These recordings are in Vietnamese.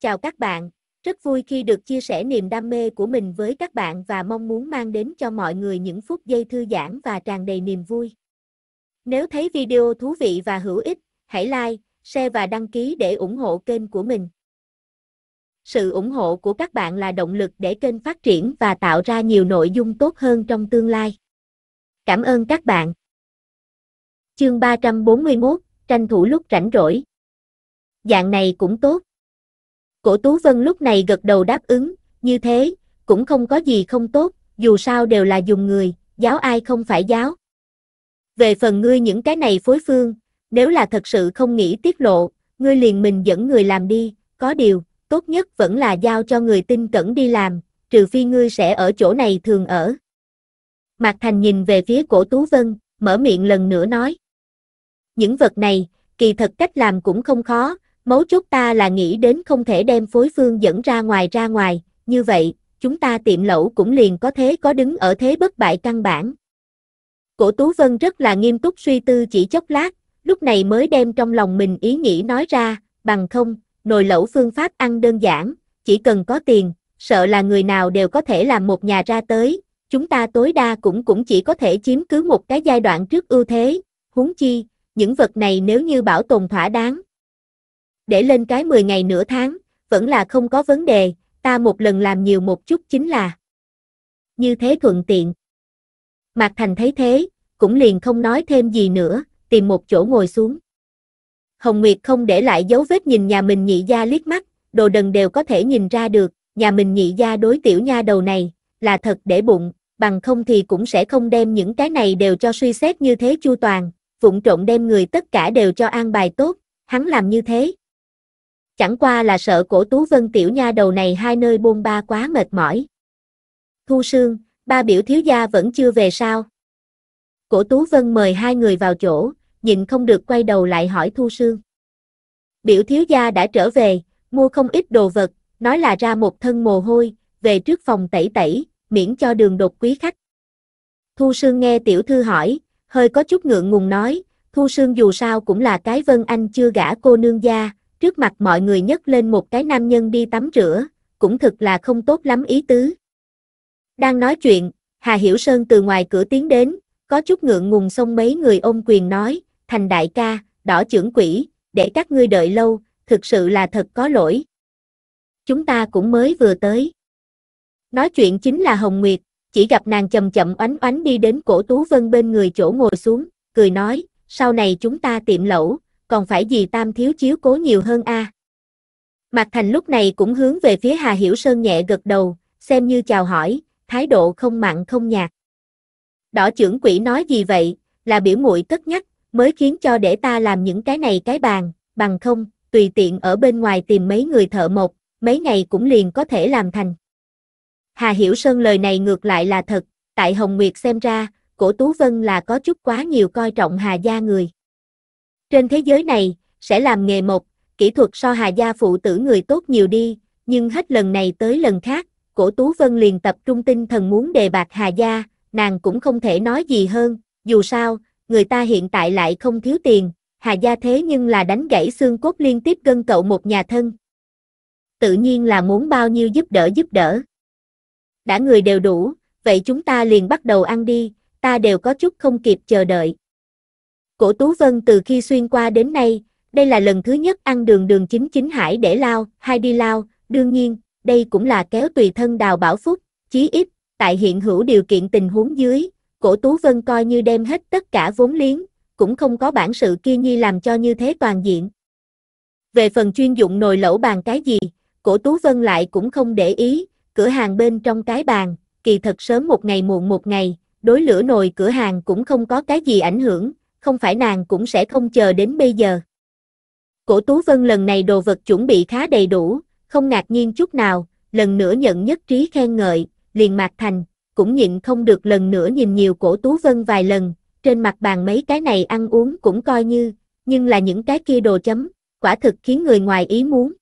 Chào các bạn, rất vui khi được chia sẻ niềm đam mê của mình với các bạn và mong muốn mang đến cho mọi người những phút giây thư giãn và tràn đầy niềm vui. Nếu thấy video thú vị và hữu ích, hãy like, share và đăng ký để ủng hộ kênh của mình. Sự ủng hộ của các bạn là động lực để kênh phát triển và tạo ra nhiều nội dung tốt hơn trong tương lai. Cảm ơn các bạn. Chương 341, tranh thủ lúc rảnh rỗi. Dạng này cũng tốt. Cổ Tú Vân lúc này gật đầu đáp ứng, như thế, cũng không có gì không tốt, dù sao đều là dùng người, giáo ai không phải giáo. Về phần ngươi những cái này phối phương, nếu là thật sự không nghĩ tiết lộ, ngươi liền mình dẫn người làm đi, có điều, tốt nhất vẫn là giao cho người tin cẩn đi làm, trừ phi ngươi sẽ ở chỗ này thường ở. Mạc Thành nhìn về phía cổ Tú Vân, mở miệng lần nữa nói. Những vật này, kỳ thật cách làm cũng không khó, Mấu chốt ta là nghĩ đến không thể đem phối phương dẫn ra ngoài ra ngoài, như vậy, chúng ta tiệm lẩu cũng liền có thế có đứng ở thế bất bại căn bản. Cổ Tú Vân rất là nghiêm túc suy tư chỉ chốc lát, lúc này mới đem trong lòng mình ý nghĩ nói ra, bằng không, nồi lẩu phương pháp ăn đơn giản, chỉ cần có tiền, sợ là người nào đều có thể làm một nhà ra tới, chúng ta tối đa cũng cũng chỉ có thể chiếm cứ một cái giai đoạn trước ưu thế, huống chi, những vật này nếu như bảo tồn thỏa đáng, để lên cái 10 ngày nửa tháng, vẫn là không có vấn đề, ta một lần làm nhiều một chút chính là như thế thuận tiện. Mạc Thành thấy thế, cũng liền không nói thêm gì nữa, tìm một chỗ ngồi xuống. Hồng Nguyệt không để lại dấu vết nhìn nhà mình nhị gia liếc mắt, đồ đần đều có thể nhìn ra được, nhà mình nhị gia đối tiểu nha đầu này, là thật để bụng, bằng không thì cũng sẽ không đem những cái này đều cho suy xét như thế chu toàn, vụng trộn đem người tất cả đều cho an bài tốt, hắn làm như thế, chẳng qua là sợ cổ Tú Vân tiểu nha đầu này hai nơi bôn ba quá mệt mỏi. Thu Sương, ba biểu thiếu gia vẫn chưa về sao? Cổ Tú Vân mời hai người vào chỗ, nhìn không được quay đầu lại hỏi Thu Sương. Biểu thiếu gia đã trở về, mua không ít đồ vật, nói là ra một thân mồ hôi, về trước phòng tẩy tẩy, miễn cho đường đột quý khách. Thu Sương nghe tiểu thư hỏi, hơi có chút ngượng ngùng nói, Thu Sương dù sao cũng là cái Vân Anh chưa gả cô nương gia, trước mặt mọi người nhấc lên một cái nam nhân đi tắm rửa, cũng thực là không tốt lắm ý tứ. Đang nói chuyện, Hà Hiểu Sơn từ ngoài cửa tiến đến, có chút ngượng ngùng xông mấy người ôm quyền nói, thành đại ca, đỏ trưởng quỷ, để các ngươi đợi lâu, thực sự là thật có lỗi. Chúng ta cũng mới vừa tới. Nói chuyện chính là Hồng Nguyệt, chỉ gặp nàng chậm chậm oánh oánh đi đến cổ Tú Vân bên người chỗ ngồi xuống, cười nói, sau này chúng ta tiệm lẩu, còn phải gì tam thiếu chiếu cố nhiều hơn a. À. Mạc Thành lúc này cũng hướng về phía Hà Hiểu Sơn nhẹ gật đầu, xem như chào hỏi, thái độ không mặn không nhạt. Đỏ trưởng quỷ nói gì vậy, là biểu muội cất nhắc, mới khiến cho để ta làm những cái này cái bàn, bằng không, tùy tiện ở bên ngoài tìm mấy người thợ một, mấy ngày cũng liền có thể làm thành. Hà Hiểu Sơn lời này ngược lại là thật, tại Hồng Nguyệt xem ra, cổ Tú Vân là có chút quá nhiều coi trọng Hà gia người. Trên thế giới này, sẽ làm nghề một, kỹ thuật so hà gia phụ tử người tốt nhiều đi, nhưng hết lần này tới lần khác, cổ Tú Vân liền tập trung tinh thần muốn đề bạc hà gia, nàng cũng không thể nói gì hơn, dù sao, người ta hiện tại lại không thiếu tiền, hà gia thế nhưng là đánh gãy xương cốt liên tiếp gân cậu một nhà thân. Tự nhiên là muốn bao nhiêu giúp đỡ giúp đỡ. Đã người đều đủ, vậy chúng ta liền bắt đầu ăn đi, ta đều có chút không kịp chờ đợi. Cổ Tú Vân từ khi xuyên qua đến nay, đây là lần thứ nhất ăn đường đường chính chính hải để lao, hay đi lao, đương nhiên, đây cũng là kéo tùy thân đào bảo phúc, chí ít, tại hiện hữu điều kiện tình huống dưới, cổ Tú Vân coi như đem hết tất cả vốn liếng, cũng không có bản sự kia nhi làm cho như thế toàn diện. Về phần chuyên dụng nồi lẩu bàn cái gì, cổ Tú Vân lại cũng không để ý, cửa hàng bên trong cái bàn, kỳ thật sớm một ngày muộn một ngày, đối lửa nồi cửa hàng cũng không có cái gì ảnh hưởng, không phải nàng cũng sẽ không chờ đến bây giờ. Cổ Tú Vân lần này đồ vật chuẩn bị khá đầy đủ, không ngạc nhiên chút nào, lần nữa nhận nhất trí khen ngợi, liền Mạc Thành, cũng nhịn không được lần nữa nhìn nhiều cổ Tú Vân vài lần, trên mặt bàn mấy cái này ăn uống cũng coi như, nhưng là những cái kia đồ chấm, quả thực khiến người ngoài ý muốn.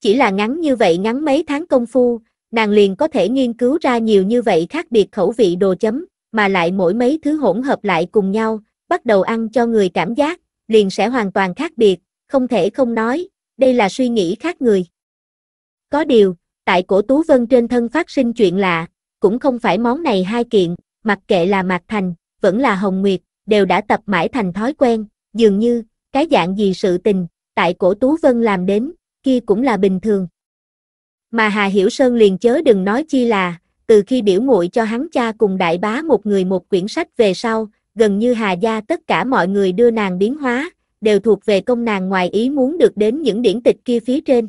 Chỉ là ngắn như vậy ngắn mấy tháng công phu, nàng liền có thể nghiên cứu ra nhiều như vậy khác biệt khẩu vị đồ chấm, mà lại mỗi mấy thứ hỗn hợp lại cùng nhau, bắt đầu ăn cho người cảm giác, liền sẽ hoàn toàn khác biệt, không thể không nói, đây là suy nghĩ khác người. Có điều, tại cổ Tú Vân trên thân phát sinh chuyện lạ, cũng không phải món này hai kiện, mặc kệ là Mạc Thành, vẫn là Hồng Nguyệt, đều đã tập mãi thành thói quen, dường như, cái dạng gì sự tình, tại cổ Tú Vân làm đến, kia cũng là bình thường. Mà Hà Hiểu Sơn liền chớ đừng nói chi là, từ khi biểu muội cho hắn cha cùng đại bá một người một quyển sách về sau, gần như Hà Gia tất cả mọi người đưa nàng biến hóa, đều thuộc về công nàng ngoài ý muốn được đến những điển tịch kia phía trên.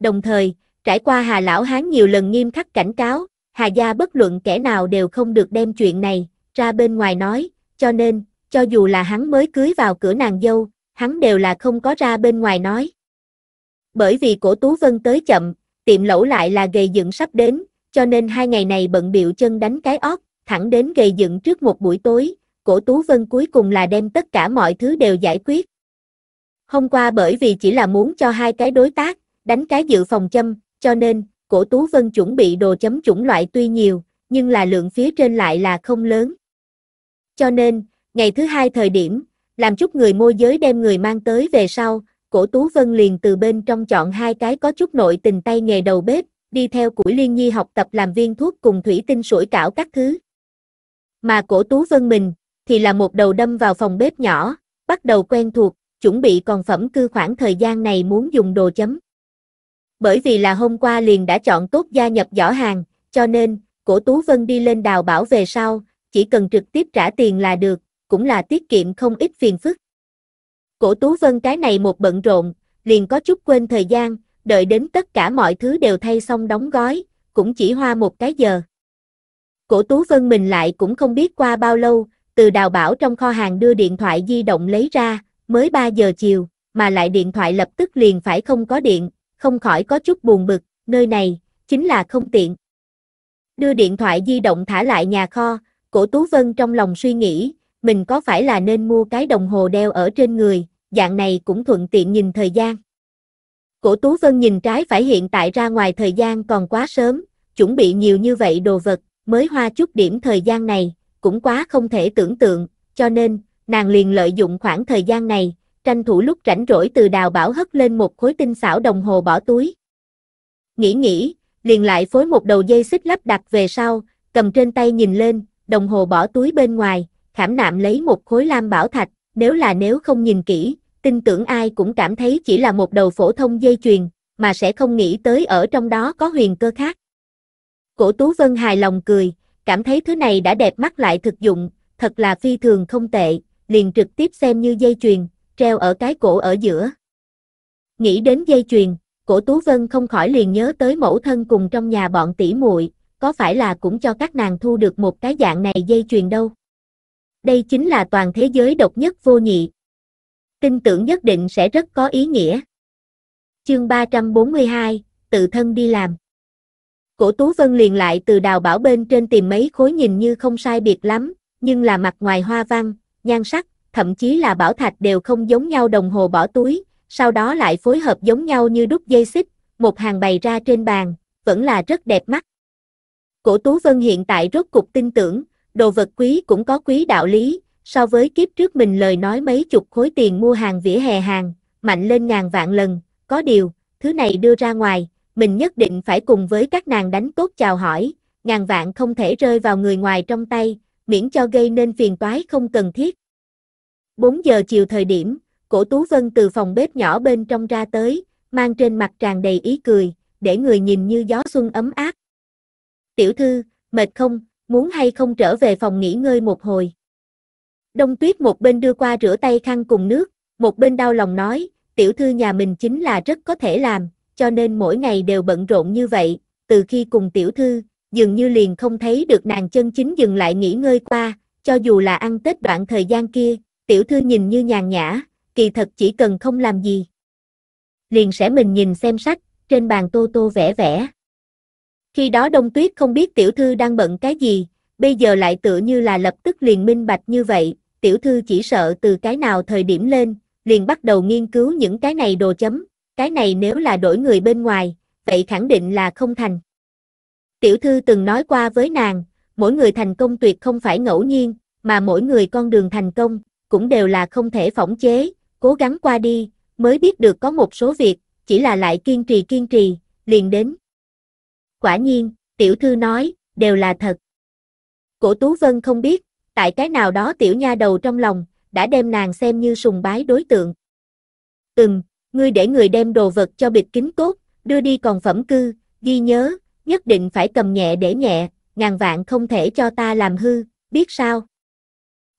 Đồng thời, trải qua Hà Lão Hán nhiều lần nghiêm khắc cảnh cáo, Hà Gia bất luận kẻ nào đều không được đem chuyện này ra bên ngoài nói, cho nên, cho dù là hắn mới cưới vào cửa nàng dâu, hắn đều là không có ra bên ngoài nói. Bởi vì cổ Tú Vân tới chậm, tiệm lẩu lại là gầy dựng sắp đến, cho nên hai ngày này bận biểu chân đánh cái ót, thẳng đến gây dựng trước một buổi tối, cổ Tú Vân cuối cùng là đem tất cả mọi thứ đều giải quyết. Hôm qua bởi vì chỉ là muốn cho hai cái đối tác, đánh cái dự phòng châm, cho nên, cổ Tú Vân chuẩn bị đồ chấm chủng loại tuy nhiều, nhưng là lượng phía trên lại là không lớn. Cho nên, ngày thứ hai thời điểm, làm chút người môi giới đem người mang tới về sau, cổ Tú Vân liền từ bên trong chọn hai cái có chút nội tình tay nghề đầu bếp, đi theo củi liên nhi học tập làm viên thuốc cùng thủy tinh sủi cảo các thứ mà cổ Tú Vân mình, thì là một đầu đâm vào phòng bếp nhỏ, bắt đầu quen thuộc, chuẩn bị còn phẩm cư khoảng thời gian này muốn dùng đồ chấm. Bởi vì là hôm qua liền đã chọn tốt gia nhập giỏ hàng, cho nên, cổ Tú Vân đi lên đào bảo về sau, chỉ cần trực tiếp trả tiền là được, cũng là tiết kiệm không ít phiền phức. Cổ Tú Vân cái này một bận rộn, liền có chút quên thời gian, đợi đến tất cả mọi thứ đều thay xong đóng gói, cũng chỉ hoa một cái giờ. Cổ Tú Vân mình lại cũng không biết qua bao lâu, từ đào bảo trong kho hàng đưa điện thoại di động lấy ra, mới 3 giờ chiều, mà lại điện thoại lập tức liền phải không có điện, không khỏi có chút buồn bực, nơi này, chính là không tiện. Đưa điện thoại di động thả lại nhà kho, cổ Tú Vân trong lòng suy nghĩ, mình có phải là nên mua cái đồng hồ đeo ở trên người, dạng này cũng thuận tiện nhìn thời gian. Cổ Tú Vân nhìn trái phải hiện tại ra ngoài thời gian còn quá sớm, chuẩn bị nhiều như vậy đồ vật, mới hoa chút điểm thời gian này, cũng quá không thể tưởng tượng, cho nên, nàng liền lợi dụng khoảng thời gian này, tranh thủ lúc rảnh rỗi từ đào bảo hất lên một khối tinh xảo đồng hồ bỏ túi. Nghĩ nghĩ, liền lại phối một đầu dây xích lắp đặt về sau, cầm trên tay nhìn lên, đồng hồ bỏ túi bên ngoài, khảm nạm lấy một khối lam bảo thạch, nếu là nếu không nhìn kỹ, tin tưởng ai cũng cảm thấy chỉ là một đầu phổ thông dây chuyền, mà sẽ không nghĩ tới ở trong đó có huyền cơ khác. Cổ Tú Vân hài lòng cười, cảm thấy thứ này đã đẹp mắt lại thực dụng, thật là phi thường không tệ, liền trực tiếp xem như dây chuyền, treo ở cái cổ ở giữa. Nghĩ đến dây chuyền, cổ Tú Vân không khỏi liền nhớ tới mẫu thân cùng trong nhà bọn tỷ muội, có phải là cũng cho các nàng thu được một cái dạng này dây chuyền đâu. Đây chính là toàn thế giới độc nhất vô nhị. Tin tưởng nhất định sẽ rất có ý nghĩa. Chương 342, tự thân đi làm. Cổ Tú Vân liền lại từ đào bảo bên trên tìm mấy khối nhìn như không sai biệt lắm, nhưng là mặt ngoài hoa văn, nhan sắc, thậm chí là bảo thạch đều không giống nhau đồng hồ bỏ túi, sau đó lại phối hợp giống nhau như đúc dây xích, một hàng bày ra trên bàn, vẫn là rất đẹp mắt. Cổ Tú Vân hiện tại rốt cục tin tưởng, đồ vật quý cũng có quý đạo lý, so với kiếp trước mình lời nói mấy chục khối tiền mua hàng vỉa hè hàng, mạnh lên ngàn vạn lần, có điều, thứ này đưa ra ngoài, mình nhất định phải cùng với các nàng đánh cốt chào hỏi, ngàn vạn không thể rơi vào người ngoài trong tay, miễn cho gây nên phiền toái không cần thiết. 4 giờ chiều thời điểm, cổ Tú Vân từ phòng bếp nhỏ bên trong ra tới, mang trên mặt tràn đầy ý cười, để người nhìn như gió xuân ấm áp. Tiểu thư, mệt không, muốn hay không trở về phòng nghỉ ngơi một hồi. Đông tuyết một bên đưa qua rửa tay khăn cùng nước, một bên đau lòng nói, tiểu thư nhà mình chính là rất có thể làm, cho nên mỗi ngày đều bận rộn như vậy, từ khi cùng tiểu thư, dường như liền không thấy được nàng chân chính dừng lại nghỉ ngơi qua, cho dù là ăn Tết đoạn thời gian kia, tiểu thư nhìn như nhàn nhã, kỳ thật chỉ cần không làm gì. Liền sẽ mình nhìn xem sách, trên bàn tô tô vẽ vẽ. Khi đó đông tuyết không biết tiểu thư đang bận cái gì, bây giờ lại tựa như là lập tức liền minh bạch như vậy, tiểu thư chỉ sợ từ cái nào thời điểm lên, liền bắt đầu nghiên cứu những cái này đồ chấm, cái này nếu là đổi người bên ngoài, vậy khẳng định là không thành. Tiểu thư từng nói qua với nàng, mỗi người thành công tuyệt không phải ngẫu nhiên, mà mỗi người con đường thành công, cũng đều là không thể phỏng chế, cố gắng qua đi, mới biết được có một số việc, chỉ là lại kiên trì kiên trì, liền đến. Quả nhiên, tiểu thư nói, đều là thật. Cổ Tú Vân không biết, tại cái nào đó tiểu nha đầu trong lòng, đã đem nàng xem như sùng bái đối tượng. Ừm, ngươi để người đem đồ vật cho bịt kín cốt, đưa đi còn phẩm cư, ghi nhớ, nhất định phải cầm nhẹ để nhẹ, ngàn vạn không thể cho ta làm hư, biết sao?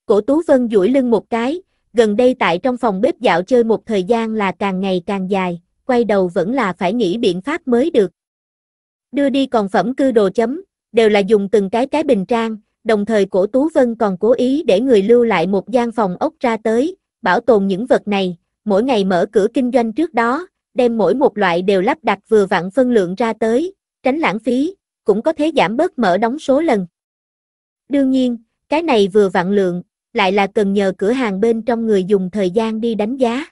Cổ Tú Vân duỗi lưng một cái, gần đây tại trong phòng bếp dạo chơi một thời gian là càng ngày càng dài, quay đầu vẫn là phải nghĩ biện pháp mới được. Đưa đi còn phẩm cư đồ chấm, đều là dùng từng cái cái bình trang, đồng thời cổ Tú Vân còn cố ý để người lưu lại một gian phòng ốc ra tới, bảo tồn những vật này, mỗi ngày mở cửa kinh doanh trước đó, đem mỗi một loại đều lắp đặt vừa vặn phân lượng ra tới, tránh lãng phí, cũng có thể giảm bớt mở đóng số lần. Đương nhiên, cái này vừa vặn lượng, lại là cần nhờ cửa hàng bên trong người dùng thời gian đi đánh giá.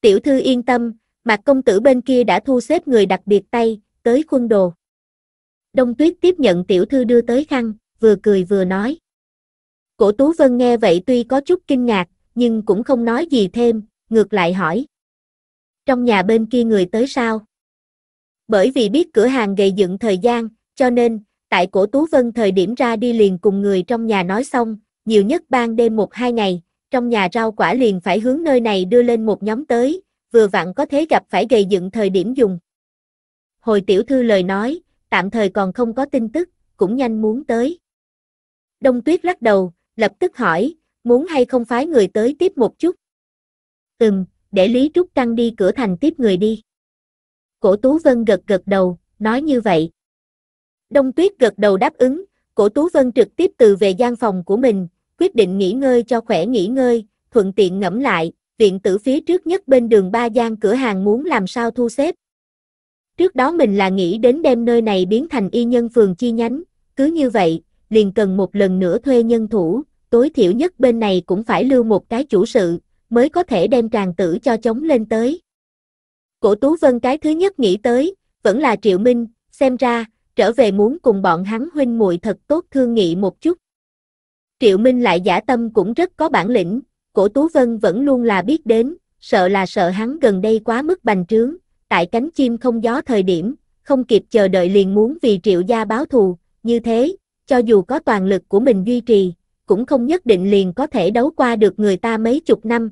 Tiểu thư yên tâm, Mạc công tử bên kia đã thu xếp người đặc biệt tay, tới khuôn đồ. Đông tuyết tiếp nhận tiểu thư đưa tới khăn, vừa cười vừa nói. Cổ Tú Vân nghe vậy tuy có chút kinh ngạc, nhưng cũng không nói gì thêm, ngược lại hỏi. Trong nhà bên kia người tới sao? Bởi vì biết cửa hàng gầy dựng thời gian, cho nên, tại cổ Tú Vân thời điểm ra đi liền cùng người trong nhà nói xong, nhiều nhất ban đêm một hai ngày, trong nhà rau quả liền phải hướng nơi này đưa lên một nhóm tới, vừa vặn có thế gặp phải gầy dựng thời điểm dùng. Hồi tiểu thư lời nói, tạm thời còn không có tin tức, cũng nhanh muốn tới. Đông tuyết lắc đầu, lập tức hỏi, muốn hay không phái người tới tiếp một chút, Ừm, để Lý Trúc Trăng đi cửa thành tiếp người đi. Cổ Tú Vân gật gật đầu, nói như vậy. Đông Tuyết gật đầu đáp ứng, Cổ Tú Vân trực tiếp từ về gian phòng của mình, quyết định nghỉ ngơi cho khỏe nghỉ ngơi, thuận tiện ngẫm lại, viện tử phía trước nhất bên đường Ba Giang cửa hàng muốn làm sao thu xếp. Trước đó mình là nghĩ đến đem nơi này biến thành y nhân phường chi nhánh, cứ như vậy, liền cần một lần nữa thuê nhân thủ, tối thiểu nhất bên này cũng phải lưu một cái chủ sự, mới có thể đem tràng tử cho chống lên tới. Cổ Tú Vân cái thứ nhất nghĩ tới, vẫn là Triệu Minh, xem ra, trở về muốn cùng bọn hắn huynh muội thật tốt thương nghị một chút. Triệu Minh lại giả tâm cũng rất có bản lĩnh, cổ Tú Vân vẫn luôn là biết đến, sợ là sợ hắn gần đây quá mức bành trướng, tại cánh chim không gió thời điểm, không kịp chờ đợi liền muốn vì Triệu gia báo thù, như thế, cho dù có toàn lực của mình duy trì, cũng không nhất định liền có thể đấu qua được người ta mấy chục năm,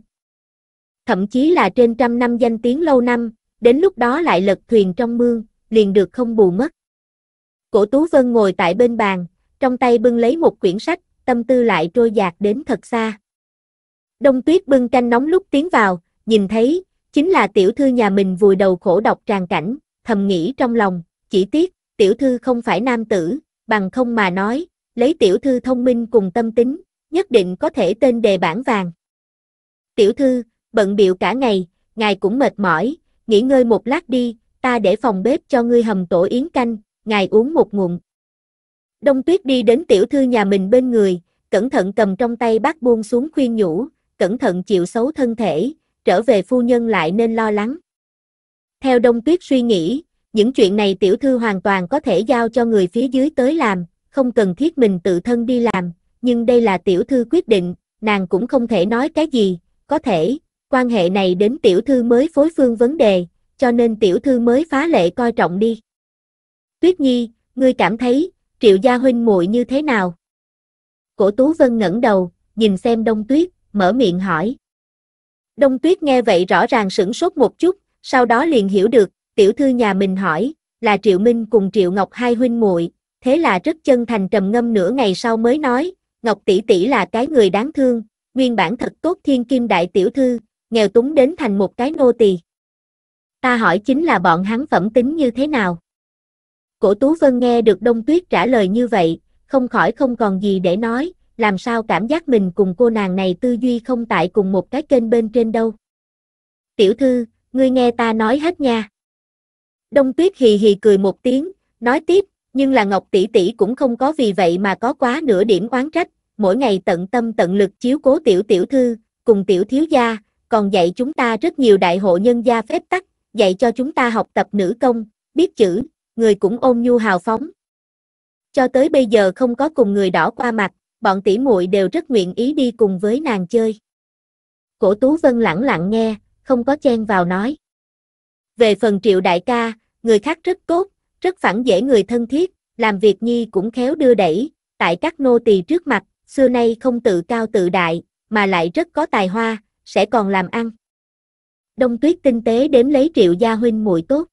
thậm chí là trên trăm năm danh tiếng lâu năm, đến lúc đó lại lật thuyền trong mương, liền được không bù mất. Cổ Tú Vân ngồi tại bên bàn, trong tay bưng lấy một quyển sách, tâm tư lại trôi dạt đến thật xa. Đông Tuyết bưng canh nóng lúc tiến vào, nhìn thấy, chính là tiểu thư nhà mình vùi đầu khổ đọc tràn cảnh, thầm nghĩ trong lòng, chỉ tiếc, tiểu thư không phải nam tử, bằng không mà nói, lấy tiểu thư thông minh cùng tâm tính, nhất định có thể tên đề bản vàng. Tiểu thư, bận biệu cả ngày, ngài cũng mệt mỏi, nghỉ ngơi một lát đi, ta để phòng bếp cho ngươi hầm tổ yến canh, ngài uống một ngụm. Đông tuyết đi đến tiểu thư nhà mình bên người, cẩn thận cầm trong tay bát buông xuống khuyên nhủ, cẩn thận chịu xấu thân thể, trở về phu nhân lại nên lo lắng. Theo đông tuyết suy nghĩ, những chuyện này tiểu thư hoàn toàn có thể giao cho người phía dưới tới làm, không cần thiết mình tự thân đi làm, nhưng đây là tiểu thư quyết định, nàng cũng không thể nói cái gì, có thể, Quan hệ này đến tiểu thư mới phối phương vấn đề, cho nên tiểu thư mới phá lệ coi trọng đi. Tuyết Nhi, ngươi cảm thấy, triệu gia huynh muội như thế nào? Cổ Tú Vân ngẩng đầu, nhìn xem đông tuyết, mở miệng hỏi. Đông tuyết nghe vậy rõ ràng sửng sốt một chút, sau đó liền hiểu được, tiểu thư nhà mình hỏi, là Triệu Minh cùng Triệu Ngọc hai huynh muội, thế là rất chân thành trầm ngâm nửa ngày sau mới nói, Ngọc tỷ tỷ là cái người đáng thương, nguyên bản thật tốt thiên kim đại tiểu thư, nghèo túng đến thành một cái nô tỳ. Ta hỏi chính là bọn hắn phẩm tính như thế nào? Cổ Tú Vân nghe được Đông Tuyết trả lời như vậy, không khỏi không còn gì để nói, làm sao cảm giác mình cùng cô nàng này tư duy không tại cùng một cái kênh bên trên đâu. Tiểu thư, ngươi nghe ta nói hết nha. Đông Tuyết hì hì cười một tiếng, nói tiếp, nhưng là Ngọc tỷ tỷ cũng không có vì vậy mà có quá nửa điểm oán trách, mỗi ngày tận tâm tận lực chiếu cố tiểu tiểu thư, cùng tiểu thiếu gia, còn dạy chúng ta rất nhiều đại hộ nhân gia phép tắc, dạy cho chúng ta học tập nữ công, biết chữ, người cũng ôn nhu hào phóng. Cho tới bây giờ không có cùng người đỏ qua mặt, bọn tỷ muội đều rất nguyện ý đi cùng với nàng chơi. Cổ Tú Vân lặng lặng nghe, không có chen vào nói. Về phần triệu đại ca, người khác rất tốt, rất phản dễ người thân thiết, làm việc nhi cũng khéo đưa đẩy, tại các nô tỳ trước mặt, xưa nay không tự cao tự đại, mà lại rất có tài hoa, sẽ còn làm ăn. Đông tuyết tinh tế đếm lấy triệu gia huynh muội tốt.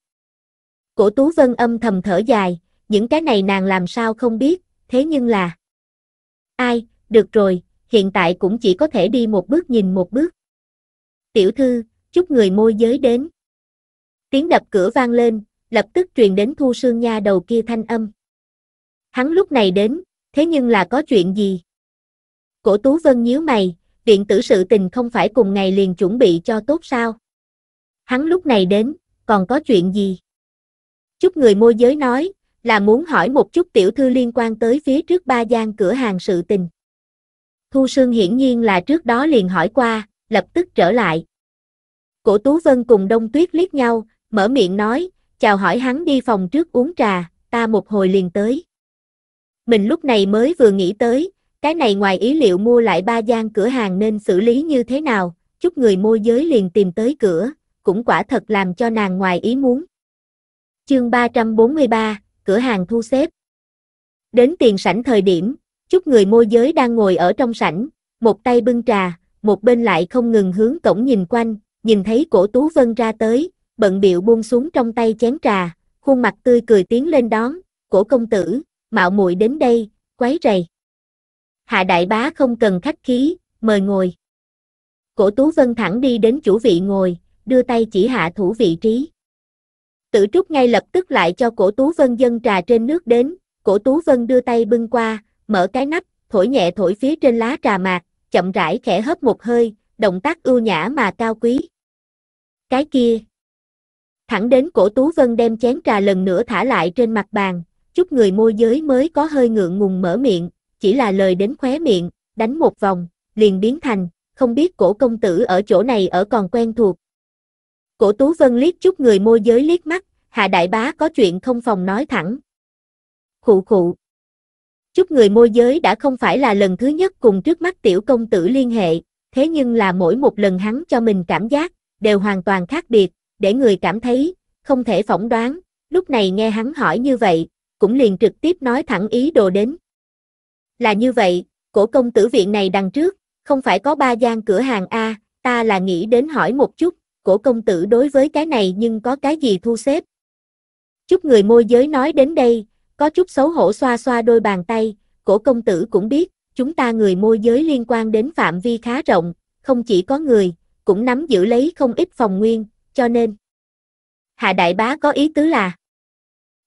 Cổ tú vân âm thầm thở dài, những cái này nàng làm sao không biết, thế nhưng là... Ai, được rồi, hiện tại cũng chỉ có thể đi một bước nhìn một bước. Tiểu thư, chúc người môi giới đến. Tiếng đập cửa vang lên, lập tức truyền đến thu sương nha đầu kia thanh âm. Hắn lúc này đến, thế nhưng là có chuyện gì? Cổ tú vân nhíu mày, điện tử sự tình không phải cùng ngày liền chuẩn bị cho tốt sao? Hắn lúc này đến, còn có chuyện gì? Chút người môi giới nói, là muốn hỏi một chút tiểu thư liên quan tới phía trước ba gian cửa hàng sự tình. Thu Sương hiển nhiên là trước đó liền hỏi qua, lập tức trở lại. Cổ Tú Vân cùng Đông Tuyết liếc nhau, mở miệng nói, chào hỏi hắn đi phòng trước uống trà, ta một hồi liền tới. Mình lúc này mới vừa nghĩ tới, cái này ngoài ý liệu mua lại ba gian cửa hàng nên xử lý như thế nào, chút người môi giới liền tìm tới cửa, cũng quả thật làm cho nàng ngoài ý muốn. Chương 343, cửa hàng thu xếp. Đến tiền sảnh thời điểm, chút người môi giới đang ngồi ở trong sảnh, một tay bưng trà, một bên lại không ngừng hướng cổng nhìn quanh, nhìn thấy cổ Tú Vân ra tới, bận biệu buông xuống trong tay chén trà, khuôn mặt tươi cười tiến lên đón, cổ công tử, mạo muội đến đây, quấy rầy. Hạ đại bá không cần khách khí, mời ngồi. Cổ Tú Vân thẳng đi đến chủ vị ngồi, đưa tay chỉ hạ thủ vị trí. Tử Trúc ngay lập tức lại cho cổ Tú Vân dân trà trên nước đến, cổ Tú Vân đưa tay bưng qua, mở cái nắp, thổi nhẹ thổi phía trên lá trà mạc, chậm rãi khẽ hớp một hơi, động tác ưu nhã mà cao quý. Cái kia. Thẳng đến cổ Tú Vân đem chén trà lần nữa thả lại trên mặt bàn, chút người môi giới mới có hơi ngượng ngùng mở miệng, chỉ là lời đến khóe miệng, đánh một vòng, liền biến thành, không biết cổ công tử ở chỗ này ở còn quen thuộc. Cổ Tú Vân liếc chút người môi giới liếc mắt, Hạ Đại Bá có chuyện không phòng nói thẳng. Khụ khụ. Chút người môi giới đã không phải là lần thứ nhất cùng trước mắt tiểu công tử liên hệ, thế nhưng là mỗi một lần hắn cho mình cảm giác, đều hoàn toàn khác biệt, để người cảm thấy, không thể phỏng đoán, lúc này nghe hắn hỏi như vậy, cũng liền trực tiếp nói thẳng ý đồ đến là như vậy, cổ công tử viện này đằng trước, không phải có ba gian cửa hàng A, ta là nghĩ đến hỏi một chút, cổ công tử đối với cái này nhưng có cái gì thu xếp. Chút người môi giới nói đến đây, có chút xấu hổ xoa xoa đôi bàn tay, cổ công tử cũng biết, chúng ta người môi giới liên quan đến phạm vi khá rộng, không chỉ có người, cũng nắm giữ lấy không ít phòng nguyên, cho nên. Hạ Đại Bá có ý tứ là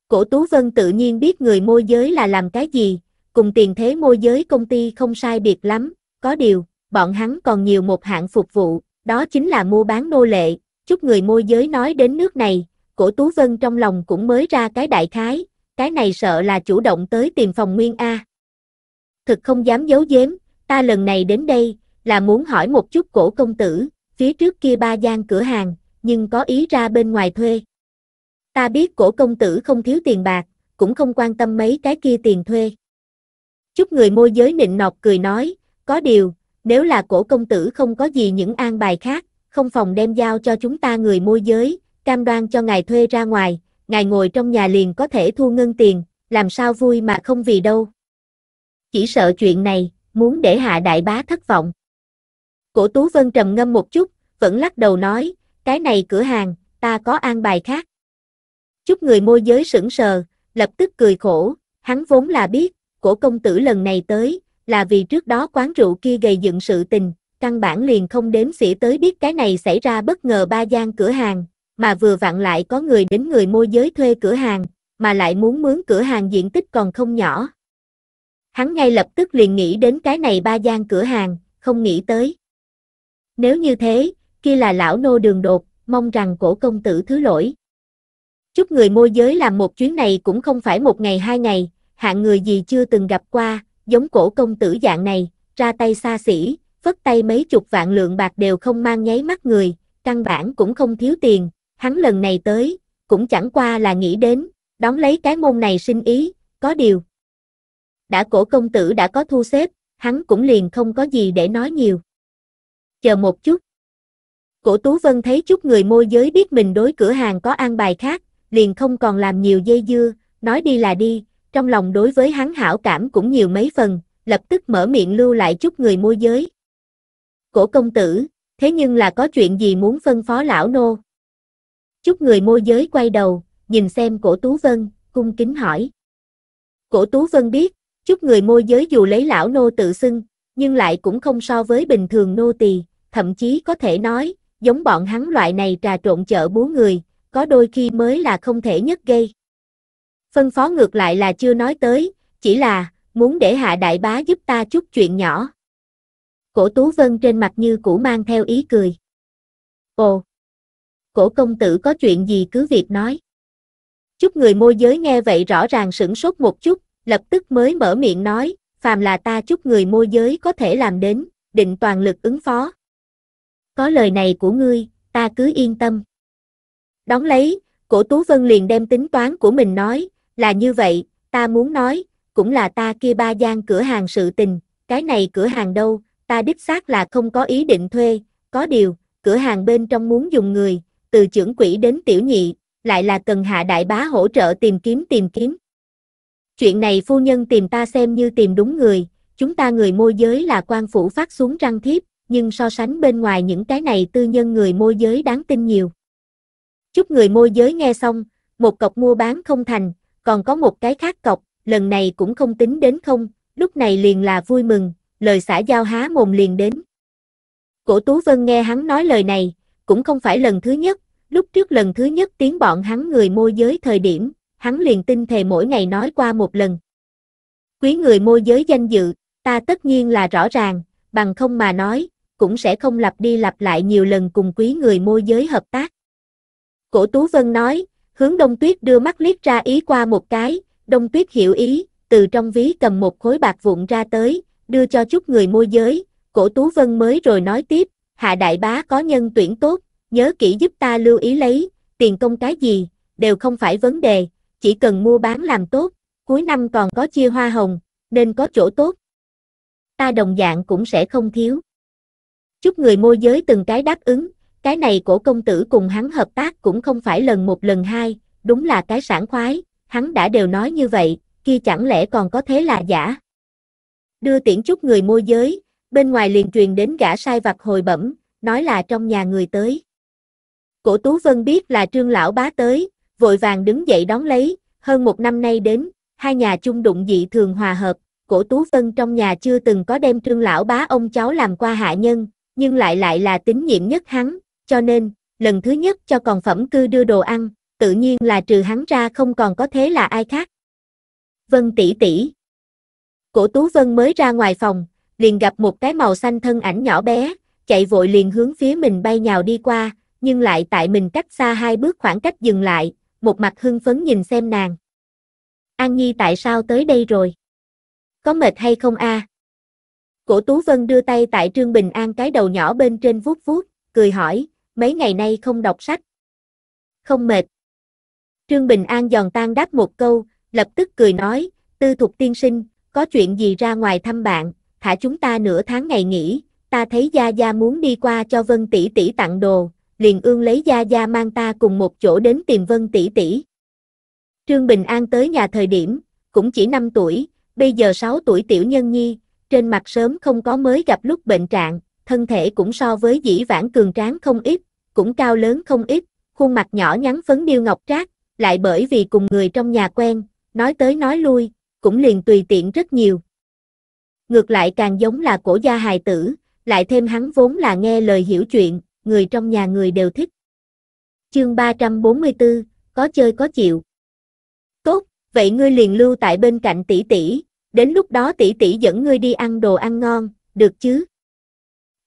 Cổ Tú Vân tự nhiên biết người môi giới là làm cái gì, cùng tiền thế môi giới công ty không sai biệt lắm, có điều, bọn hắn còn nhiều một hạng phục vụ, đó chính là mua bán nô lệ, chút người môi giới nói đến nước này, cổ Tú Vân trong lòng cũng mới ra cái đại khái, cái này sợ là chủ động tới tìm phòng nguyên A. Thực không dám giấu giếm, ta lần này đến đây, là muốn hỏi một chút cổ công tử, phía trước kia ba gian cửa hàng, nhưng có ý ra bên ngoài thuê. Ta biết cổ công tử không thiếu tiền bạc, cũng không quan tâm mấy cái kia tiền thuê. Chút người môi giới nịnh nọt cười nói, có điều, nếu là cổ công tử không có gì những an bài khác, không phòng đem giao cho chúng ta người môi giới, cam đoan cho ngài thuê ra ngoài, ngài ngồi trong nhà liền có thể thu ngân tiền, làm sao vui mà không vì đâu. Chỉ sợ chuyện này, muốn để hạ đại bá thất vọng. Cổ Tú Vân trầm ngâm một chút, vẫn lắc đầu nói, cái này cửa hàng, ta có an bài khác. Chút người môi giới sững sờ, lập tức cười khổ, hắn vốn là biết, của công tử lần này tới, là vì trước đó quán rượu kia gây dựng sự tình, căn bản liền không đếm xỉa tới biết cái này xảy ra bất ngờ ba gian cửa hàng, mà vừa vặn lại có người đến người môi giới thuê cửa hàng, mà lại muốn mướn cửa hàng diện tích còn không nhỏ. Hắn ngay lập tức liền nghĩ đến cái này ba gian cửa hàng, không nghĩ tới. Nếu như thế, kia là lão nô đường đột, mong rằng cổ công tử thứ lỗi. Chúc người môi giới làm một chuyến này cũng không phải một ngày hai ngày, hạng người gì chưa từng gặp qua, giống cổ công tử dạng này, ra tay xa xỉ, phất tay mấy chục vạn lượng bạc đều không mang nháy mắt người, căn bản cũng không thiếu tiền, hắn lần này tới, cũng chẳng qua là nghĩ đến, đón lấy cái môn này sinh ý, có điều. Đã cổ công tử đã có thu xếp, hắn cũng liền không có gì để nói nhiều. Chờ một chút. Cổ Tú Vân thấy chút người môi giới biết mình đối cửa hàng có an bài khác, liền không còn làm nhiều dây dưa, nói đi là đi, trong lòng đối với hắn hảo cảm cũng nhiều mấy phần, lập tức mở miệng lưu lại chút người môi giới. Cổ công tử, thế nhưng là có chuyện gì muốn phân phó lão nô? Chút người môi giới quay đầu, nhìn xem cổ Tú Vân, cung kính hỏi. Cổ Tú Vân biết, chút người môi giới dù lấy lão nô tự xưng, nhưng lại cũng không so với bình thường nô tỳ, thậm chí có thể nói, giống bọn hắn loại này trà trộn chợ búa người, có đôi khi mới là không thể nhất gây. Phân phó ngược lại là chưa nói tới, chỉ là, muốn để hạ đại bá giúp ta chút chuyện nhỏ. Cổ Tú Vân trên mặt như cũ mang theo ý cười. Ồ! Cổ công tử có chuyện gì cứ việc nói. Chút người môi giới nghe vậy rõ ràng sửng sốt một chút, lập tức mới mở miệng nói, phàm là ta chút người môi giới có thể làm đến, định toàn lực ứng phó. Có lời này của ngươi, ta cứ yên tâm. Đón lấy, cổ Tú Vân liền đem tính toán của mình nói, là như vậy, ta muốn nói, cũng là ta kia ba gian cửa hàng sự tình, cái này cửa hàng đâu, ta đích xác là không có ý định thuê, có điều, cửa hàng bên trong muốn dùng người, từ trưởng quỹ đến tiểu nhị, lại là cần hạ đại bá hỗ trợ tìm kiếm tìm kiếm. Chuyện này phu nhân tìm ta xem như tìm đúng người, chúng ta người môi giới là quan phủ phát xuống răng thiếp, nhưng so sánh bên ngoài những cái này tư nhân người môi giới đáng tin nhiều. Chúc người môi giới nghe xong, một cọc mua bán không thành, còn có một cái khác cọc, lần này cũng không tính đến không, lúc này liền là vui mừng, lời xã giao há mồm liền đến. Cổ Tú Vân nghe hắn nói lời này, cũng không phải lần thứ nhất, lúc trước lần thứ nhất tiếng bọn hắn người môi giới thời điểm, hắn liền tin thề mỗi ngày nói qua một lần. Quý người môi giới danh dự, ta tất nhiên là rõ ràng, bằng không mà nói, cũng sẽ không lặp đi lặp lại nhiều lần cùng quý người môi giới hợp tác. Cổ Tú Vân nói, Hướng đông tuyết đưa mắt liếc ra ý qua một cái, đông tuyết hiểu ý, từ trong ví cầm một khối bạc vụn ra tới, đưa cho chút người môi giới, cổ Tú Vân mới rồi nói tiếp, hạ đại bá có nhân tuyển tốt, nhớ kỹ giúp ta lưu ý lấy, tiền công cái gì, đều không phải vấn đề, chỉ cần mua bán làm tốt, cuối năm còn có chia hoa hồng, nên có chỗ tốt. Ta đồng dạng cũng sẽ không thiếu. Chút người môi giới từng cái đáp ứng, cái này của công tử cùng hắn hợp tác cũng không phải lần một lần hai, đúng là cái sản khoái, hắn đã đều nói như vậy, kia chẳng lẽ còn có thế là giả. Đưa tiễn chút người môi giới, bên ngoài liền truyền đến gã sai vặt hồi bẩm, nói là trong nhà người tới. Cổ Tú Vân biết là trương lão bá tới, vội vàng đứng dậy đón lấy, hơn một năm nay đến, hai nhà chung đụng dị thường hòa hợp, cổ Tú Vân trong nhà chưa từng có đem trương lão bá ông cháu làm qua hạ nhân, nhưng lại lại là tín nhiệm nhất hắn, cho nên, lần thứ nhất cho còn phẩm cư đưa đồ ăn, tự nhiên là trừ hắn ra không còn có thế là ai khác. Vân tỷ tỷ. Cổ Tú Vân mới ra ngoài phòng, liền gặp một cái màu xanh thân ảnh nhỏ bé, chạy vội liền hướng phía mình bay nhào đi qua, nhưng lại tại mình cách xa hai bước khoảng cách dừng lại, một mặt hưng phấn nhìn xem nàng. An Nhi tại sao tới đây rồi? Có mệt hay không a? Cổ Tú Vân đưa tay tại Trương Bình An cái đầu nhỏ bên trên vuốt vuốt, cười hỏi, mấy ngày nay không đọc sách. Không mệt. Trương Bình An giòn tan đáp một câu, lập tức cười nói, tư thục tiên sinh, có chuyện gì ra ngoài thăm bạn, thả chúng ta nửa tháng ngày nghỉ, ta thấy Gia Gia muốn đi qua cho Vân Tỷ Tỷ tặng đồ, liền ương lấy Gia Gia mang ta cùng một chỗ đến tìm Vân Tỷ Tỷ. Trương Bình An tới nhà thời điểm, cũng chỉ 5 tuổi, bây giờ 6 tuổi tiểu nhân nhi, trên mặt sớm không có mới gặp lúc bệnh trạng, thân thể cũng so với dĩ vãng cường tráng không ít, cũng cao lớn không ít, khuôn mặt nhỏ nhắn phấn điêu ngọc trác, lại bởi vì cùng người trong nhà quen, nói tới nói lui, cũng liền tùy tiện rất nhiều. Ngược lại càng giống là cổ gia hài tử, lại thêm hắn vốn là nghe lời hiểu chuyện, người trong nhà người đều thích. Chương 344, có chơi có chịu. Tốt, vậy ngươi liền lưu tại bên cạnh tỷ tỷ, đến lúc đó tỷ tỷ dẫn ngươi đi ăn đồ ăn ngon, được chứ?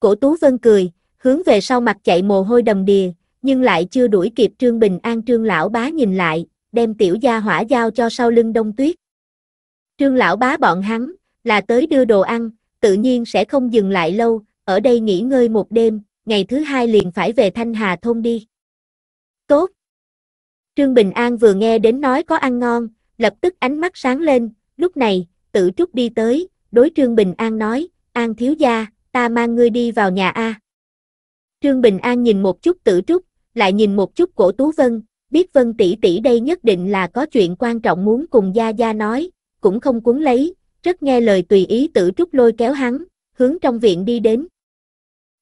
Cổ Tú Vân cười, hướng về sau mặt chạy mồ hôi đầm đìa, nhưng lại chưa đuổi kịp Trương Bình An Trương Lão Bá nhìn lại, đem tiểu gia hỏa giao cho sau lưng đông tuyết. Trương Lão Bá bọn hắn, là tới đưa đồ ăn, tự nhiên sẽ không dừng lại lâu, ở đây nghỉ ngơi một đêm, ngày thứ hai liền phải về Thanh Hà Thôn đi. Tốt! Trương Bình An vừa nghe đến nói có ăn ngon, lập tức ánh mắt sáng lên, lúc này, tự trúc đi tới, đối Trương Bình An nói, An thiếu gia, ta mang ngươi đi vào nhà A. Trương Bình An nhìn một chút tử trúc, lại nhìn một chút cổ Tú Vân, biết Vân tỷ tỷ đây nhất định là có chuyện quan trọng muốn cùng Gia Gia nói, cũng không cuốn lấy, rất nghe lời tùy ý tử trúc lôi kéo hắn, hướng trong viện đi đến.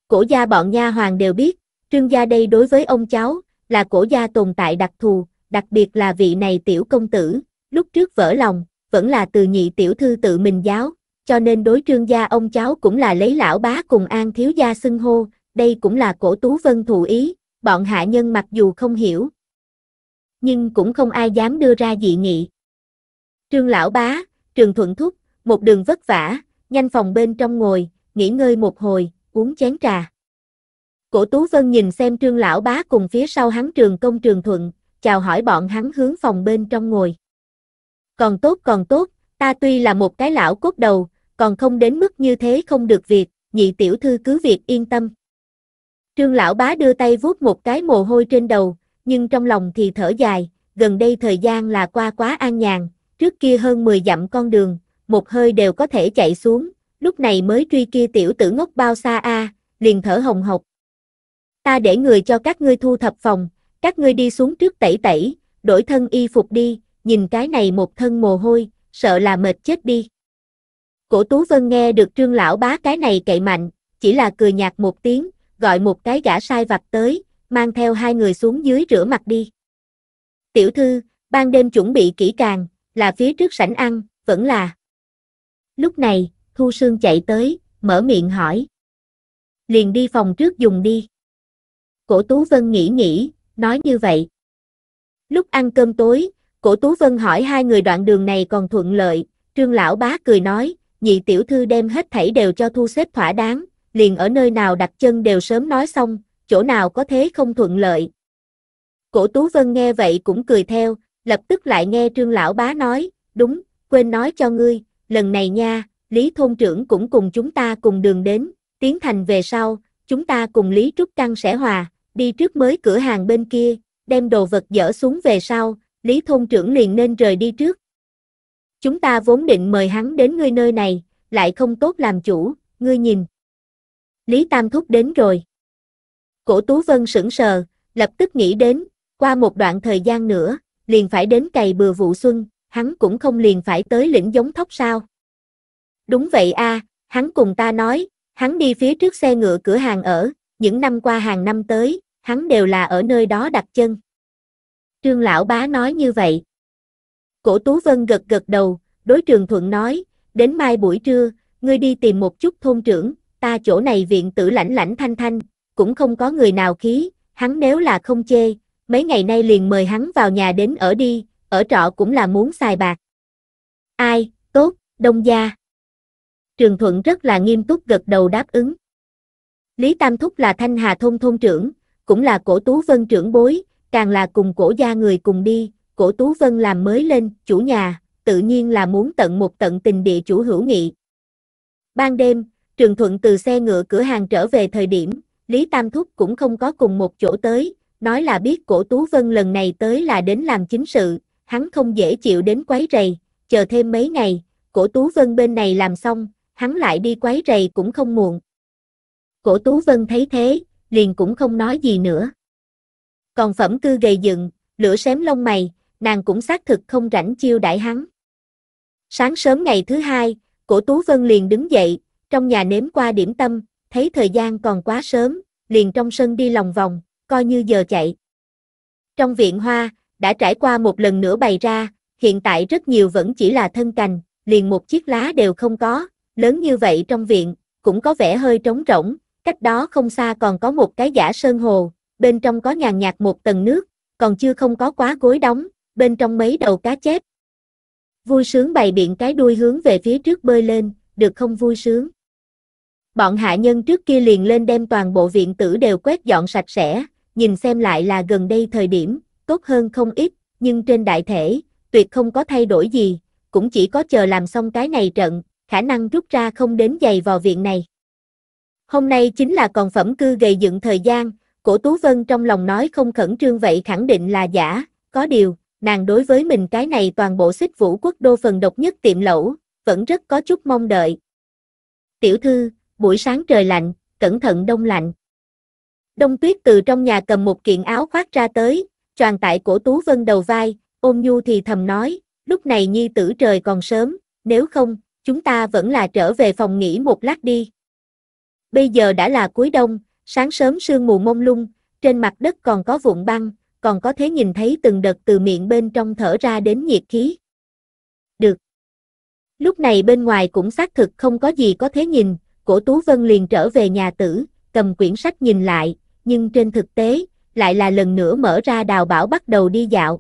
Cổ gia bọn nha hoàng đều biết, trương gia đây đối với ông cháu, là cổ gia tồn tại đặc thù, đặc biệt là vị này tiểu công tử, lúc trước vỡ lòng, vẫn là từ nhị tiểu thư tự mình giáo, cho nên đối trương gia ông cháu cũng là lấy lão bá cùng an thiếu gia xưng hô, đây cũng là cổ tú vân thụ ý, bọn hạ nhân mặc dù không hiểu, nhưng cũng không ai dám đưa ra dị nghị. Trương lão bá, trường thuận thúc, một đường vất vả, nhanh phòng bên trong ngồi, nghỉ ngơi một hồi, uống chén trà. Cổ Tú Vân nhìn xem trương lão bá cùng phía sau hắn trường công trường thuận, chào hỏi bọn hắn hướng phòng bên trong ngồi. Còn tốt còn tốt, ta tuy là một cái lão cốt đầu, còn không đến mức như thế không được việc, nhị tiểu thư cứ việc yên tâm. Trương lão bá đưa tay vuốt một cái mồ hôi trên đầu, nhưng trong lòng thì thở dài, gần đây thời gian là qua quá an nhàn, trước kia hơn 10 dặm con đường, một hơi đều có thể chạy xuống, lúc này mới truy kia tiểu tử ngốc bao xa a, liền thở hồng hộc. Ta để người cho các ngươi thu thập phòng, các ngươi đi xuống trước tẩy tẩy, đổi thân y phục đi, nhìn cái này một thân mồ hôi, sợ là mệt chết đi. Cổ Tú Vân nghe được trương lão bá cái này cậy mạnh, chỉ là cười nhạt một tiếng, gọi một cái gã sai vặt tới, mang theo hai người xuống dưới rửa mặt đi. Tiểu thư, ban đêm chuẩn bị kỹ càng, là phía trước sảnh ăn, vẫn là. Lúc này, Thu Sương chạy tới, mở miệng hỏi. Liền đi phòng trước dùng đi. Cổ Tú Vân nghĩ nghĩ, nói như vậy. Lúc ăn cơm tối, Cổ Tú Vân hỏi hai người đoạn đường này còn thuận lợi, Trương Lão Bá cười nói, nhị tiểu thư đem hết thảy đều cho thu xếp thỏa đáng, liền ở nơi nào đặt chân đều sớm nói xong, chỗ nào có thế không thuận lợi. Cổ Tú Vân nghe vậy cũng cười theo, lập tức lại nghe Trương Lão Bá nói, đúng, quên nói cho ngươi, lần này nha, Lý Thôn Trưởng cũng cùng chúng ta cùng đường đến, tiến thành về sau, chúng ta cùng Lý Trúc Trăng sẽ hòa, đi trước mới cửa hàng bên kia, đem đồ vật dỡ xuống về sau, Lý Thôn Trưởng liền nên rời đi trước, Chúng ta vốn định mời hắn đến ngươi nơi này, lại không tốt làm chủ, ngươi nhìn. Lý Tam Thúc đến rồi. Cổ Tú Vân sững sờ, lập tức nghĩ đến, qua một đoạn thời gian nữa, liền phải đến cày bừa vụ xuân, hắn cũng không liền phải tới lĩnh giống thóc sao. Đúng vậy a, hắn cùng ta nói, hắn đi phía trước xe ngựa cửa hàng ở, những năm qua hàng năm tới, hắn đều là ở nơi đó đặt chân. Trương lão bá nói như vậy. Cổ Tú Vân gật gật đầu, đối trường thuận nói, đến mai buổi trưa, ngươi đi tìm một chút thôn trưởng, ta chỗ này viện tử lãnh lãnh thanh thanh, cũng không có người nào khí, hắn nếu là không chê, mấy ngày nay liền mời hắn vào nhà đến ở đi, ở trọ cũng là muốn xài bạc. Ai, tốt, đông gia. Trường Thuận rất là nghiêm túc gật đầu đáp ứng. Lý Tam Thúc là Thanh Hà Thôn Thôn trưởng, cũng là cổ tú vân trưởng bối, càng là cùng cổ gia người cùng đi, cổ Tú Vân làm mới lên, chủ nhà, tự nhiên là muốn tận một tận tình địa chủ hữu nghị. Ban đêm, Trường Thuận từ xe ngựa cửa hàng trở về thời điểm, Lý Tam Thúc cũng không có cùng một chỗ tới, nói là biết cổ Tú Vân lần này tới là đến làm chính sự, hắn không dễ chịu đến quấy rầy, chờ thêm mấy ngày, cổ Tú Vân bên này làm xong, hắn lại đi quấy rầy cũng không muộn. Cổ Tú Vân thấy thế, liền cũng không nói gì nữa. Còn phẩm cư gầy dựng, lửa xém lông mày, nàng cũng xác thực không rảnh chiêu đãi hắn. Sáng sớm ngày thứ hai, cổ Tú Vân liền đứng dậy, trong nhà nếm qua điểm tâm, thấy thời gian còn quá sớm, liền trong sân đi lòng vòng, coi như giờ chạy. Trong viện hoa, đã trải qua một lần nữa bày ra, hiện tại rất nhiều vẫn chỉ là thân cành, liền một chiếc lá đều không có, lớn như vậy trong viện, cũng có vẻ hơi trống rỗng, cách đó không xa còn có một cái giả sơn hồ, bên trong có nhàn nhạt một tầng nước, còn chưa không có quá gối đóng, bên trong mấy đầu cá chép. Vui sướng bày biện cái đuôi hướng về phía trước bơi lên, được không vui sướng. Bọn hạ nhân trước kia liền lên đem toàn bộ viện tử đều quét dọn sạch sẽ, nhìn xem lại là gần đây thời điểm, tốt hơn không ít, nhưng trên đại thể, tuyệt không có thay đổi gì, cũng chỉ có chờ làm xong cái này trận, khả năng rút ra không đến giày vào viện này. Hôm nay chính là còn phẩm cư gây dựng thời gian, cổ Tú Vân trong lòng nói không khẩn trương vậy khẳng định là giả, có điều, nàng đối với mình cái này toàn bộ xích vũ quốc đô phần độc nhất tiệm lẩu, vẫn rất có chút mong đợi. Tiểu thư, buổi sáng trời lạnh, cẩn thận đông lạnh. Đông tuyết từ trong nhà cầm một kiện áo khoác ra tới, tròn tại cổ Tú Vân đầu vai, ôm nhu thì thầm nói, lúc này nhi tử trời còn sớm, nếu không, chúng ta vẫn là trở về phòng nghỉ một lát đi. Bây giờ đã là cuối đông, sáng sớm sương mù mông lung, trên mặt đất còn có vụn băng, còn có thể nhìn thấy từng đợt từ miệng bên trong thở ra đến nhiệt khí. Được. Lúc này bên ngoài cũng xác thực không có gì có thể nhìn, cổ Tú Vân liền trở về nhà tử, cầm quyển sách nhìn lại, nhưng trên thực tế, lại là lần nữa mở ra đào bảo bắt đầu đi dạo.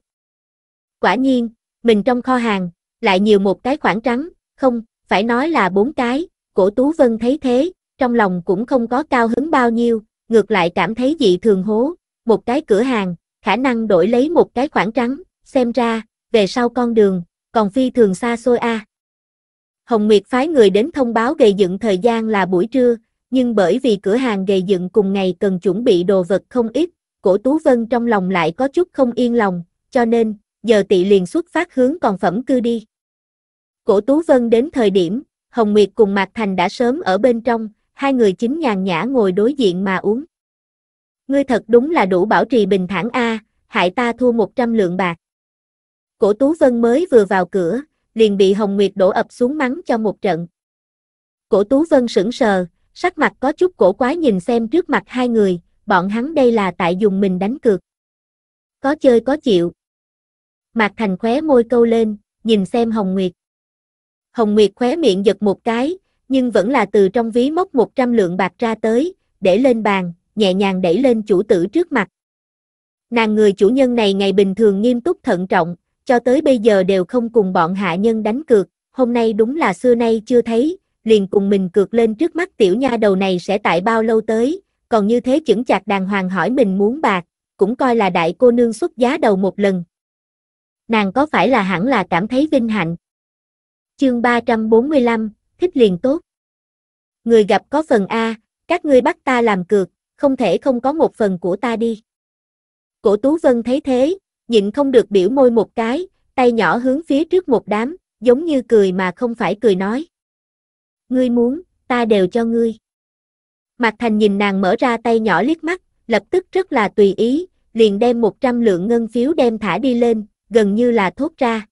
Quả nhiên, mình trong kho hàng, lại nhiều một cái khoảng trắng, không, phải nói là bốn cái, cổ Tú Vân thấy thế, trong lòng cũng không có cao hứng bao nhiêu, ngược lại cảm thấy dị thường hố, một cái cửa hàng, khả năng đổi lấy một cái khoảng trắng, xem ra, về sau con đường, còn phi thường xa xôi a. Hồng Nguyệt phái người đến thông báo gầy dựng thời gian là buổi trưa, nhưng bởi vì cửa hàng gầy dựng cùng ngày cần chuẩn bị đồ vật không ít, cổ Tú Vân trong lòng lại có chút không yên lòng, cho nên, giờ tị liền xuất phát hướng còn phẩm cư đi. Cổ Tú Vân đến thời điểm, Hồng Nguyệt cùng Mạc Thành đã sớm ở bên trong, hai người chính nhàn nhã ngồi đối diện mà uống ngươi thật đúng là đủ bảo trì bình thản a, hại ta thua 100 lượng bạc. Cổ Tú Vân mới vừa vào cửa, liền bị Hồng Nguyệt đổ ập xuống mắng cho một trận. Cổ Tú Vân sững sờ, sắc mặt có chút cổ quái nhìn xem trước mặt hai người, bọn hắn đây là tại dùng mình đánh cược. Có chơi có chịu. Mạc Thành khóe môi câu lên, nhìn xem Hồng Nguyệt. Hồng Nguyệt khóe miệng giật một cái, nhưng vẫn là từ trong ví móc 100 lượng bạc ra tới, để lên bàn, nhẹ nhàng đẩy lên chủ tử trước mặt. Nàng người chủ nhân này ngày bình thường nghiêm túc thận trọng, cho tới bây giờ đều không cùng bọn hạ nhân đánh cược, hôm nay đúng là xưa nay chưa thấy, liền cùng mình cược lên trước mắt tiểu nha đầu này sẽ tại bao lâu tới, còn như thế chững chạc đàng hoàng hỏi mình muốn bạc, cũng coi là đại cô nương xuất giá đầu một lần. Nàng có phải là hẳn là cảm thấy vinh hạnh? Chương 345, thích liền tốt. Người gặp có phần A, các ngươi bắt ta làm cược, không thể không có một phần của ta đi. Cổ Tú Vân thấy thế, nhịn không được biểu môi một cái, tay nhỏ hướng phía trước một đám, giống như cười mà không phải cười nói. Ngươi muốn, ta đều cho ngươi. Mạc Thành nhìn nàng mở ra tay nhỏ liếc mắt, lập tức rất là tùy ý, liền đem 100 lượng ngân phiếu đem thả đi lên, gần như là thốt ra.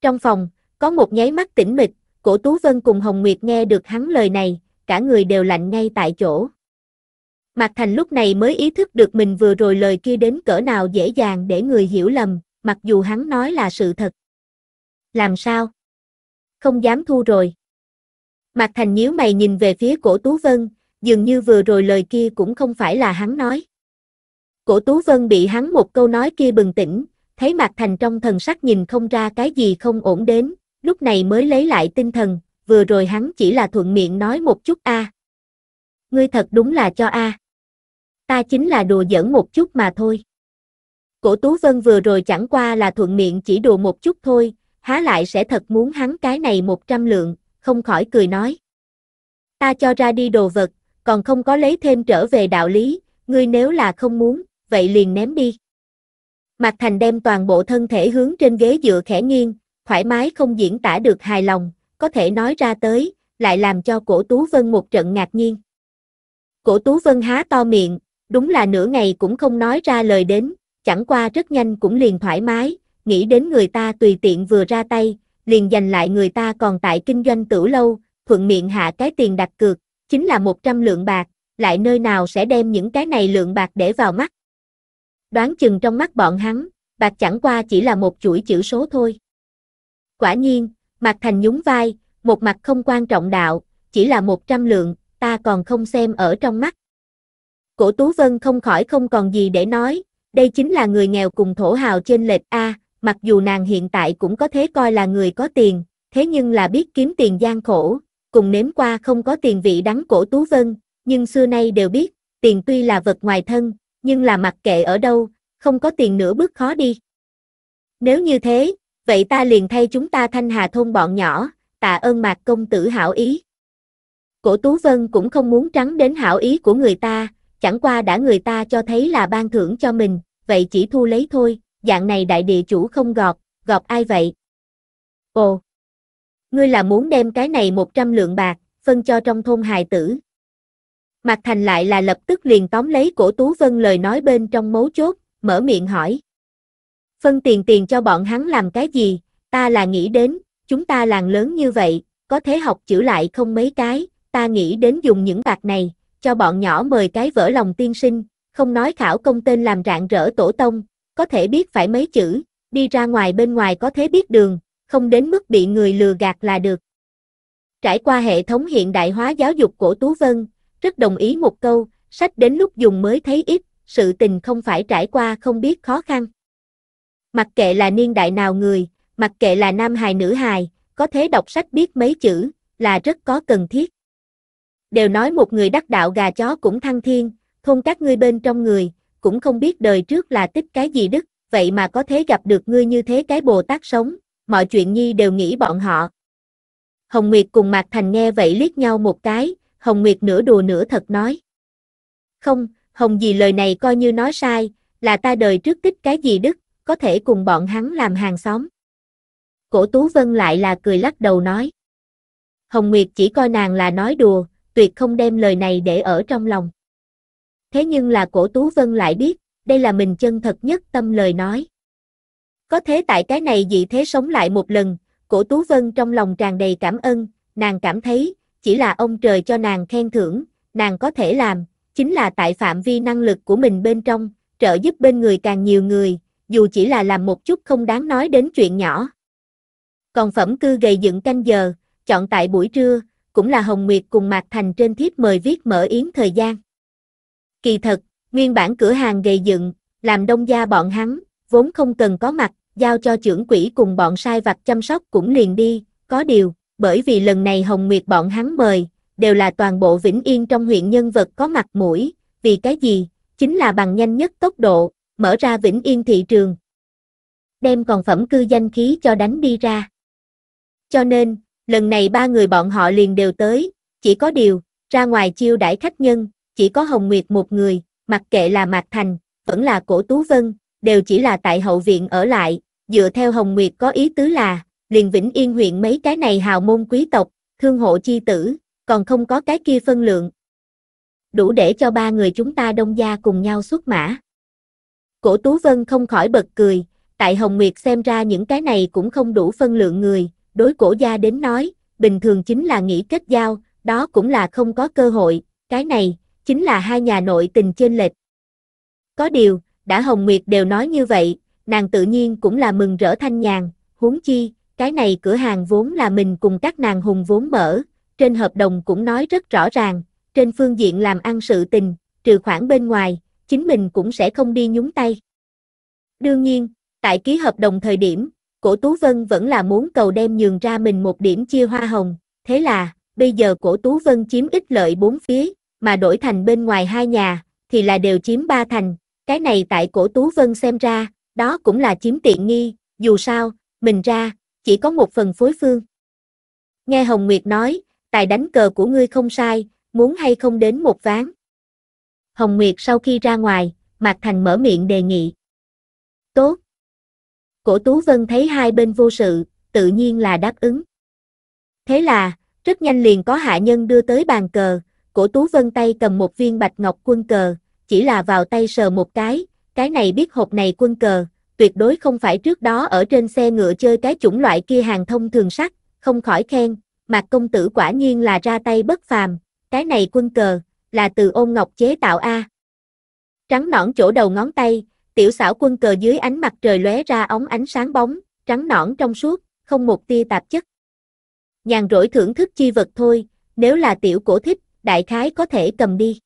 Trong phòng, có một nháy mắt tĩnh mịch, cổ Tú Vân cùng Hồng Nguyệt nghe được hắn lời này, cả người đều lạnh ngay tại chỗ. Mạc Thành lúc này mới ý thức được mình vừa rồi lời kia đến cỡ nào dễ dàng để người hiểu lầm, mặc dù hắn nói là sự thật. Làm sao? Không dám thu rồi. Mạc Thành nhíu mày nhìn về phía cổ Tú Vân, dường như vừa rồi lời kia cũng không phải là hắn nói. Cổ Tú Vân bị hắn một câu nói kia bừng tỉnh, thấy Mạc Thành trong thần sắc nhìn không ra cái gì không ổn đến, lúc này mới lấy lại tinh thần, vừa rồi hắn chỉ là thuận miệng nói một chút a. À ngươi thật đúng là cho a. Ta chính là đùa giỡn một chút mà thôi. Cổ Tú Vân vừa rồi chẳng qua là thuận miệng chỉ đùa một chút thôi, há lại sẽ thật muốn hắn cái này một trăm lượng, không khỏi cười nói. Ta cho ra đi đồ vật, còn không có lấy thêm trở về đạo lý, ngươi nếu là không muốn, vậy liền ném đi. Mạc Thành đem toàn bộ thân thể hướng trên ghế dựa khẽ nghiêng, thoải mái không diễn tả được hài lòng, có thể nói ra tới, lại làm cho cổ Tú Vân một trận ngạc nhiên. Cổ Tú Vân há to miệng, đúng là nửa ngày cũng không nói ra lời đến, chẳng qua rất nhanh cũng liền thoải mái, nghĩ đến người ta tùy tiện vừa ra tay, liền giành lại người ta còn tại kinh doanh tử lâu, thuận miệng hạ cái tiền đặt cược, chính là 100 lượng bạc, lại nơi nào sẽ đem những cái này lượng bạc để vào mắt. Đoán chừng trong mắt bọn hắn, bạc chẳng qua chỉ là một chuỗi chữ số thôi. Quả nhiên, mặt Thành nhún vai, một mặt không quan trọng đạo, chỉ là 100 lượng, ta còn không xem ở trong mắt. Cổ Tú Vân không khỏi không còn gì để nói, đây chính là người nghèo cùng thổ hào trên lệch A, mặc dù nàng hiện tại cũng có thế coi là người có tiền, thế nhưng là biết kiếm tiền gian khổ, cùng nếm qua không có tiền vị đắng cổ Tú Vân, nhưng xưa nay đều biết, tiền tuy là vật ngoài thân, nhưng là mặc kệ ở đâu, không có tiền nữa bước khó đi. Nếu như thế, vậy ta liền thay chúng ta thanh hà thôn bọn nhỏ, tạ ơn mạc công tử hảo ý. Cổ Tú Vân cũng không muốn trắng đến hảo ý của người ta, chẳng qua đã người ta cho thấy là ban thưởng cho mình, vậy chỉ thu lấy thôi, dạng này đại địa chủ không gọt, gọt ai vậy? Ồ! Ngươi là muốn đem cái này 100 lượng bạc, phân cho trong thôn hài tử. Mạc Thành lại là lập tức liền tóm lấy cổ Tú Vân lời nói bên trong mấu chốt, mở miệng hỏi. Phân tiền tiền cho bọn hắn làm cái gì, ta là nghĩ đến, chúng ta làng lớn như vậy, có thể học chữ lại không mấy cái, ta nghĩ đến dùng những bạc này, cho bọn nhỏ mời cái vỡ lòng tiên sinh, không nói khảo công tên làm rạng rỡ tổ tông, có thể biết phải mấy chữ, đi ra ngoài bên ngoài có thế biết đường, không đến mức bị người lừa gạt là được. Trải qua hệ thống hiện đại hóa giáo dục của Tú Vân, rất đồng ý một câu, sách đến lúc dùng mới thấy ít, sự tình không phải trải qua không biết khó khăn. Mặc kệ là niên đại nào người, mặc kệ là nam hài nữ hài, có thế đọc sách biết mấy chữ, là rất có cần thiết đều nói một người đắc đạo gà chó cũng thăng thiên, thôn các ngươi bên trong người, cũng không biết đời trước là tích cái gì đức, vậy mà có thế gặp được ngươi như thế cái Bồ Tát sống, mọi chuyện nhi đều nghĩ bọn họ. Hồng Nguyệt cùng Mạc Thành nghe vậy liếc nhau một cái, Hồng Nguyệt nửa đùa nửa thật nói. Không, Hồng gì lời này coi như nói sai, là ta đời trước tích cái gì đức, có thể cùng bọn hắn làm hàng xóm. Cổ Tú Vân lại là cười lắc đầu nói. Hồng Nguyệt chỉ coi nàng là nói đùa, tuyệt không đem lời này để ở trong lòng. Thế nhưng là cổ Tú Vân lại biết, đây là mình chân thật nhất tâm lời nói. Có thế tại cái này dị thế sống lại một lần, cổ Tú Vân trong lòng tràn đầy cảm ơn, nàng cảm thấy, chỉ là ông trời cho nàng khen thưởng, nàng có thể làm, chính là tại phạm vi năng lực của mình bên trong, trợ giúp bên người càng nhiều người, dù chỉ là làm một chút không đáng nói đến chuyện nhỏ. Còn phẩm cư gầy dựng canh giờ, chọn tại buổi trưa, cũng là Hồng Nguyệt cùng Mạc Thành trên thiếp mời viết mở yến thời gian. Kỳ thật, nguyên bản cửa hàng gầy dựng, làm đông gia bọn hắn, vốn không cần có mặt, giao cho trưởng quỹ cùng bọn sai vặt chăm sóc cũng liền đi, có điều, bởi vì lần này Hồng Nguyệt bọn hắn mời, đều là toàn bộ Vĩnh Yên trong huyện nhân vật có mặt mũi, vì cái gì, chính là bằng nhanh nhất tốc độ, mở ra Vĩnh Yên thị trường. Đem còn phẩm cư danh khí cho đánh đi ra. Cho nên, lần này ba người bọn họ liền đều tới, chỉ có điều, ra ngoài chiêu đãi khách nhân, chỉ có Hồng Nguyệt một người, mặc kệ là Mạc Thành, vẫn là Cổ Tú Vân, đều chỉ là tại hậu viện ở lại, dựa theo Hồng Nguyệt có ý tứ là, liền Vĩnh Yên huyện mấy cái này hào môn quý tộc, thương hộ chi tử, còn không có cái kia phân lượng. Đủ để cho ba người chúng ta đông gia cùng nhau xuất mã. Cổ Tú Vân không khỏi bật cười, tại Hồng Nguyệt xem ra những cái này cũng không đủ phân lượng người, đối cổ gia đến nói, bình thường chính là nghĩ kết giao, đó cũng là không có cơ hội, cái này, chính là hai nhà nội tình trên lệch. Có điều, đã Hồng Nguyệt đều nói như vậy, nàng tự nhiên cũng là mừng rỡ thanh nhàn, huống chi, cái này cửa hàng vốn là mình cùng các nàng hùng vốn mở, trên hợp đồng cũng nói rất rõ ràng, trên phương diện làm ăn sự tình, trừ khoảng bên ngoài, chính mình cũng sẽ không đi nhúng tay. Đương nhiên, tại ký hợp đồng thời điểm, cổ Tú Vân vẫn là muốn cầu đem nhường ra mình một điểm chia hoa hồng, thế là, bây giờ cổ Tú Vân chiếm ít lợi bốn phía, mà đổi thành bên ngoài hai nhà, thì là đều chiếm ba thành, cái này tại cổ Tú Vân xem ra, đó cũng là chiếm tiện nghi, dù sao, mình ra, chỉ có một phần phối phương. Nghe Hồng Nguyệt nói, tài đánh cờ của ngươi không sai, muốn hay không đến một ván. Hồng Nguyệt sau khi ra ngoài, Mạc Thành mở miệng đề nghị. Tốt, Cổ Tú Vân thấy hai bên vô sự, tự nhiên là đáp ứng. Thế là, rất nhanh liền có hạ nhân đưa tới bàn cờ, cổ Tú Vân tay cầm một viên bạch ngọc quân cờ, chỉ là vào tay sờ một cái, cái này biết hộp này quân cờ, tuyệt đối không phải trước đó ở trên xe ngựa chơi cái chủng loại kia hàng thông thường sắc, không khỏi khen, Mạc công tử quả nhiên là ra tay bất phàm, cái này quân cờ, là từ ôn ngọc chế tạo A. Trắng nõn chỗ đầu ngón tay, tiểu xảo quân cờ dưới ánh mặt trời lóe ra ống ánh sáng bóng, trắng nõn trong suốt, không một tia tạp chất. Nhàn rỗi thưởng thức chi vật thôi, nếu là tiểu cổ thích, đại khái có thể cầm đi.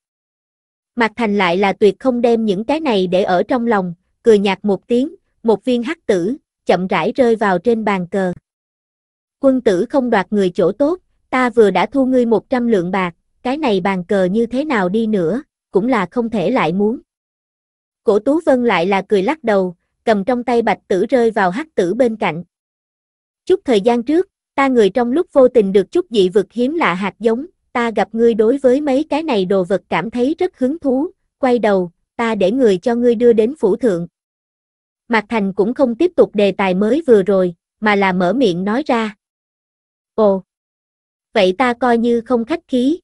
Mạc Thành lại là tuyệt không đem những cái này để ở trong lòng, cười nhạt một tiếng, một viên hắc tử, chậm rãi rơi vào trên bàn cờ. Quân tử không đoạt người chỗ tốt, ta vừa đã thu ngươi 100 lượng bạc, cái này bàn cờ như thế nào đi nữa, cũng là không thể lại muốn. Cổ Tú Vân lại là cười lắc đầu, cầm trong tay bạch tử rơi vào hắc tử bên cạnh. Chút thời gian trước, ta người trong lúc vô tình được chút dị vực hiếm lạ hạt giống, ta gặp ngươi đối với mấy cái này đồ vật cảm thấy rất hứng thú, quay đầu, ta để người cho ngươi đưa đến phủ thượng. Mạc Thành cũng không tiếp tục đề tài mới vừa rồi, mà là mở miệng nói ra. Ồ! Vậy ta coi như không khách khí.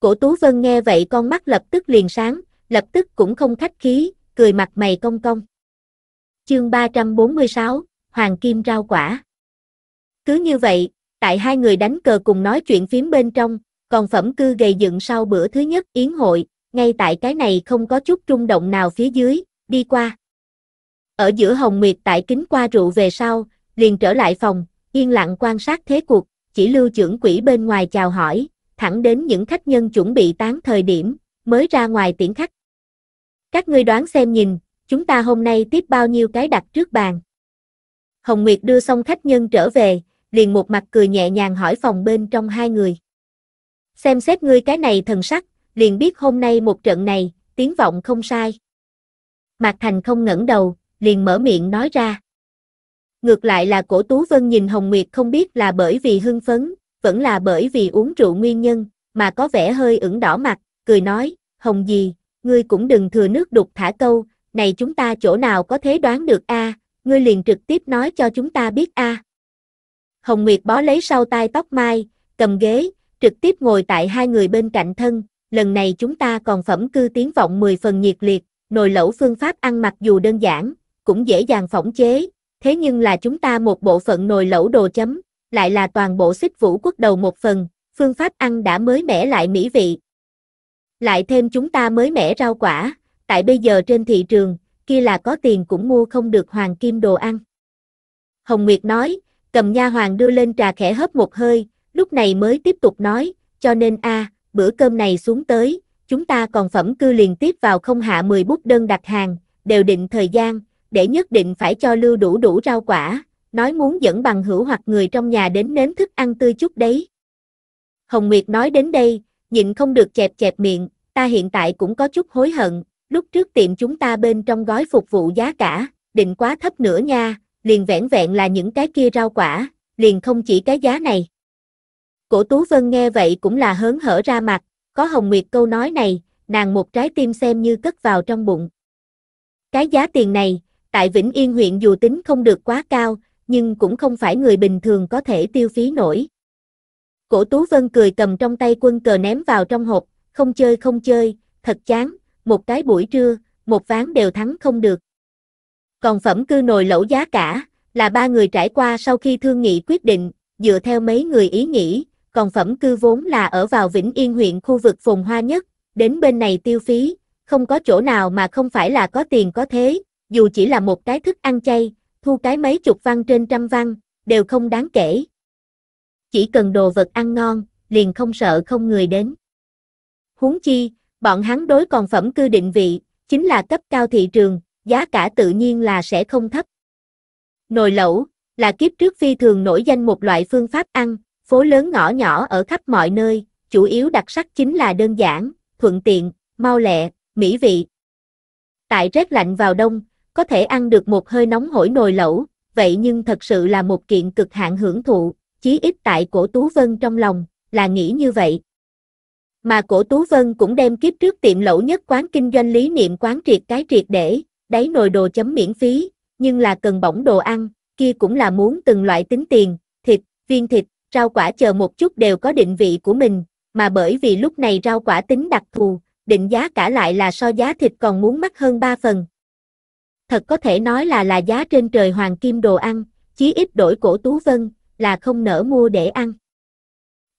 Cổ Tú Vân nghe vậy con mắt lập tức liền sáng, lập tức cũng không khách khí, cười mặt mày cong cong. Chương 346, Hoàng Kim rau quả. Cứ như vậy, tại hai người đánh cờ cùng nói chuyện phím bên trong, còn phẩm cư gầy dựng sau bữa thứ nhất yến hội, ngay tại cái này không có chút rung động nào phía dưới, đi qua. Ở giữa Hồng Nguyệt tại kính qua rượu về sau, liền trở lại phòng, yên lặng quan sát thế cuộc, chỉ lưu trưởng quỷ bên ngoài chào hỏi, thẳng đến những khách nhân chuẩn bị tán thời điểm, mới ra ngoài tiễn khách. Các ngươi đoán xem nhìn, chúng ta hôm nay tiếp bao nhiêu cái đặt trước bàn. Hồng Nguyệt đưa xong khách nhân trở về, liền một mặt cười nhẹ nhàng hỏi phòng bên trong hai người. Xem xét ngươi cái này thần sắc, liền biết hôm nay một trận này, tiếng vọng không sai. Mạc Thành không ngẩng đầu, liền mở miệng nói ra. Ngược lại là cổ Tú Vân nhìn Hồng Nguyệt không biết là bởi vì hưng phấn, vẫn là bởi vì uống rượu nguyên nhân, mà có vẻ hơi ửng đỏ mặt, cười nói, Hồng gì, ngươi cũng đừng thừa nước đục thả câu, này chúng ta chỗ nào có thế đoán được a, ngươi liền trực tiếp nói cho chúng ta biết a. Hồng Nguyệt bó lấy sau tai tóc mai, cầm ghế, trực tiếp ngồi tại hai người bên cạnh thân, lần này chúng ta còn phẩm cư tiếng vọng 10 phần nhiệt liệt, nồi lẩu phương pháp ăn mặc dù đơn giản, cũng dễ dàng phỏng chế, thế nhưng là chúng ta một bộ phận nồi lẩu đồ chấm, lại là toàn bộ xích vũ quốc đầu một phần, phương pháp ăn đã mới mẻ lại mỹ vị, lại thêm chúng ta mới mẻ rau quả, tại bây giờ trên thị trường, kia là có tiền cũng mua không được hoàng kim đồ ăn. Hồng Nguyệt nói, cầm nha hoàng đưa lên trà khẽ hớp một hơi, lúc này mới tiếp tục nói, cho nên a, bữa cơm này xuống tới, chúng ta còn phẩm cư liền tiếp vào không hạ 10 bút đơn đặt hàng, đều định thời gian, để nhất định phải cho lưu đủ đủ rau quả, nói muốn dẫn bằng hữu hoặc người trong nhà đến nếm thức ăn tươi chút đấy. Hồng Nguyệt nói đến đây, nhịn không được chẹp chẹp miệng, ta hiện tại cũng có chút hối hận, lúc trước tiệm chúng ta bên trong gói phục vụ giá cả, định quá thấp nữa nha, liền vẻn vẹn là những cái kia rau quả, liền không chỉ cái giá này. Cổ Tú Vân nghe vậy cũng là hớn hở ra mặt, có Hồng Nguyệt câu nói này, nàng một trái tim xem như cất vào trong bụng. Cái giá tiền này, tại Vĩnh Yên huyện dù tính không được quá cao, nhưng cũng không phải người bình thường có thể tiêu phí nổi. Cổ Tú Vân cười cầm trong tay quân cờ ném vào trong hộp, không chơi không chơi, thật chán, một cái buổi trưa, một ván đều thắng không được. Còn phẩm cư nồi lẩu giá cả, là ba người trải qua sau khi thương nghị quyết định, dựa theo mấy người ý nghĩ, còn phẩm cư vốn là ở vào Vĩnh Yên huyện khu vực phồn hoa nhất, đến bên này tiêu phí, không có chỗ nào mà không phải là có tiền có thế, dù chỉ là một cái thức ăn chay, thu cái mấy chục văn trên trăm văn, đều không đáng kể, chỉ cần đồ vật ăn ngon, liền không sợ không người đến. Huống chi, bọn hắn đối còn phẩm cư định vị, chính là cấp cao thị trường, giá cả tự nhiên là sẽ không thấp. Nồi lẩu, là kiếp trước phi thường nổi danh một loại phương pháp ăn, phố lớn ngõ nhỏ ở khắp mọi nơi, chủ yếu đặc sắc chính là đơn giản, thuận tiện, mau lẹ, mỹ vị. Tại rét lạnh vào đông, có thể ăn được một hơi nóng hổi nồi lẩu, vậy nhưng thật sự là một kiện cực hạn hưởng thụ chí ít tại cổ Tú Vân trong lòng, là nghĩ như vậy. Mà cổ Tú Vân cũng đem kiếp trước tiệm lẩu nhất quán kinh doanh lý niệm quán triệt cái triệt để, đáy nồi đồ chấm miễn phí, nhưng là cần bỏng đồ ăn, kia cũng là muốn từng loại tính tiền, thịt, viên thịt, rau quả chờ một chút đều có định vị của mình, mà bởi vì lúc này rau quả tính đặc thù, định giá cả lại là so giá thịt còn muốn mắc hơn 3 phần. Thật có thể nói là là giá trên trời hoàng kim đồ ăn, chí ít đổi cổ Tú Vân, là không nỡ mua để ăn.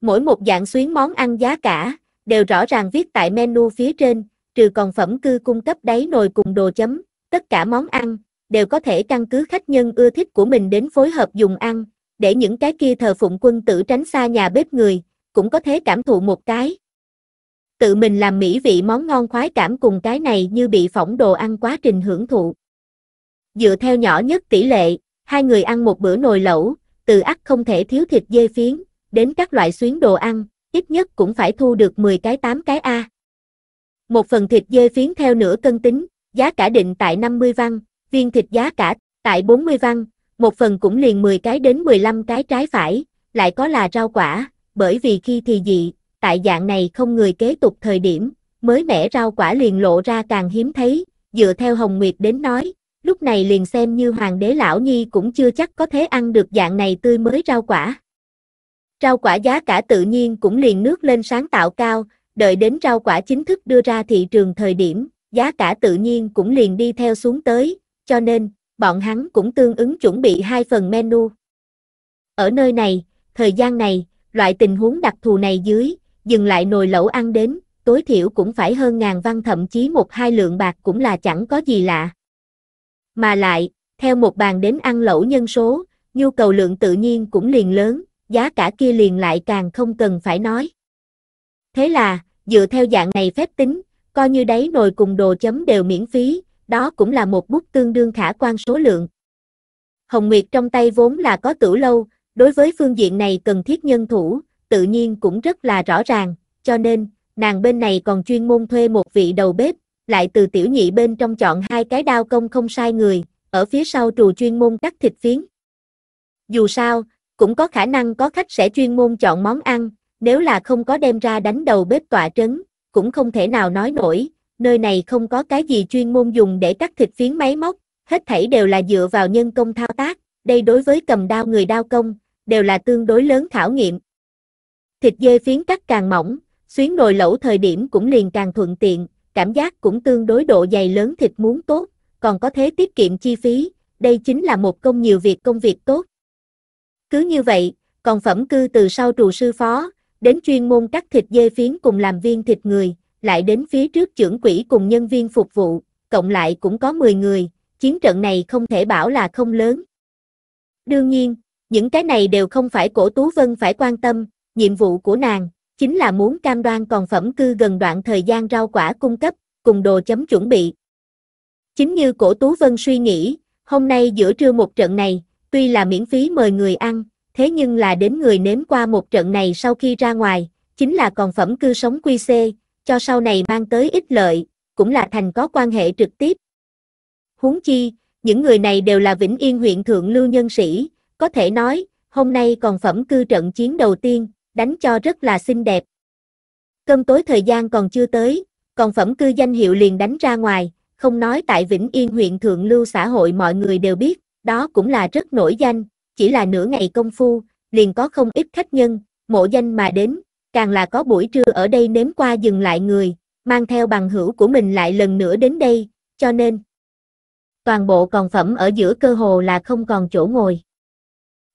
Mỗi một dạng xuyến món ăn giá cả, đều rõ ràng viết tại menu phía trên, trừ còn phẩm cư cung cấp đáy nồi cùng đồ chấm, tất cả món ăn, đều có thể căn cứ khách nhân ưa thích của mình đến phối hợp dùng ăn, để những cái kia thờ phụng quân tử tránh xa nhà bếp người, cũng có thể cảm thụ một cái. Tự mình làm mỹ vị món ngon khoái cảm cùng cái này như bị phỏng đồ ăn quá trình hưởng thụ. Dựa theo nhỏ nhất tỷ lệ, hai người ăn một bữa nồi lẩu, từ ắt không thể thiếu thịt dê phiến, đến các loại xuyến đồ ăn, ít nhất cũng phải thu được 10 cái 8 cái A. Một phần thịt dê phiến theo nửa cân tính, giá cả định tại 50 văn, viên thịt giá cả tại 40 văn, một phần cũng liền 10 cái đến 15 cái trái phải, lại có là rau quả, bởi vì khi thì dị, tại dạng này không người kế tục thời điểm, mới mẻ rau quả liền lộ ra càng hiếm thấy, dựa theo Hồng Nguyệt đến nói, lúc này liền xem như hoàng đế lão nhi cũng chưa chắc có thể ăn được dạng này tươi mới rau quả. Rau quả giá cả tự nhiên cũng liền nước lên sáng tạo cao, đợi đến rau quả chính thức đưa ra thị trường thời điểm, giá cả tự nhiên cũng liền đi theo xuống tới, cho nên, bọn hắn cũng tương ứng chuẩn bị hai phần menu. Ở nơi này, thời gian này, loại tình huống đặc thù này dưới, dừng lại nồi lẩu ăn đến, tối thiểu cũng phải hơn ngàn văn thậm chí một hai lượng bạc cũng là chẳng có gì lạ. Mà lại, theo một bàn đến ăn lẩu nhân số, nhu cầu lượng tự nhiên cũng liền lớn, giá cả kia liền lại càng không cần phải nói. Thế là, dựa theo dạng này phép tính, coi như đáy nồi cùng đồ chấm đều miễn phí, đó cũng là một bút tương đương khả quan số lượng. Hồng Nguyệt trong tay vốn là có tử lâu, đối với phương diện này cần thiết nhân thủ, tự nhiên cũng rất là rõ ràng, cho nên, nàng bên này còn chuyên môn thuê một vị đầu bếp, lại từ tiểu nhị bên trong chọn hai cái đao công không sai người, ở phía sau trù chuyên môn cắt thịt phiến. Dù sao, cũng có khả năng có khách sẽ chuyên môn chọn món ăn, nếu là không có đem ra đánh đầu bếp tọa trấn, cũng không thể nào nói nổi, nơi này không có cái gì chuyên môn dùng để cắt thịt phiến máy móc, hết thảy đều là dựa vào nhân công thao tác, đây đối với cầm đao người đao công, đều là tương đối lớn khảo nghiệm. Thịt dê phiến cắt càng mỏng, xuyến nồi lẩu thời điểm cũng liền càng thuận tiện, cảm giác cũng tương đối độ dày lớn thịt muốn tốt, còn có thế tiết kiệm chi phí, đây chính là một công nhiều việc công việc tốt. Cứ như vậy, còn phẩm cư từ sau trụ sư phó, đến chuyên môn cắt thịt dê phiến cùng làm viên thịt người, lại đến phía trước trưởng quỹ cùng nhân viên phục vụ, cộng lại cũng có 10 người, chiến trận này không thể bảo là không lớn. Đương nhiên, những cái này đều không phải cổ Tú Vân phải quan tâm, nhiệm vụ của nàng chính là muốn cam đoan còn phẩm cư gần đoạn thời gian rau quả cung cấp, cùng đồ chấm chuẩn bị. Chính như cổ Tú Vân suy nghĩ, hôm nay giữa trưa một trận này, tuy là miễn phí mời người ăn, thế nhưng là đến người nếm qua một trận này sau khi ra ngoài, chính là còn phẩm cư sống quy xê, cho sau này mang tới ích lợi, cũng là thành có quan hệ trực tiếp. Huống chi, những người này đều là Vĩnh Yên huyện thượng lưu nhân sĩ, có thể nói, hôm nay còn phẩm cư trận chiến đầu tiên, đánh cho rất là xinh đẹp. Cơm tối thời gian còn chưa tới, còn phẩm cư danh hiệu liền đánh ra ngoài, không nói tại Vĩnh Yên huyện Thượng Lưu xã hội mọi người đều biết, đó cũng là rất nổi danh, chỉ là nửa ngày công phu, liền có không ít khách nhân, mộ danh mà đến, càng là có buổi trưa ở đây nếm qua dừng lại người, mang theo bằng hữu của mình lại lần nữa đến đây, cho nên toàn bộ còn phẩm ở giữa cơ hồ là không còn chỗ ngồi.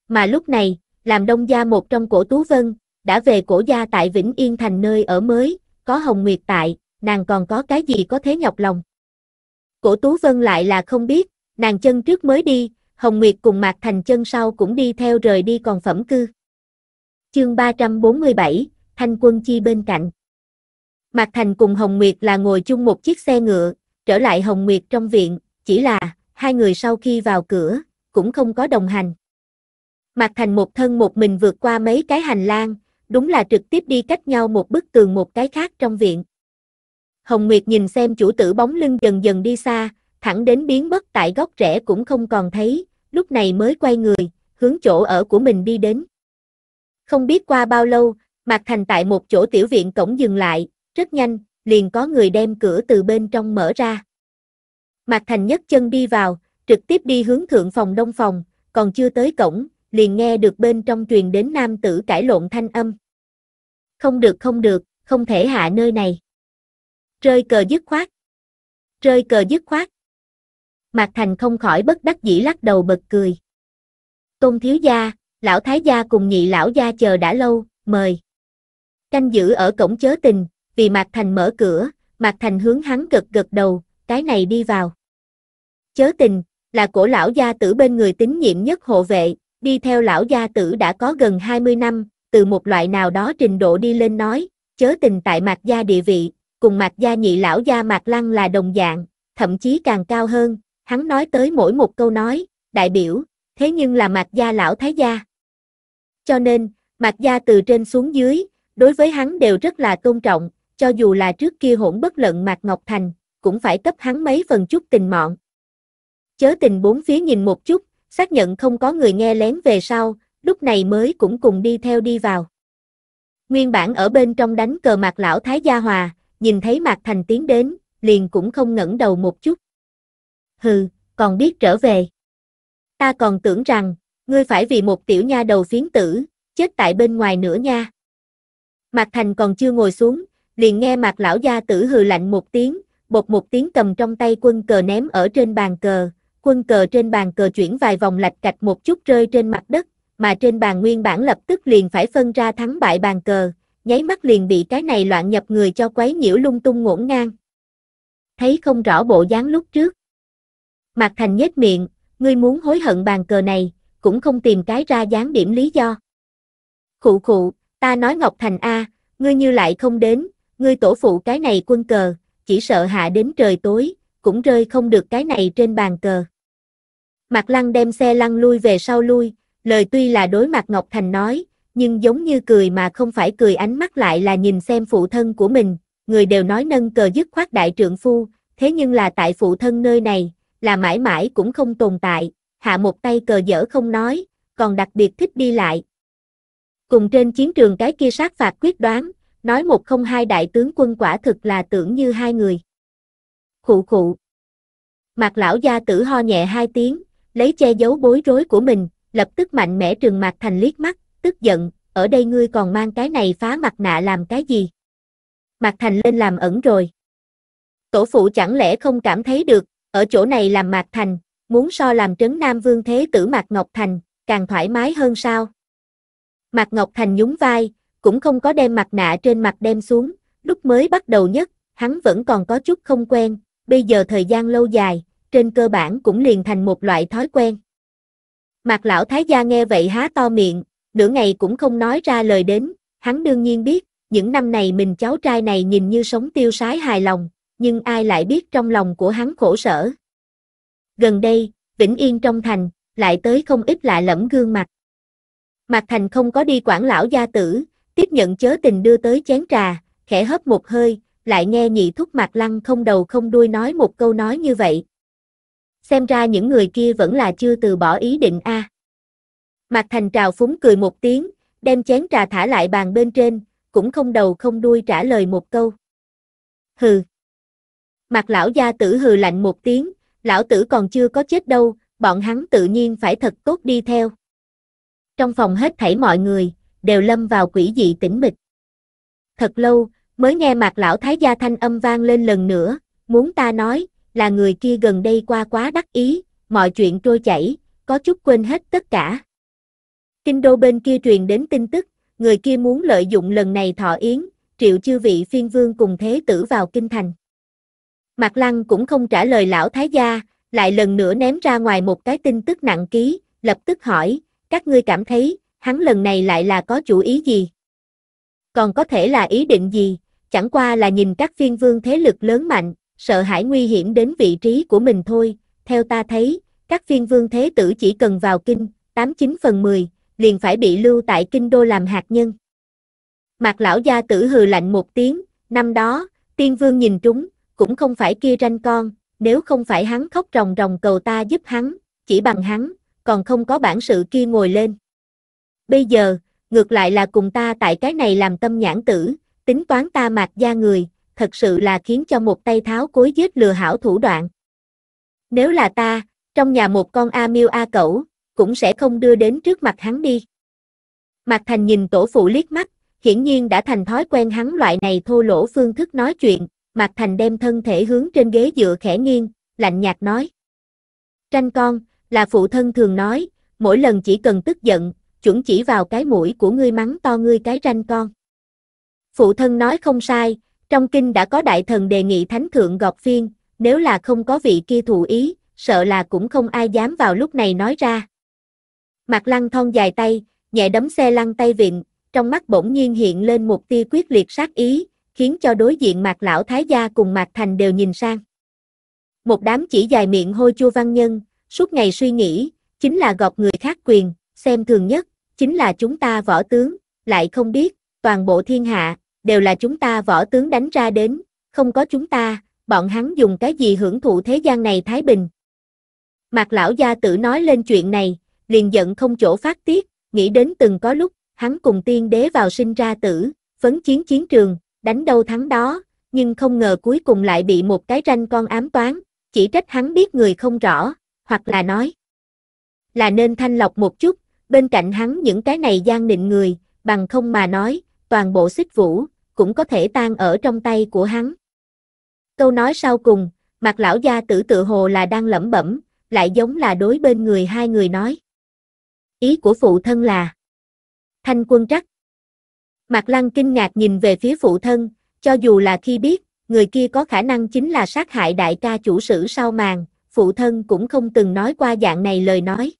Mà lúc này, làm đông gia một trong cổ Tú Vân, đã về cổ gia tại Vĩnh Yên Thành nơi ở mới, có Hồng Nguyệt tại, nàng còn có cái gì có thế nhọc lòng. Cổ Tú Vân lại là không biết, nàng chân trước mới đi, Hồng Nguyệt cùng Mạc Thành chân sau cũng đi theo rời đi còn phẩm cư. Chương 347, Thanh quân chi bên cạnh. Mạc Thành cùng Hồng Nguyệt là ngồi chung một chiếc xe ngựa, trở lại Hồng Nguyệt trong viện, chỉ là, hai người sau khi vào cửa, cũng không có đồng hành. Mạc Thành một thân một mình vượt qua mấy cái hành lang, đúng là trực tiếp đi cách nhau một bức tường một cái khác trong viện. Hồng Nguyệt nhìn xem chủ tử bóng lưng dần dần đi xa, thẳng đến biến mất tại góc rẽ cũng không còn thấy, lúc này mới quay người, hướng chỗ ở của mình đi đến. Không biết qua bao lâu, Mạc Thành tại một chỗ tiểu viện cổng dừng lại, rất nhanh, liền có người đem cửa từ bên trong mở ra. Mạc Thành nhấc chân đi vào, trực tiếp đi hướng thượng phòng đông phòng, còn chưa tới cổng, liền nghe được bên trong truyền đến nam tử cãi lộn thanh âm không được không được, không thể hạ nơi này. Rơi cờ dứt khoát. Rơi cờ dứt khoát. Mạc Thành không khỏi bất đắc dĩ lắc đầu bật cười. Tôn thiếu gia, lão thái gia cùng nhị lão gia chờ đã lâu, mời. Canh giữ ở cổng chớ tình, vì Mạc Thành mở cửa, Mạc Thành hướng hắn gật gật đầu, cái này đi vào. Chớ tình, là cổ lão gia tử bên người tín nhiệm nhất hộ vệ, đi theo lão gia tử đã có gần 20 năm, từ một loại nào đó trình độ đi lên nói, chớ tình tại mạc gia địa vị, cùng mạc gia nhị lão gia mạc lăng là đồng dạng, thậm chí càng cao hơn, hắn nói tới mỗi một câu nói, đại biểu, thế nhưng là mạc gia lão thái gia. Cho nên, mạc gia từ trên xuống dưới, đối với hắn đều rất là tôn trọng, cho dù là trước kia hỗn bất lận mạc Ngọc Thành, cũng phải cấp hắn mấy phần chút tình mọn. Chớ tình bốn phía nhìn một chút, xác nhận không có người nghe lén về sau, lúc này mới cũng cùng đi theo đi vào. Nguyên bản ở bên trong đánh cờ mạc lão Thái Gia Hòa, nhìn thấy mạc thành tiến đến, liền cũng không ngẩng đầu một chút. Hừ, còn biết trở về. Ta còn tưởng rằng, ngươi phải vì một tiểu nha đầu phiến tử, chết tại bên ngoài nữa nha. Mạc Thành còn chưa ngồi xuống, liền nghe Mạc lão gia tử hừ lạnh một tiếng, bột một tiếng cầm trong tay quân cờ ném ở trên bàn cờ, quân cờ trên bàn cờ chuyển vài vòng lạch cạch một chút rơi trên mặt đất, mà trên bàn nguyên bản lập tức liền phải phân ra thắng bại bàn cờ, nháy mắt liền bị cái này loạn nhập người cho quấy nhiễu lung tung ngổn ngang. Thấy không rõ bộ dáng lúc trước. mặt Thành nhếch miệng, ngươi muốn hối hận bàn cờ này, cũng không tìm cái ra dáng điểm lý do. Khụ khụ, ta nói Ngọc Thành A, ngươi như lại không đến, ngươi tổ phụ cái này quân cờ, chỉ sợ hạ đến trời tối, cũng rơi không được cái này trên bàn cờ. mặt Lăng đem xe lăn lui về sau lui, lời tuy là đối mặt Ngọc Thành nói, nhưng giống như cười mà không phải cười ánh mắt lại là nhìn xem phụ thân của mình, người đều nói nâng cờ dứt khoát đại trượng phu, thế nhưng là tại phụ thân nơi này, là mãi mãi cũng không tồn tại, hạ một tay cờ dở không nói, còn đặc biệt thích đi lại. Cùng trên chiến trường cái kia sát phạt quyết đoán, nói một không hai đại tướng quân quả thực là tưởng như hai người. Khụ khụ. Mặt lão gia tử ho nhẹ hai tiếng, lấy che giấu bối rối của mình, lập tức mạnh mẽ trừng mặt thành liếc mắt, tức giận, ở đây ngươi còn mang cái này phá mặt nạ làm cái gì? Mặt thành lên làm ẩn rồi. Tổ phụ chẳng lẽ không cảm thấy được, ở chỗ này làm mặt thành, muốn so làm trấn Nam Vương Thế tử Mạc Ngọc Thành, càng thoải mái hơn sao? Mạc Ngọc Thành nhún vai, cũng không có đem mặt nạ trên mặt đem xuống, lúc mới bắt đầu nhất, hắn vẫn còn có chút không quen, bây giờ thời gian lâu dài, trên cơ bản cũng liền thành một loại thói quen. Mạc lão thái gia nghe vậy há to miệng, nửa ngày cũng không nói ra lời đến, hắn đương nhiên biết, những năm này mình cháu trai này nhìn như sống tiêu sái hài lòng, nhưng ai lại biết trong lòng của hắn khổ sở. Gần đây, Vĩnh Yên trong thành, lại tới không ít lạ lẫm gương mặt. Mạc Thành không có đi quản lão gia tử, tiếp nhận chớ tình đưa tới chén trà, khẽ hấp một hơi, lại nghe nhị thúc Mạc Lăng không đầu không đuôi nói một câu nói như vậy xem ra những người kia vẫn là chưa từ bỏ ý định a. À. Mạc Thành trào phúng cười một tiếng, đem chén trà thả lại bàn bên trên, cũng không đầu không đuôi trả lời một câu. Hừ. Mạc lão gia tử hừ lạnh một tiếng, lão tử còn chưa có chết đâu, bọn hắn tự nhiên phải thật tốt đi theo. Trong phòng hết thảy mọi người, đều lâm vào quỷ dị tĩnh mịch. Thật lâu, mới nghe mạc lão thái gia thanh âm vang lên lần nữa, muốn ta nói, là người kia gần đây qua quá đắc ý, mọi chuyện trôi chảy, có chút quên hết tất cả. Kinh đô bên kia truyền đến tin tức, người kia muốn lợi dụng lần này thọ yến, triệu chư vị phiên vương cùng thế tử vào kinh thành. Mạc Lăng cũng không trả lời lão thái gia, lại lần nữa ném ra ngoài một cái tin tức nặng ký, lập tức hỏi, các ngươi cảm thấy, hắn lần này lại là có chủ ý gì? Còn có thể là ý định gì, chẳng qua là nhìn các phiên vương thế lực lớn mạnh, sợ hãi nguy hiểm đến vị trí của mình thôi, theo ta thấy, các phiên vương thế tử chỉ cần vào kinh, 89 phần 10, liền phải bị lưu tại kinh đô làm hạt nhân. Mạc lão gia tử hừ lạnh một tiếng, năm đó, tiên vương nhìn trúng, cũng không phải kia ranh con, nếu không phải hắn khóc ròng ròng cầu ta giúp hắn, chỉ bằng hắn, còn không có bản sự kia ngồi lên. Bây giờ, ngược lại là cùng ta tại cái này làm tâm nhãn tử, tính toán ta mạc gia người, thật sự là khiến cho một tay tháo cối giết lừa hảo thủ đoạn. Nếu là ta, trong nhà một con A miêu A cẩu, cũng sẽ không đưa đến trước mặt hắn đi. Mặt thành nhìn tổ phụ liếc mắt, hiển nhiên đã thành thói quen hắn loại này thô lỗ phương thức nói chuyện, mặt thành đem thân thể hướng trên ghế dựa khẽ nghiêng, lạnh nhạt nói. Tranh con, là phụ thân thường nói, mỗi lần chỉ cần tức giận, chuẩn chỉ vào cái mũi của ngươi mắng to ngươi cái ranh con. Phụ thân nói không sai, trong kinh đã có đại thần đề nghị thánh thượng gọt phiên, nếu là không có vị kia thù ý, sợ là cũng không ai dám vào lúc này nói ra. Mặt lăng thon dài tay, nhẹ đấm xe lăng tay vịn, trong mắt bỗng nhiên hiện lên một tia quyết liệt sát ý, khiến cho đối diện mặt lão thái gia cùng mặt thành đều nhìn sang. Một đám chỉ dài miệng hôi chua văn nhân, suốt ngày suy nghĩ, chính là gọt người khác quyền, xem thường nhất, chính là chúng ta võ tướng, lại không biết, toàn bộ thiên hạ, đều là chúng ta võ tướng đánh ra đến, không có chúng ta, bọn hắn dùng cái gì hưởng thụ thế gian này thái bình. Mạc lão gia tử nói lên chuyện này, liền giận không chỗ phát tiết, nghĩ đến từng có lúc, hắn cùng tiên đế vào sinh ra tử, phấn chiến chiến trường, đánh đâu thắng đó, nhưng không ngờ cuối cùng lại bị một cái ranh con ám toán, chỉ trách hắn biết người không rõ, hoặc là nói là nên thanh lọc một chút, bên cạnh hắn những cái này gian nịnh người, bằng không mà nói, toàn bộ xích vũ, cũng có thể tan ở trong tay của hắn. Câu nói sau cùng, mặt lão gia tử tự hồ là đang lẩm bẩm, lại giống là đối bên người hai người nói. Ý của phụ thân là Thanh quân trắc. Mặt lăng kinh ngạc nhìn về phía phụ thân, cho dù là khi biết, người kia có khả năng chính là sát hại đại ca chủ sử sau màn, phụ thân cũng không từng nói qua dạng này lời nói.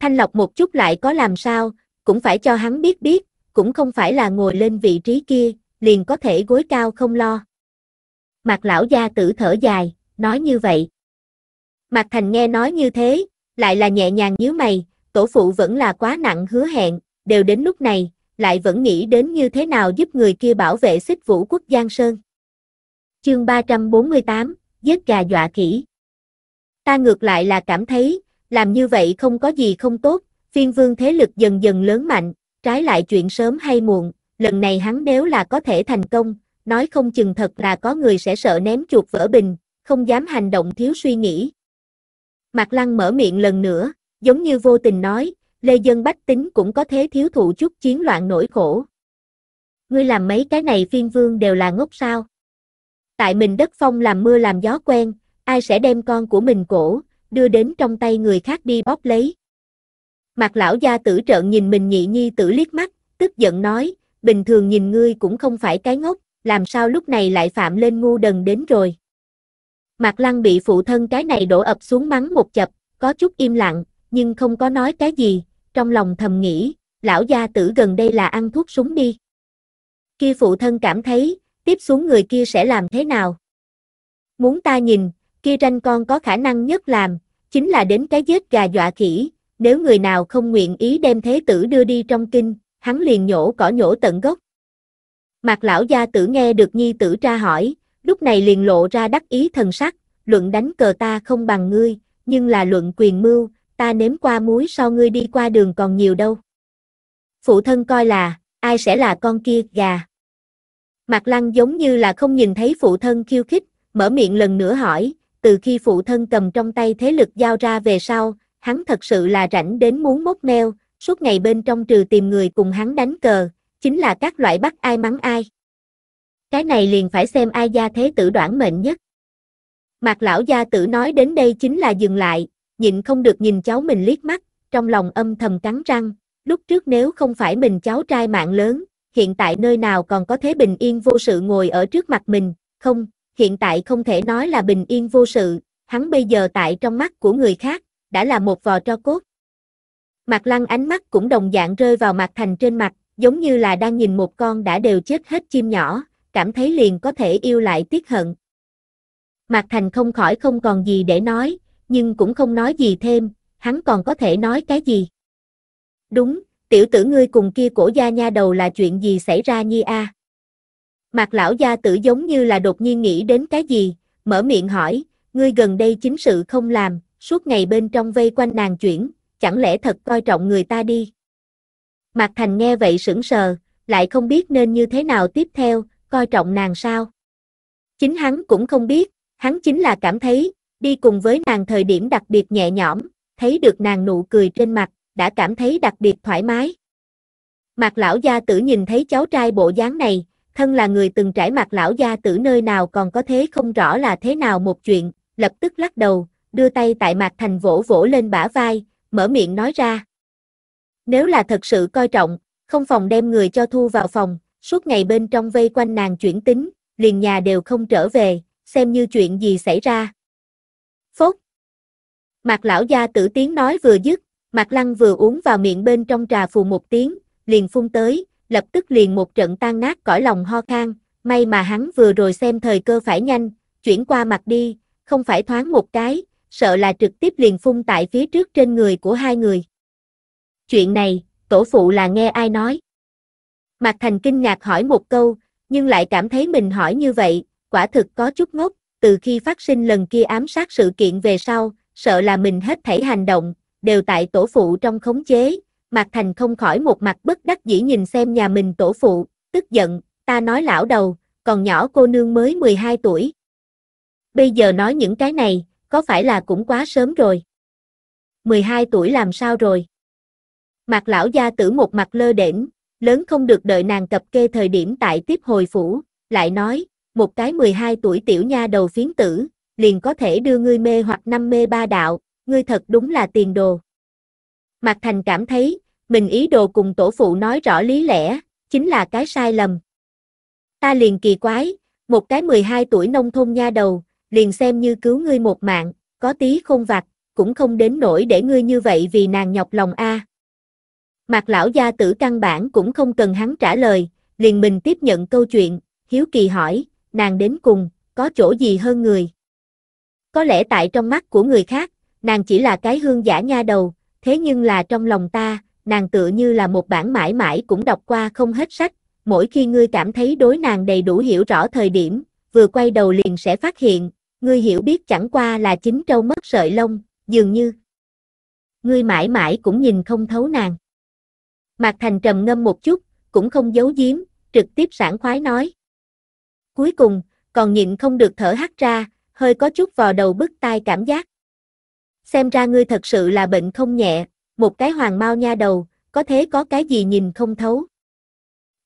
Thanh lọc một chút lại có làm sao, cũng phải cho hắn biết biết, cũng không phải là ngồi lên vị trí kia, liền có thể gối cao không lo. mạc lão gia tử thở dài, nói như vậy. mạc thành nghe nói như thế, lại là nhẹ nhàng nhíu mày, tổ phụ vẫn là quá nặng hứa hẹn, đều đến lúc này, lại vẫn nghĩ đến như thế nào giúp người kia bảo vệ xích vũ quốc Giang Sơn. Chương 348, giết gà dọa kỹ. Ta ngược lại là cảm thấy, làm như vậy không có gì không tốt, phiên vương thế lực dần dần lớn mạnh, trái lại chuyện sớm hay muộn, lần này hắn nếu là có thể thành công, nói không chừng thật là có người sẽ sợ ném chuột vỡ bình, không dám hành động thiếu suy nghĩ. Mạc Lăng mở miệng lần nữa, giống như vô tình nói, Lê Dân Bách Tính cũng có thế thiếu thụ chút chiến loạn nỗi khổ. Ngươi làm mấy cái này phiên vương đều là ngốc sao. Tại mình đất phong làm mưa làm gió quen, ai sẽ đem con của mình cổ, đưa đến trong tay người khác đi bóp lấy. Mặt lão gia tử trợn nhìn mình nhị nhi tử liếc mắt, tức giận nói, bình thường nhìn ngươi cũng không phải cái ngốc, làm sao lúc này lại phạm lên ngu đần đến rồi. mặt Lăng bị phụ thân cái này đổ ập xuống mắng một chập, có chút im lặng, nhưng không có nói cái gì, trong lòng thầm nghĩ, lão gia tử gần đây là ăn thuốc súng đi. Khi phụ thân cảm thấy, tiếp xuống người kia sẽ làm thế nào? Muốn ta nhìn, kia tranh con có khả năng nhất làm, chính là đến cái giết gà dọa khỉ, nếu người nào không nguyện ý đem thế tử đưa đi trong kinh, hắn liền nhổ cỏ nhổ tận gốc. Mạc lão gia tử nghe được nhi tử tra hỏi, lúc này liền lộ ra đắc ý thần sắc, luận đánh cờ ta không bằng ngươi, nhưng là luận quyền mưu, ta nếm qua muối so ngươi đi qua đường còn nhiều đâu. Phụ thân coi là, ai sẽ là con kia gà. Mạc Lăng giống như là không nhìn thấy phụ thân khiêu khích, mở miệng lần nữa hỏi, từ khi phụ thân cầm trong tay thế lực giao ra về sau, hắn thật sự là rảnh đến muốn mốt meo, suốt ngày bên trong trừ tìm người cùng hắn đánh cờ, chính là các loại bắt ai mắng ai. Cái này liền phải xem ai gia thế tử đoản mệnh nhất. Mạc lão gia tử nói đến đây chính là dừng lại, nhịn không được nhìn cháu mình liếc mắt, trong lòng âm thầm cắn răng, lúc trước nếu không phải mình cháu trai mạng lớn, hiện tại nơi nào còn có thế bình yên vô sự ngồi ở trước mặt mình, không, hiện tại không thể nói là bình yên vô sự, hắn bây giờ tại trong mắt của người khác, đã là một vò tro cốt. Mạc Lăng ánh mắt cũng đồng dạng rơi vào Mạc Thành trên mặt, giống như là đang nhìn một con đã đều chết hết chim nhỏ, cảm thấy liền có thể yêu lại tiếc hận. Mạc Thành không khỏi không còn gì để nói, nhưng cũng không nói gì thêm, hắn còn có thể nói cái gì. Đúng, tiểu tử ngươi cùng kia cổ gia nha đầu là chuyện gì xảy ra nhi a? Mạc lão gia tử giống như là đột nhiên nghĩ đến cái gì, mở miệng hỏi, ngươi gần đây chính sự không làm, suốt ngày bên trong vây quanh nàng chuyển, chẳng lẽ thật coi trọng người ta đi. Mạc Thành nghe vậy sững sờ, lại không biết nên như thế nào tiếp theo, coi trọng nàng sao. Chính hắn cũng không biết, hắn chính là cảm thấy, đi cùng với nàng thời điểm đặc biệt nhẹ nhõm, thấy được nàng nụ cười trên mặt, đã cảm thấy đặc biệt thoải mái. Mạc lão gia tử nhìn thấy cháu trai bộ dáng này, thân là người từng trải mặt lão gia tử nơi nào còn có thế không rõ là thế nào một chuyện, lập tức lắc đầu, đưa tay tại mặt Thành vỗ vỗ lên bả vai, mở miệng nói ra. Nếu là thật sự coi trọng, không phòng đem người cho thu vào phòng, suốt ngày bên trong vây quanh nàng chuyển tính, liền nhà đều không trở về, xem như chuyện gì xảy ra. Phốt! mặt lão gia tử tiếng nói vừa dứt, mặt Lăng vừa uống vào miệng bên trong trà phù một tiếng, liền phun tới, lập tức liền một trận tan nát cõi lòng ho khang. may mà hắn vừa rồi xem thời cơ phải nhanh, chuyển qua mặt đi, không phải thoáng một cái, sợ là trực tiếp liền phun tại phía trước trên người của hai người. Chuyện này, tổ phụ là nghe ai nói? Mạc Thành kinh ngạc hỏi một câu, nhưng lại cảm thấy mình hỏi như vậy, quả thực có chút ngốc, từ khi phát sinh lần kia ám sát sự kiện về sau, sợ là mình hết thảy hành động, đều tại tổ phụ trong khống chế, Mạc Thành không khỏi một mặt bất đắc dĩ nhìn xem nhà mình tổ phụ, tức giận, ta nói lão đầu, còn nhỏ cô nương mới 12 tuổi. Bây giờ nói những cái này, có phải là cũng quá sớm rồi? 12 tuổi làm sao rồi? Mạc lão gia tử một mặt lơ đễnh, lớn không được đợi nàng cập kê thời điểm tại tiếp hồi phủ, lại nói, một cái 12 tuổi tiểu nha đầu phiến tử, liền có thể đưa ngươi mê hoặc năm mê ba đạo, ngươi thật đúng là tiền đồ. Mạc Thành cảm thấy, mình ý đồ cùng tổ phụ nói rõ lý lẽ, chính là cái sai lầm. Ta liền kỳ quái, một cái 12 tuổi nông thôn nha đầu, liền xem như cứu ngươi một mạng, có tí không vặt, cũng không đến nỗi để ngươi như vậy vì nàng nhọc lòng a. Mạc lão gia tử căn bản cũng không cần hắn trả lời, liền mình tiếp nhận câu chuyện, hiếu kỳ hỏi, nàng đến cùng, có chỗ gì hơn người? Có lẽ tại trong mắt của người khác, nàng chỉ là cái hương giả nha đầu, thế nhưng là trong lòng ta, nàng tựa như là một bản mãi mãi cũng đọc qua không hết sách, mỗi khi ngươi cảm thấy đối nàng đầy đủ hiểu rõ thời điểm, vừa quay đầu liền sẽ phát hiện, ngươi hiểu biết chẳng qua là chính trâu mất sợi lông, dường như. Ngươi mãi mãi cũng nhìn không thấu nàng. Mạc Thành trầm ngâm một chút, cũng không giấu giếm, trực tiếp sảng khoái nói. Cuối cùng, còn nhịn không được thở hắt ra, hơi có chút vò đầu bứt tai cảm giác. Xem ra ngươi thật sự là bệnh không nhẹ, một cái hoàng mau nha đầu, có thế có cái gì nhìn không thấu.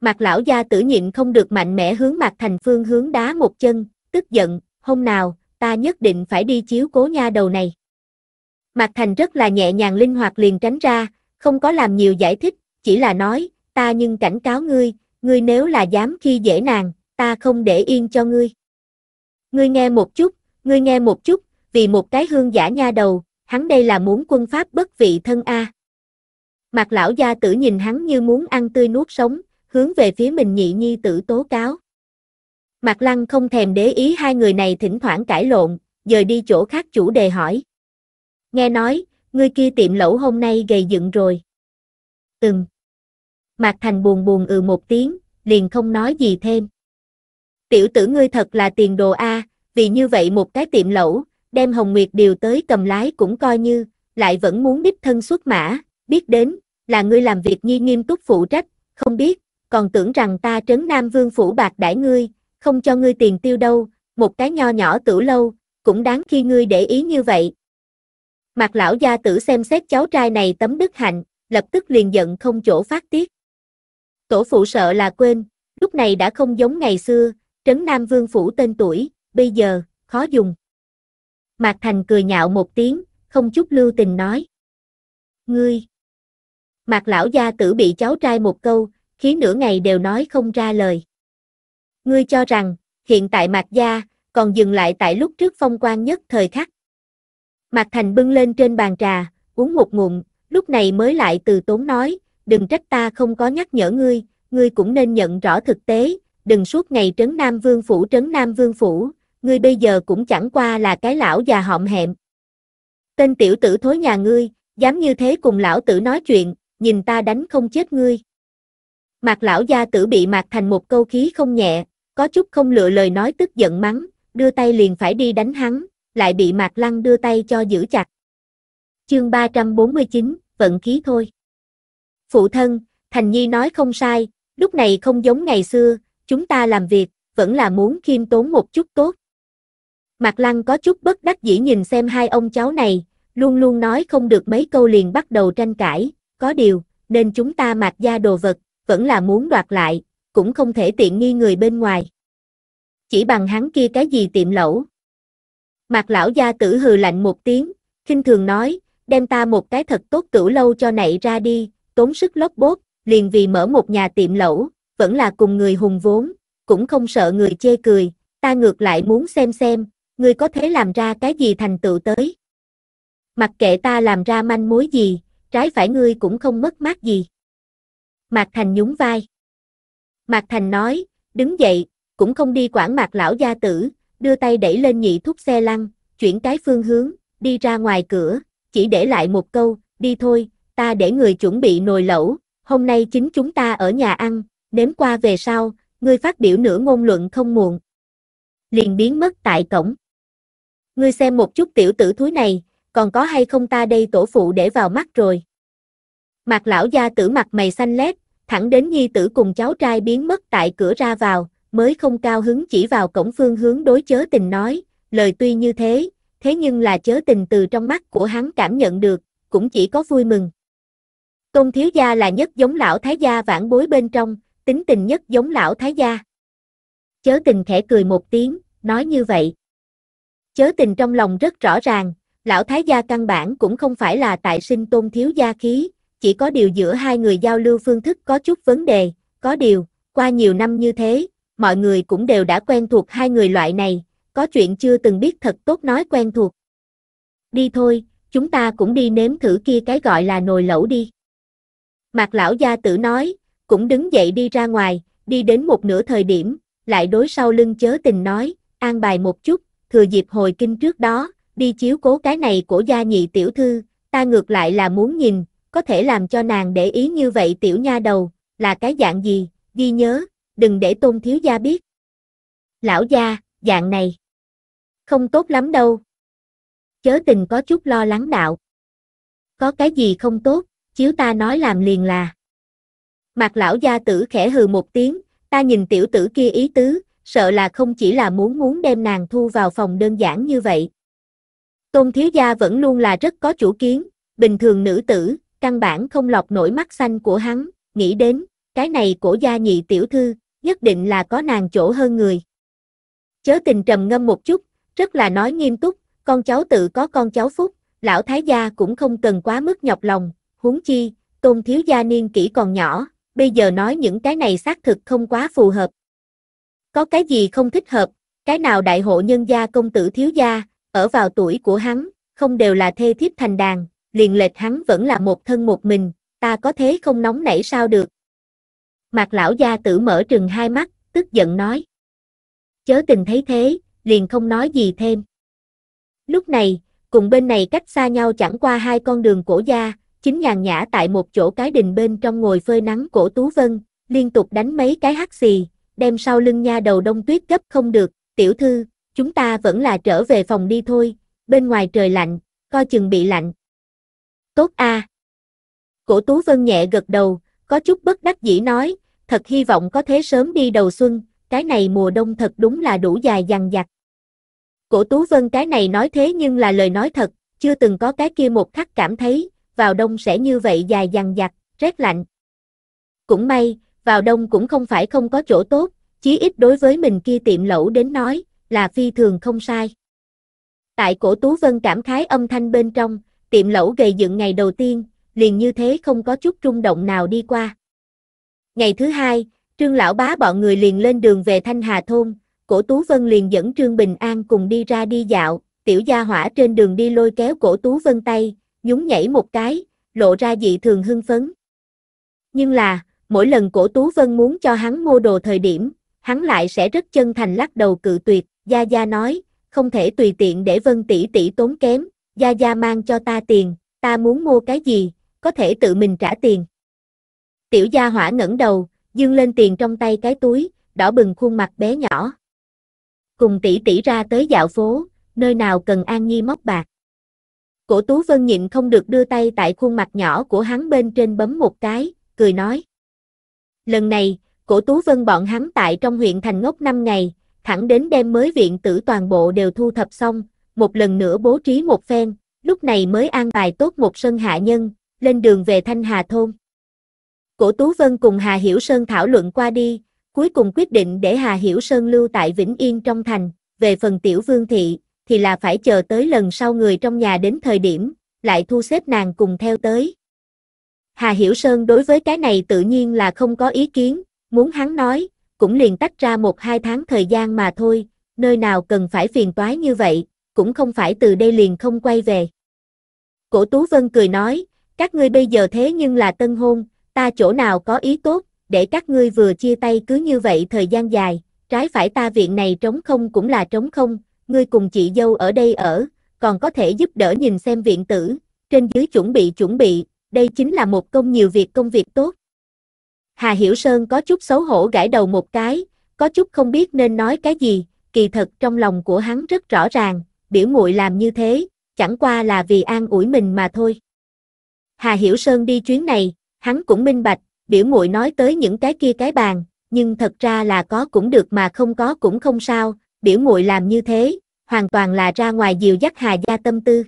Mạc lão gia tử nhịn không được mạnh mẽ hướng Mạc Thành phương hướng đá một chân, tức giận, hôm nào, ta nhất định phải đi chiếu cố nha đầu này. Mạc Thành rất là nhẹ nhàng linh hoạt liền tránh ra, không có làm nhiều giải thích, chỉ là nói, ta nhưng cảnh cáo ngươi, ngươi nếu là dám khi dễ nàng, ta không để yên cho ngươi. Ngươi nghe một chút, ngươi nghe một chút, vì một cái hương giả nha đầu, hắn đây là muốn quân pháp bất vị thân a. À. Mạc lão gia tử nhìn hắn như muốn ăn tươi nuốt sống, hướng về phía mình nhị nhi tử tố cáo. Mạc Lăng không thèm để ý hai người này thỉnh thoảng cãi lộn, dời đi chỗ khác chủ đề hỏi. Nghe nói, ngươi kia tiệm lẩu hôm nay gầy dựng rồi. Ừm. Mạc Thành buồn buồn ừ một tiếng, liền không nói gì thêm. Tiểu tử ngươi thật là tiền đồ A, vì như vậy một cái tiệm lẩu, đem Hồng Nguyệt điều tới cầm lái cũng coi như, lại vẫn muốn đích thân xuất mã, biết đến, là ngươi làm việc nhi nghiêm túc phụ trách, không biết, còn tưởng rằng ta trấn Nam Vương Phủ bạc đãi ngươi, không cho ngươi tiền tiêu đâu, một cái nho nhỏ tử lâu, cũng đáng khi ngươi để ý như vậy. Mặt lão gia tử xem xét cháu trai này tấm đức hạnh, lập tức liền giận không chỗ phát tiết. Tổ phụ sợ là quên, lúc này đã không giống ngày xưa, trấn Nam Vương Phủ tên tuổi, bây giờ, khó dùng. Mạc Thành cười nhạo một tiếng, không chút lưu tình nói. Ngươi! Mạc lão gia tử bị cháu trai một câu, khiến nửa ngày đều nói không ra lời ngươi cho rằng, hiện tại Mạc Gia, còn dừng lại tại lúc trước phong quan nhất thời khắc. Mạc Thành bưng lên trên bàn trà, uống một ngụm, lúc này mới lại từ tốn nói, đừng trách ta không có nhắc nhở ngươi, ngươi cũng nên nhận rõ thực tế, đừng suốt ngày trấn Nam Vương Phủ trấn Nam Vương Phủ, ngươi bây giờ cũng chẳng qua là cái lão già họm hẹm. Tên tiểu tử thối nhà ngươi, dám như thế cùng lão tử nói chuyện, nhìn ta đánh không chết ngươi. Mạc lão gia tử bị Mạc Thành một câu khí không nhẹ, có chút không lựa lời nói tức giận mắng, đưa tay liền phải đi đánh hắn, lại bị Mạc Lăng đưa tay cho giữ chặt. Chương 349, vận khí thôi. Phụ thân, Thành Nhi nói không sai, lúc này không giống ngày xưa, chúng ta làm việc, vẫn là muốn khiêm tốn một chút tốt. Mạc Lăng có chút bất đắc dĩ nhìn xem hai ông cháu này, luôn luôn nói không được mấy câu liền bắt đầu tranh cãi, có điều, nên chúng ta mạc gia đồ vật, vẫn là muốn đoạt lại, cũng không thể tiện nghi người bên ngoài. Chỉ bằng hắn kia cái gì tiệm lẩu. Mạc lão gia tử hừ lạnh một tiếng, khinh thường nói, đem ta một cái thật tốt cửu lâu cho nảy ra đi, tốn sức lóc bốt, liền vì mở một nhà tiệm lẩu, vẫn là cùng người hùng vốn, cũng không sợ người chê cười, ta ngược lại muốn xem xem, ngươi có thể làm ra cái gì thành tựu tới. Mặc kệ ta làm ra manh mối gì, trái phải ngươi cũng không mất mát gì. Mạc Thành nhún vai. Mạc Thành nói, đứng dậy, cũng không đi quản mạc lão gia tử, đưa tay đẩy lên nhị thúc xe lăn, chuyển cái phương hướng, đi ra ngoài cửa, chỉ để lại một câu, đi thôi, ta để người chuẩn bị nồi lẩu, hôm nay chính chúng ta ở nhà ăn, nếm qua về sau, ngươi phát biểu nửa ngôn luận không muộn. Liền biến mất tại cổng. Ngươi xem một chút tiểu tử thúi này, còn có hay không ta đây tổ phụ để vào mắt rồi. Mạc lão gia tử mặt mày xanh lét, thẳng đến nhi tử cùng cháu trai biến mất tại cửa ra vào, mới không cao hứng chỉ vào cổng phương hướng đối chớ tình nói, lời tuy như thế, thế nhưng là chớ tình từ trong mắt của hắn cảm nhận được, cũng chỉ có vui mừng. Công thiếu gia là nhất giống lão thái gia vãn bối bên trong, tính tình nhất giống lão thái gia. Chớ tình khẽ cười một tiếng, nói như vậy. Chớ tình trong lòng rất rõ ràng, lão thái gia căn bản cũng không phải là tại sinh tôn thiếu gia khí, chỉ có điều giữa hai người giao lưu phương thức có chút vấn đề, có điều, qua nhiều năm như thế, mọi người cũng đều đã quen thuộc hai người loại này, có chuyện chưa từng biết thật tốt nói quen thuộc. Đi thôi, chúng ta cũng đi nếm thử kia cái gọi là nồi lẩu đi. Mạc lão gia tử nói, cũng đứng dậy đi ra ngoài, đi đến một nửa thời điểm, lại đối sau lưng chớ tình nói, an bài một chút, thừa dịp hồi kinh trước đó, đi chiếu cố cái này của gia nhị tiểu thư, ta ngược lại là muốn nhìn, có thể làm cho nàng để ý như vậy tiểu nha đầu, là cái dạng gì, ghi nhớ, đừng để tôn thiếu gia biết. Lão gia, dạng này, không tốt lắm đâu. Chớ tình có chút lo lắng đạo. Có cái gì không tốt, chiếu ta nói làm liền là. Mặt lão gia tử khẽ hừ một tiếng, ta nhìn tiểu tử kia ý tứ, sợ là không chỉ là muốn muốn đem nàng thu vào phòng đơn giản như vậy. Tôn thiếu gia vẫn luôn là rất có chủ kiến, bình thường nữ tử, căn bản không lọc nổi mắt xanh của hắn, nghĩ đến, cái này cổ gia nhị tiểu thư, nhất định là có nàng chỗ hơn người. Chớ tình trầm ngâm một chút, rất là nói nghiêm túc, con cháu tự có con cháu phúc, lão thái gia cũng không cần quá mức nhọc lòng, huống chi, tôn thiếu gia niên kỷ còn nhỏ, bây giờ nói những cái này xác thực không quá phù hợp. Có cái gì không thích hợp, cái nào đại hộ nhân gia công tử thiếu gia, ở vào tuổi của hắn, không đều là thê thiếp thành đàn, liền lệch hắn vẫn là một thân một mình, ta có thế không nóng nảy sao được. Mạc lão gia tử mở trừng hai mắt, tức giận nói. Chớ tình thấy thế, liền không nói gì thêm. Lúc này, cùng bên này cách xa nhau chẳng qua hai con đường cổ gia, chính nhàn nhã tại một chỗ cái đình bên trong ngồi phơi nắng cổ Tú Vân, liên tục đánh mấy cái hắt xì, đem sau lưng nha đầu đông tuyết gấp không được, tiểu thư, chúng ta vẫn là trở về phòng đi thôi, bên ngoài trời lạnh, coi chừng bị lạnh, tốt a. Cổ Tú Vân nhẹ gật đầu, có chút bất đắc dĩ nói, thật hy vọng có thể sớm đi đầu xuân, cái này mùa đông thật đúng là đủ dài dằng dặc. Cổ Tú Vân cái này nói thế nhưng là lời nói thật, chưa từng có cái kia một khắc cảm thấy, vào đông sẽ như vậy dài dằng dặc, rét lạnh. Cũng may, vào đông cũng không phải không có chỗ tốt, chí ít đối với mình kia tiệm lẩu đến nói, là phi thường không sai. Tại cổ Tú Vân cảm khái âm thanh bên trong, tiệm lẩu gầy dựng ngày đầu tiên, liền như thế không có chút rung động nào đi qua. Ngày thứ hai, Trương Lão Bá bọn người liền lên đường về Thanh Hà Thôn, cổ Tú Vân liền dẫn Trương Bình An cùng đi ra đi dạo, tiểu gia hỏa trên đường đi lôi kéo cổ Tú Vân tay, nhún nhảy một cái, lộ ra dị thường hưng phấn. Nhưng là, mỗi lần cổ Tú Vân muốn cho hắn mua đồ thời điểm, hắn lại sẽ rất chân thành lắc đầu cự tuyệt, Gia Gia nói, không thể tùy tiện để Vân tỷ tỷ tốn kém, Gia Gia mang cho ta tiền, ta muốn mua cái gì, có thể tự mình trả tiền. Tiểu gia hỏa ngẩng đầu, dương lên tiền trong tay cái túi, đỏ bừng khuôn mặt bé nhỏ. Cùng tỷ tỷ ra tới dạo phố, nơi nào cần an nhi móc bạc. Cổ Tú Vân nhịn không được đưa tay tại khuôn mặt nhỏ của hắn bên trên bấm một cái, cười nói. Lần này, cổ Tú Vân bọn hắn tại trong huyện thành ngốc 5 ngày, thẳng đến đem mới viện tử toàn bộ đều thu thập xong, một lần nữa bố trí một phen, lúc này mới an bài tốt một sân hạ nhân, lên đường về Thanh Hà Thôn. Cổ Tú Vân cùng Hà Hiểu Sơn thảo luận qua đi, cuối cùng quyết định để Hà Hiểu Sơn lưu tại Vĩnh Yên trong thành, về phần tiểu vương thị, thì là phải chờ tới lần sau người trong nhà đến thời điểm, lại thu xếp nàng cùng theo tới. Hà Hiểu Sơn đối với cái này tự nhiên là không có ý kiến, muốn hắn nói, cũng liền tách ra một hai tháng thời gian mà thôi, nơi nào cần phải phiền toái như vậy, cũng không phải từ đây liền không quay về. Cổ Tú Vân cười nói, các ngươi bây giờ thế nhưng là tân hôn, ta chỗ nào có ý tốt, để các ngươi vừa chia tay cứ như vậy thời gian dài, trái phải ta viện này trống không cũng là trống không, ngươi cùng chị dâu ở đây ở, còn có thể giúp đỡ nhìn xem viện tử, trên dưới chuẩn bị chuẩn bị, đây chính là một công nhiều việc công việc tốt. Hà Hiểu Sơn có chút xấu hổ gãi đầu một cái, có chút không biết nên nói cái gì, kỳ thật trong lòng của hắn rất rõ ràng, biểu muội làm như thế, chẳng qua là vì an ủi mình mà thôi. Hà Hiểu Sơn đi chuyến này, hắn cũng minh bạch, biểu muội nói tới những cái kia cái bàn, nhưng thật ra là có cũng được mà không có cũng không sao, biểu muội làm như thế, hoàn toàn là ra ngoài dìu dắt Hà gia tâm tư.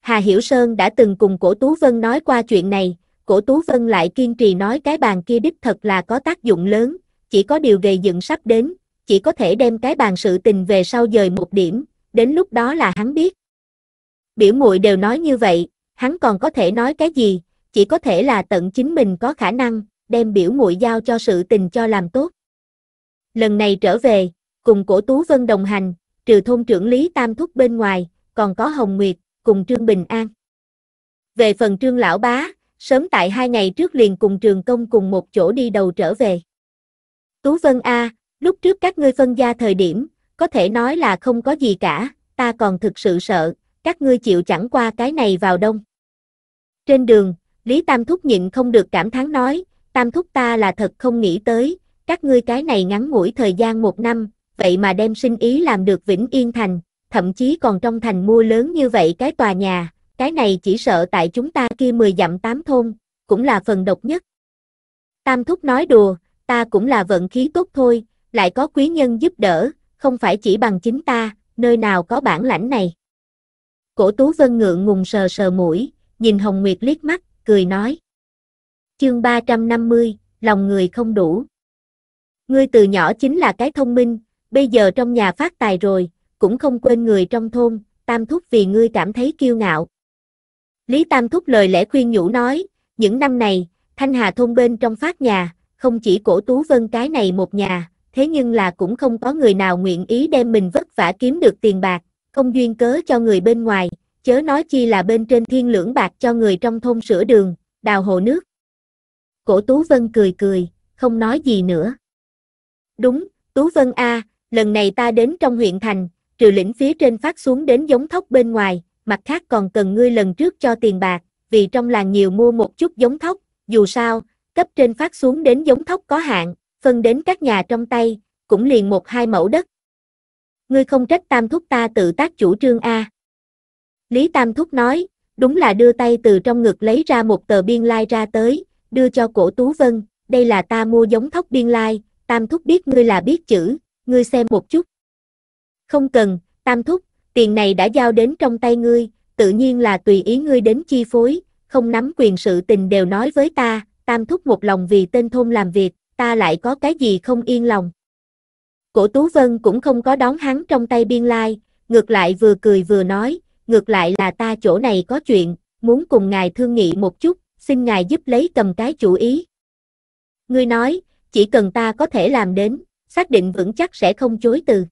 Hà Hiểu Sơn đã từng cùng Cổ Tú Vân nói qua chuyện này, Cổ Tú Vân lại kiên trì nói cái bàn kia đích thật là có tác dụng lớn, chỉ có điều gầy dựng sắp đến, chỉ có thể đem cái bàn sự tình về sau dời một điểm, đến lúc đó là hắn biết. Biểu muội đều nói như vậy, hắn còn có thể nói cái gì, chỉ có thể là tận chính mình có khả năng, đem biểu muội giao cho sự tình cho làm tốt. Lần này trở về, cùng cổ Tú Vân đồng hành, trừ thôn trưởng Lý Tam Thúc bên ngoài, còn có Hồng Nguyệt, cùng Trương Bình An. Về phần Trương Lão Bá, sớm tại hai ngày trước liền cùng trường công cùng một chỗ đi đầu trở về. Tú Vân A, lúc trước các ngươi phân gia thời điểm, có thể nói là không có gì cả, ta còn thực sự sợ, các ngươi chịu chẳng qua cái này vào đông. Trên đường, Lý Tam Thúc nhịn không được cảm thán nói, Tam Thúc ta là thật không nghĩ tới, các ngươi cái này ngắn ngủi thời gian một năm, vậy mà đem sinh ý làm được Vĩnh Yên Thành, thậm chí còn trong thành mua lớn như vậy cái tòa nhà, cái này chỉ sợ tại chúng ta kia 10 dặm tám thôn, cũng là phần độc nhất. Tam Thúc nói đùa, ta cũng là vận khí tốt thôi, lại có quý nhân giúp đỡ, không phải chỉ bằng chính ta, nơi nào có bản lãnh này. Cổ Tú Vân ngượng ngùng sờ sờ mũi, nhìn Hồng Nguyệt liếc mắt, cười nói. Chương 350, lòng người không đủ. Ngươi từ nhỏ chính là cái thông minh, bây giờ trong nhà phát tài rồi, cũng không quên người trong thôn, tam thúc vì ngươi cảm thấy kiêu ngạo. Lý Tam Thúc lời lẽ khuyên nhủ nói, những năm này, Thanh Hà thôn bên trong phát nhà, không chỉ cổ Tú Vân cái này một nhà, thế nhưng là cũng không có người nào nguyện ý đem mình vất vả kiếm được tiền bạc, không duyên cớ cho người bên ngoài, chớ nói chi là bên trên thiên lưỡng bạc cho người trong thôn sửa đường, đào hồ nước. Cổ Tú Vân cười cười, không nói gì nữa. Đúng, Tú Vân A, lần này ta đến trong huyện thành, trừ lĩnh phía trên phát xuống đến giống thóc bên ngoài, mặt khác còn cần ngươi lần trước cho tiền bạc, vì trong làng nhiều mua một chút giống thóc, dù sao, cấp trên phát xuống đến giống thóc có hạn, phân đến các nhà trong tay, cũng liền một hai mẫu đất. Ngươi không trách tam thúc ta tự tác chủ trương A. Lý tam thúc nói, đúng là đưa tay từ trong ngực lấy ra một tờ biên lai ra tới, đưa cho cổ Tú Vân, đây là ta mua giống thóc biên lai, tam thúc biết ngươi là biết chữ, ngươi xem một chút. Không cần, tam thúc, tiền này đã giao đến trong tay ngươi, tự nhiên là tùy ý ngươi đến chi phối, không nắm quyền sự tình đều nói với ta, tam thúc một lòng vì tên thôn làm việc ta lại có cái gì không yên lòng. Cổ Tú Vân cũng không có đón hắn trong tay biên lai, ngược lại vừa cười vừa nói, ngược lại là ta chỗ này có chuyện, muốn cùng ngài thương nghị một chút, xin ngài giúp lấy cầm cái chủ ý. Ngươi nói, chỉ cần ta có thể làm đến, xác định vững chắc sẽ không chối từ.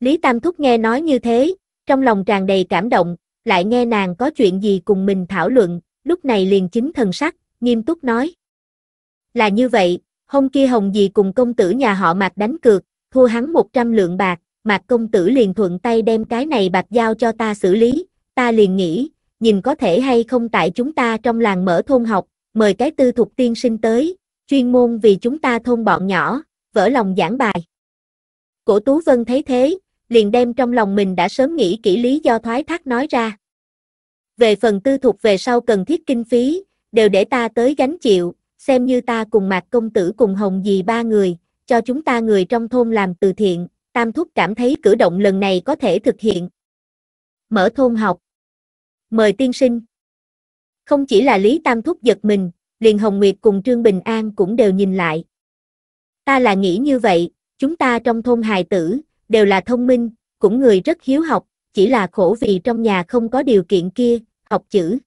Lý Tam Thúc nghe nói như thế, trong lòng tràn đầy cảm động, lại nghe nàng có chuyện gì cùng mình thảo luận, lúc này liền chính thần sắc, nghiêm túc nói. Là như vậy, Hôm kia Hồng Dì cùng công tử nhà họ Mạc đánh cược, thua hắn 100 lượng bạc, Mạc công tử liền thuận tay đem cái này bạc giao cho ta xử lý, ta liền nghĩ, nhìn có thể hay không tại chúng ta trong làng mở thôn học, mời cái tư thục tiên sinh tới, chuyên môn vì chúng ta thôn bọn nhỏ, vỡ lòng giảng bài. Cổ Tú Vân thấy thế, liền đem trong lòng mình đã sớm nghĩ kỹ lý do thoái thác nói ra. Về phần tư thục về sau cần thiết kinh phí, đều để ta tới gánh chịu, xem như ta cùng Mạc Công Tử cùng Hồng Dì ba người, cho chúng ta người trong thôn làm từ thiện, Tam Thúc cảm thấy cử động lần này có thể thực hiện. Mở thôn học. Mời tiên sinh. Không chỉ là Lý Tam Thúc giật mình, liền Hồng Nguyệt cùng Trương Bình An cũng đều nhìn lại. Ta là nghĩ như vậy, chúng ta trong thôn hài tử, đều là thông minh, cũng người rất hiếu học, chỉ là khổ vì trong nhà không có điều kiện kia, học chữ.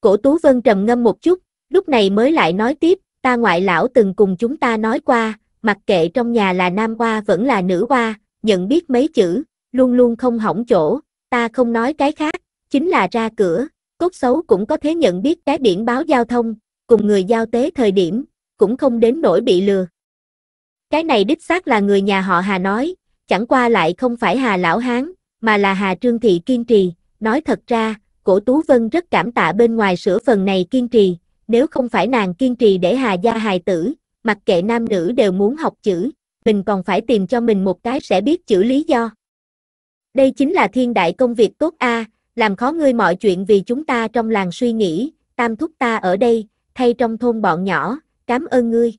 Cổ Tú Vân trầm ngâm một chút, lúc này mới lại nói tiếp, ta ngoại lão từng cùng chúng ta nói qua, mặc kệ trong nhà là nam hoa vẫn là nữ hoa, nhận biết mấy chữ, luôn luôn không hỏng chỗ, ta không nói cái khác, chính là ra cửa, cốt xấu cũng có thể nhận biết cái biển báo giao thông, cùng người giao tế thời điểm, cũng không đến nỗi bị lừa. Cái này đích xác là người nhà họ Hà nói, chẳng qua lại không phải Hà Lão Hán, mà là Hà Trương Thị kiên trì, nói thật ra, cổ Tú Vân rất cảm tạ bên ngoài sửa phần này kiên trì, nếu không phải nàng kiên trì để hà gia hài tử, mặc kệ nam nữ đều muốn học chữ, mình còn phải tìm cho mình một cái sẽ biết chữ lý do. Đây chính là thiên đại công việc tốt a, làm khó ngươi mọi chuyện vì chúng ta trong làng suy nghĩ, tam thúc ta ở đây, thay trong thôn bọn nhỏ, cảm ơn ngươi.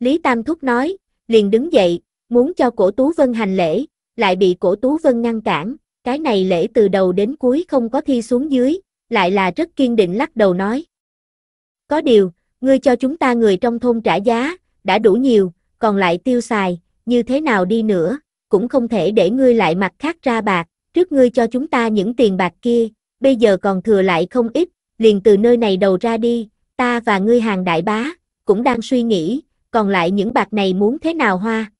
Lý Tam Thúc nói, liền đứng dậy, muốn cho cổ Tú Vân hành lễ, lại bị cổ Tú Vân ngăn cản, cái này lễ từ đầu đến cuối không có thi xuống dưới, lại là rất kiên định lắc đầu nói. Có điều, ngươi cho chúng ta người trong thôn trả giá, đã đủ nhiều, còn lại tiêu xài, như thế nào đi nữa, cũng không thể để ngươi lại mặt khác ra bạc, trước ngươi cho chúng ta những tiền bạc kia, bây giờ còn thừa lại không ít, liền từ nơi này đầu ra đi, ta và ngươi hàng đại bá, cũng đang suy nghĩ, còn lại những bạc này muốn thế nào hoa.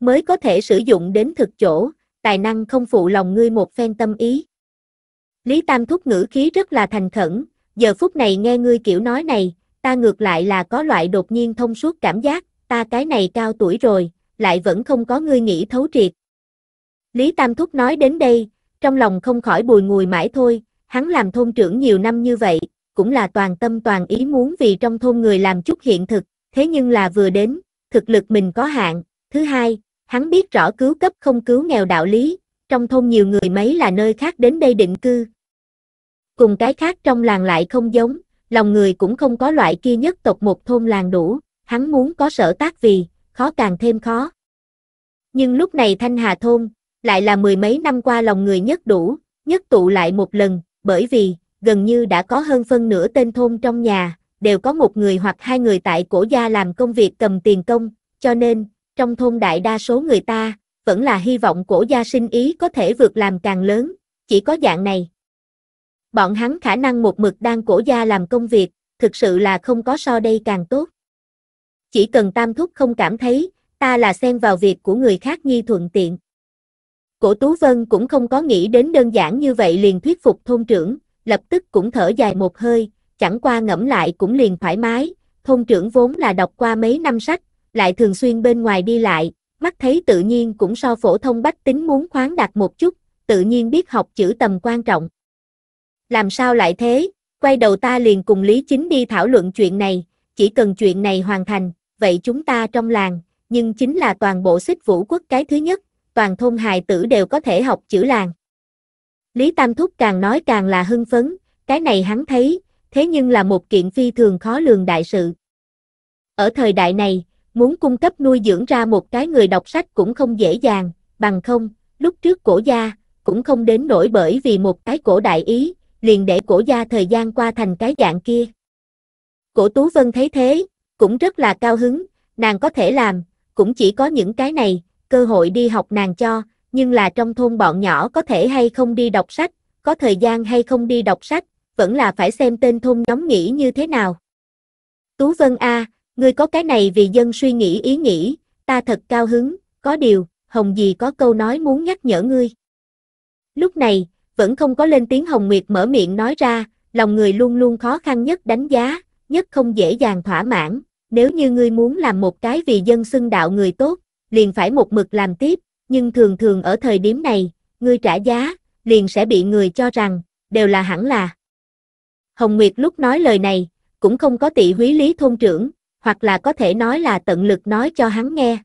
Mới có thể sử dụng đến thực chỗ, tài năng không phụ lòng ngươi một phen tâm ý. Lý Tam Thúc ngữ khí rất là thành khẩn, giờ phút này nghe ngươi kiểu nói này, ta ngược lại là có loại đột nhiên thông suốt cảm giác, ta cái này cao tuổi rồi, lại vẫn không có ngươi nghĩ thấu triệt. Lý Tam Thúc nói đến đây, trong lòng không khỏi bùi ngùi mãi thôi, hắn làm thôn trưởng nhiều năm như vậy, cũng là toàn tâm toàn ý muốn vì trong thôn người làm chút hiện thực, thế nhưng là vừa đến, thực lực mình có hạn, thứ hai, hắn biết rõ cứu cấp không cứu nghèo đạo lý, trong thôn nhiều người mấy là nơi khác đến đây định cư, cùng cái khác trong làng lại không giống, lòng người cũng không có loại kia nhất tộc một thôn làng đủ, hắn muốn có sở tác vì, khó càng thêm khó. Nhưng lúc này Thanh Hà Thôn, lại là mười mấy năm qua lòng người nhất đủ, nhất tụ lại một lần, bởi vì, gần như đã có hơn phân nửa tên thôn trong nhà, đều có một người hoặc hai người tại cổ gia làm công việc cầm tiền công, cho nên, trong thôn đại đa số người ta, vẫn là hy vọng cổ gia sinh ý có thể vượt làm càng lớn, chỉ có dạng này, bọn hắn khả năng một mực đang cổ gia làm công việc, thực sự là không có so đây càng tốt. Chỉ cần tam thúc không cảm thấy, ta là xen vào việc của người khác nhi thuận tiện. Cổ Tú Vân cũng không có nghĩ đến đơn giản như vậy liền thuyết phục thôn trưởng, lập tức cũng thở dài một hơi, chẳng qua ngẫm lại cũng liền thoải mái, thôn trưởng vốn là đọc qua mấy năm sách, lại thường xuyên bên ngoài đi lại, mắt thấy tự nhiên cũng so phổ thông bách tính muốn khoáng đạt một chút, tự nhiên biết học chữ tầm quan trọng làm sao lại thế, quay đầu ta liền cùng Lý Chính đi thảo luận chuyện này, chỉ cần chuyện này hoàn thành, vậy chúng ta trong làng, nhưng chính là toàn bộ xích vũ quốc cái thứ nhất, toàn thôn hài tử đều có thể học chữ làng. Lý Tam Thúc càng nói càng là hưng phấn, cái này hắn thấy, thế nhưng là một kiện phi thường khó lường đại sự. Ở thời đại này, muốn cung cấp nuôi dưỡng ra một cái người đọc sách cũng không dễ dàng, bằng không, lúc trước cổ gia, cũng không đến nổi bởi vì một cái cổ đại ý, liền để cổ gia thời gian qua thành cái dạng kia. Cổ Tú Vân thấy thế, cũng rất là cao hứng, nàng có thể làm, cũng chỉ có những cái này, cơ hội đi học nàng cho, nhưng là trong thôn bọn nhỏ có thể hay không đi đọc sách, có thời gian hay không đi đọc sách, vẫn là phải xem tên thôn nhóm nghĩ như thế nào. Tú Vân A, ngươi có cái này vì dân suy nghĩ ý nghĩ, ta thật cao hứng, có điều, Hồng Dì có câu nói muốn nhắc nhở ngươi. Lúc này, vẫn không có lên tiếng Hồng Nguyệt mở miệng nói ra, lòng người luôn luôn khó khăn nhất đánh giá, nhất không dễ dàng thỏa mãn, nếu như ngươi muốn làm một cái vì dân xưng đạo người tốt, liền phải một mực làm tiếp, nhưng thường thường ở thời điểm này, ngươi trả giá, liền sẽ bị người cho rằng, đều là hẳn là. Hồng Nguyệt lúc nói lời này, cũng không có tị húy lý thôn trưởng, hoặc là có thể nói là tận lực nói cho hắn nghe.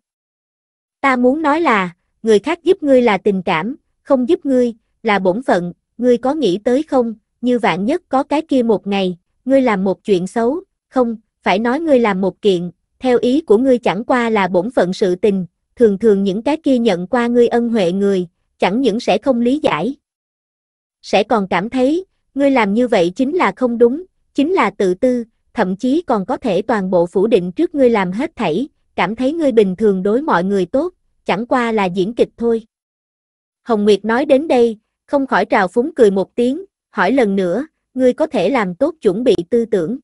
Ta muốn nói là, người khác giúp ngươi là tình cảm, không giúp ngươi, là bổn phận, ngươi có nghĩ tới không, như vạn nhất có cái kia một ngày, ngươi làm một chuyện xấu, không, phải nói ngươi làm một kiện, theo ý của ngươi chẳng qua là bổn phận sự tình, thường thường những cái kia nhận qua ngươi ân huệ người, chẳng những sẽ không lý giải. Sẽ còn cảm thấy, ngươi làm như vậy chính là không đúng, chính là tự tư, thậm chí còn có thể toàn bộ phủ định trước ngươi làm hết thảy, cảm thấy ngươi bình thường đối mọi người tốt, chẳng qua là diễn kịch thôi. Hồng Nguyệt nói đến đây, không khỏi trào phúng cười một tiếng, hỏi lần nữa, ngươi có thể làm tốt chuẩn bị tư tưởng.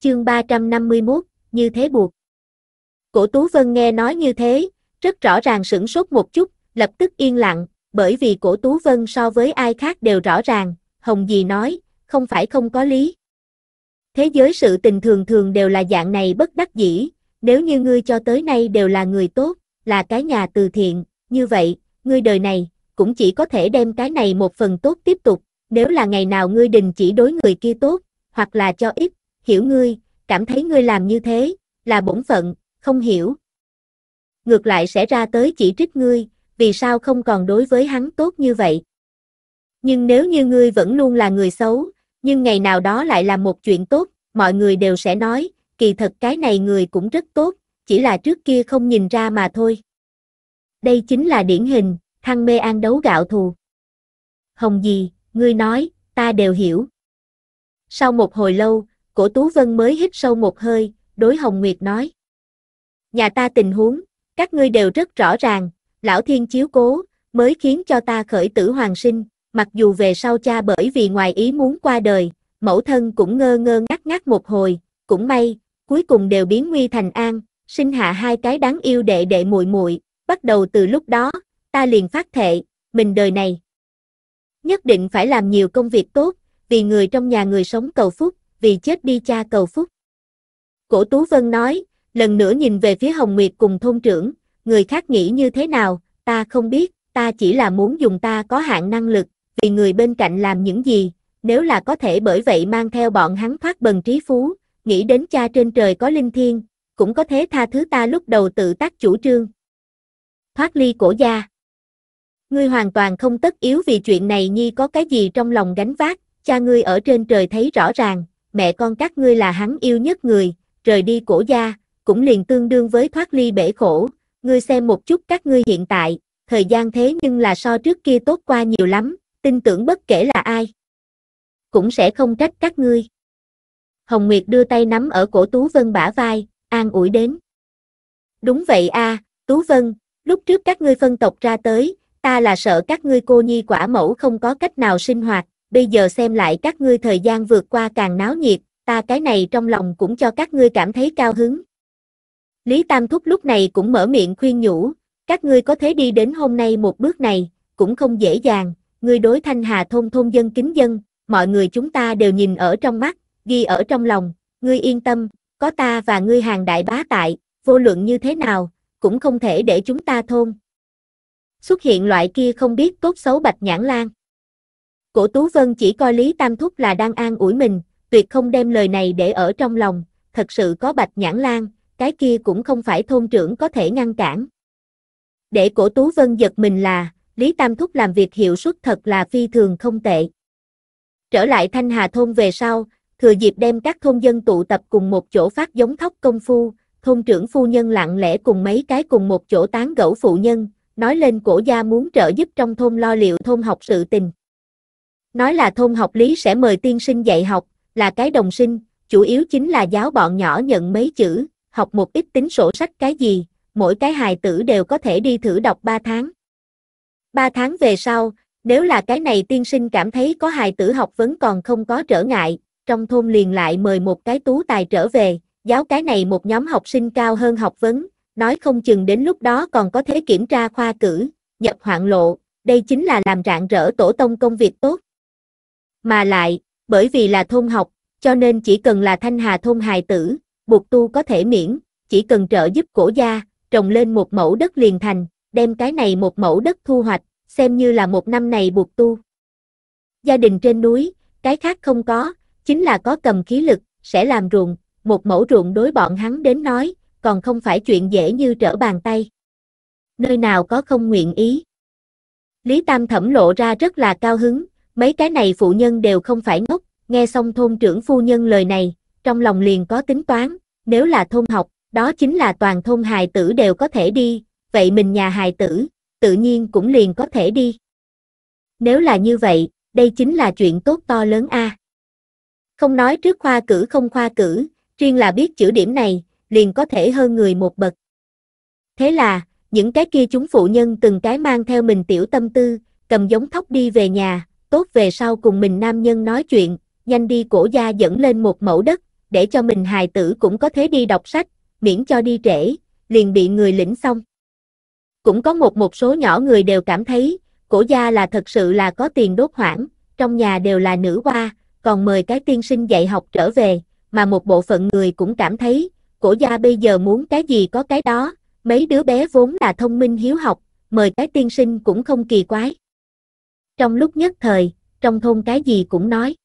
Chương 351, như thế buộc. Cổ Tú Vân nghe nói như thế, rất rõ ràng sửng sốt một chút, lập tức yên lặng, bởi vì cổ Tú Vân so với ai khác đều rõ ràng, Hồng Dì nói, không phải không có lý. Thế giới sự tình thường thường đều là dạng này bất đắc dĩ, nếu như ngươi cho tới nay đều là người tốt, là cái nhà từ thiện, như vậy, ngươi đời này, cũng chỉ có thể đem cái này một phần tốt tiếp tục, nếu là ngày nào ngươi đình chỉ đối người kia tốt, hoặc là cho ít, hiểu ngươi, cảm thấy ngươi làm như thế, là bổn phận, không hiểu. Ngược lại sẽ ra tới chỉ trích ngươi, vì sao không còn đối với hắn tốt như vậy. Nhưng nếu như ngươi vẫn luôn là người xấu, nhưng ngày nào đó lại làm một chuyện tốt, mọi người đều sẽ nói, kỳ thật cái này người cũng rất tốt, chỉ là trước kia không nhìn ra mà thôi. Đây chính là điển hình, thăng mê an đấu gạo thù. Hồng gì, ngươi nói, ta đều hiểu. Sau một hồi lâu, cổ Tú Vân mới hít sâu một hơi, đối Hồng Nguyệt nói. Nhà ta tình huống, các ngươi đều rất rõ ràng, lão thiên chiếu cố, mới khiến cho ta khởi tử hoàng sinh, mặc dù về sau cha bởi vì ngoài ý muốn qua đời, mẫu thân cũng ngơ ngơ ngắt ngắt một hồi, cũng may, cuối cùng đều biến nguy thành an, sinh hạ hai cái đáng yêu đệ đệ muội muội, bắt đầu từ lúc đó, ta liền phát thệ, mình đời này. Nhất định phải làm nhiều công việc tốt, vì người trong nhà người sống cầu phúc, vì chết đi cha cầu phúc. Cổ Tú Vân nói, lần nữa nhìn về phía Hồng Nguyệt cùng thôn trưởng, người khác nghĩ như thế nào, ta không biết, ta chỉ là muốn dùng ta có hạn năng lực, vì người bên cạnh làm những gì, nếu là có thể bởi vậy mang theo bọn hắn thoát bần trí phú, nghĩ đến cha trên trời có linh thiêng cũng có thế tha thứ ta lúc đầu tự tác chủ trương. Thoát ly cổ gia ngươi hoàn toàn không tất yếu vì chuyện này nhi có cái gì trong lòng gánh vác, cha ngươi ở trên trời thấy rõ ràng, mẹ con các ngươi là hắn yêu nhất người, rời đi cổ gia, cũng liền tương đương với thoát ly bể khổ, ngươi xem một chút các ngươi hiện tại, thời gian thế nhưng là so trước kia tốt qua nhiều lắm, tin tưởng bất kể là ai, cũng sẽ không trách các ngươi. Hồng Nguyệt đưa tay nắm ở cổ Tú Vân bả vai, an ủi đến. Đúng vậy a, Tú Vân, lúc trước các ngươi phân tộc ra tới, ta là sợ các ngươi cô nhi quả mẫu không có cách nào sinh hoạt, bây giờ xem lại các ngươi thời gian vượt qua càng náo nhiệt, ta cái này trong lòng cũng cho các ngươi cảm thấy cao hứng. Lý Tam Thúc lúc này cũng mở miệng khuyên nhủ, các ngươi có thể đi đến hôm nay một bước này, cũng không dễ dàng, ngươi đối thanh hà thôn thôn dân kính dân, mọi người chúng ta đều nhìn ở trong mắt, ghi ở trong lòng, ngươi yên tâm, có ta và ngươi hàng đại bá tại, vô luận như thế nào, cũng không thể để chúng ta thôn, xuất hiện loại kia không biết tốt xấu bạch nhãn lan. Cổ Tú Vân chỉ coi Lý Tam Thúc là đang an ủi mình, tuyệt không đem lời này để ở trong lòng, thật sự có bạch nhãn lan, cái kia cũng không phải thôn trưởng có thể ngăn cản. Để cổ Tú Vân giật mình là, Lý Tam Thúc làm việc hiệu suất thật là phi thường không tệ. Trở lại Thanh Hà Thôn về sau, thừa dịp đem các thôn dân tụ tập cùng một chỗ phát giống thóc công phu, thôn trưởng phu nhân lặng lẽ cùng mấy cái cùng một chỗ tán gẫu phụ nhân, nói lên cổ gia muốn trợ giúp trong thôn lo liệu thôn học sự tình. Nói là thôn học lý sẽ mời tiên sinh dạy học, là cái đồng sinh, chủ yếu chính là giáo bọn nhỏ nhận mấy chữ, học một ít tính sổ sách cái gì, mỗi cái hài tử đều có thể đi thử đọc 3 tháng. 3 tháng về sau, nếu là cái này tiên sinh cảm thấy có hài tử học vấn còn không có trở ngại, trong thôn liền lại mời một cái tú tài trở về, giáo cái này một nhóm học sinh cao hơn học vấn, nói không chừng đến lúc đó còn có thể kiểm tra khoa cử, nhập hoạn lộ, đây chính là làm rạng rỡ tổ tông công việc tốt. Mà lại, bởi vì là thôn học, cho nên chỉ cần là thanh hà thôn hài tử, buộc tu có thể miễn, chỉ cần trợ giúp cổ gia, trồng lên một mẫu đất liền thành, đem cái này một mẫu đất thu hoạch, xem như là một năm này buộc tu. Gia đình trên núi, cái khác không có, chính là có cầm khí lực, sẽ làm ruộng, một mẫu ruộng đối bọn hắn đến nói, còn không phải chuyện dễ như trở bàn tay. Nơi nào có không nguyện ý. Lý Tam Thẩm lộ ra rất là cao hứng, mấy cái này phụ nhân đều không phải ngốc, nghe xong thôn trưởng phu nhân lời này, trong lòng liền có tính toán, nếu là thôn học, đó chính là toàn thôn hài tử đều có thể đi, vậy mình nhà hài tử, tự nhiên cũng liền có thể đi. Nếu là như vậy, đây chính là chuyện tốt to lớn a. Không nói trước khoa cử không khoa cử, riêng là biết chữ điểm này, liền có thể hơn người một bậc. Thế là, những cái kia chúng phụ nhân từng cái mang theo mình tiểu tâm tư, cầm giống thóc đi về nhà, tốt về sau cùng mình nam nhân nói chuyện, nhanh đi cổ gia dẫn lên một mẫu đất, để cho mình hài tử cũng có thể đi đọc sách, miễn cho đi trễ, liền bị người lĩnh xong. Cũng có một một số nhỏ người đều cảm thấy, cổ gia là thật sự là có tiền đốt hoảng, trong nhà đều là nữ hoa, còn mời cái tiên sinh dạy học trở về, mà một bộ phận người cũng cảm thấy, cổ gia bây giờ muốn cái gì có cái đó, mấy đứa bé vốn là thông minh hiếu học, mời cái tiên sinh cũng không kỳ quái. Trong lúc nhất thời, trong thôn cái gì cũng nói.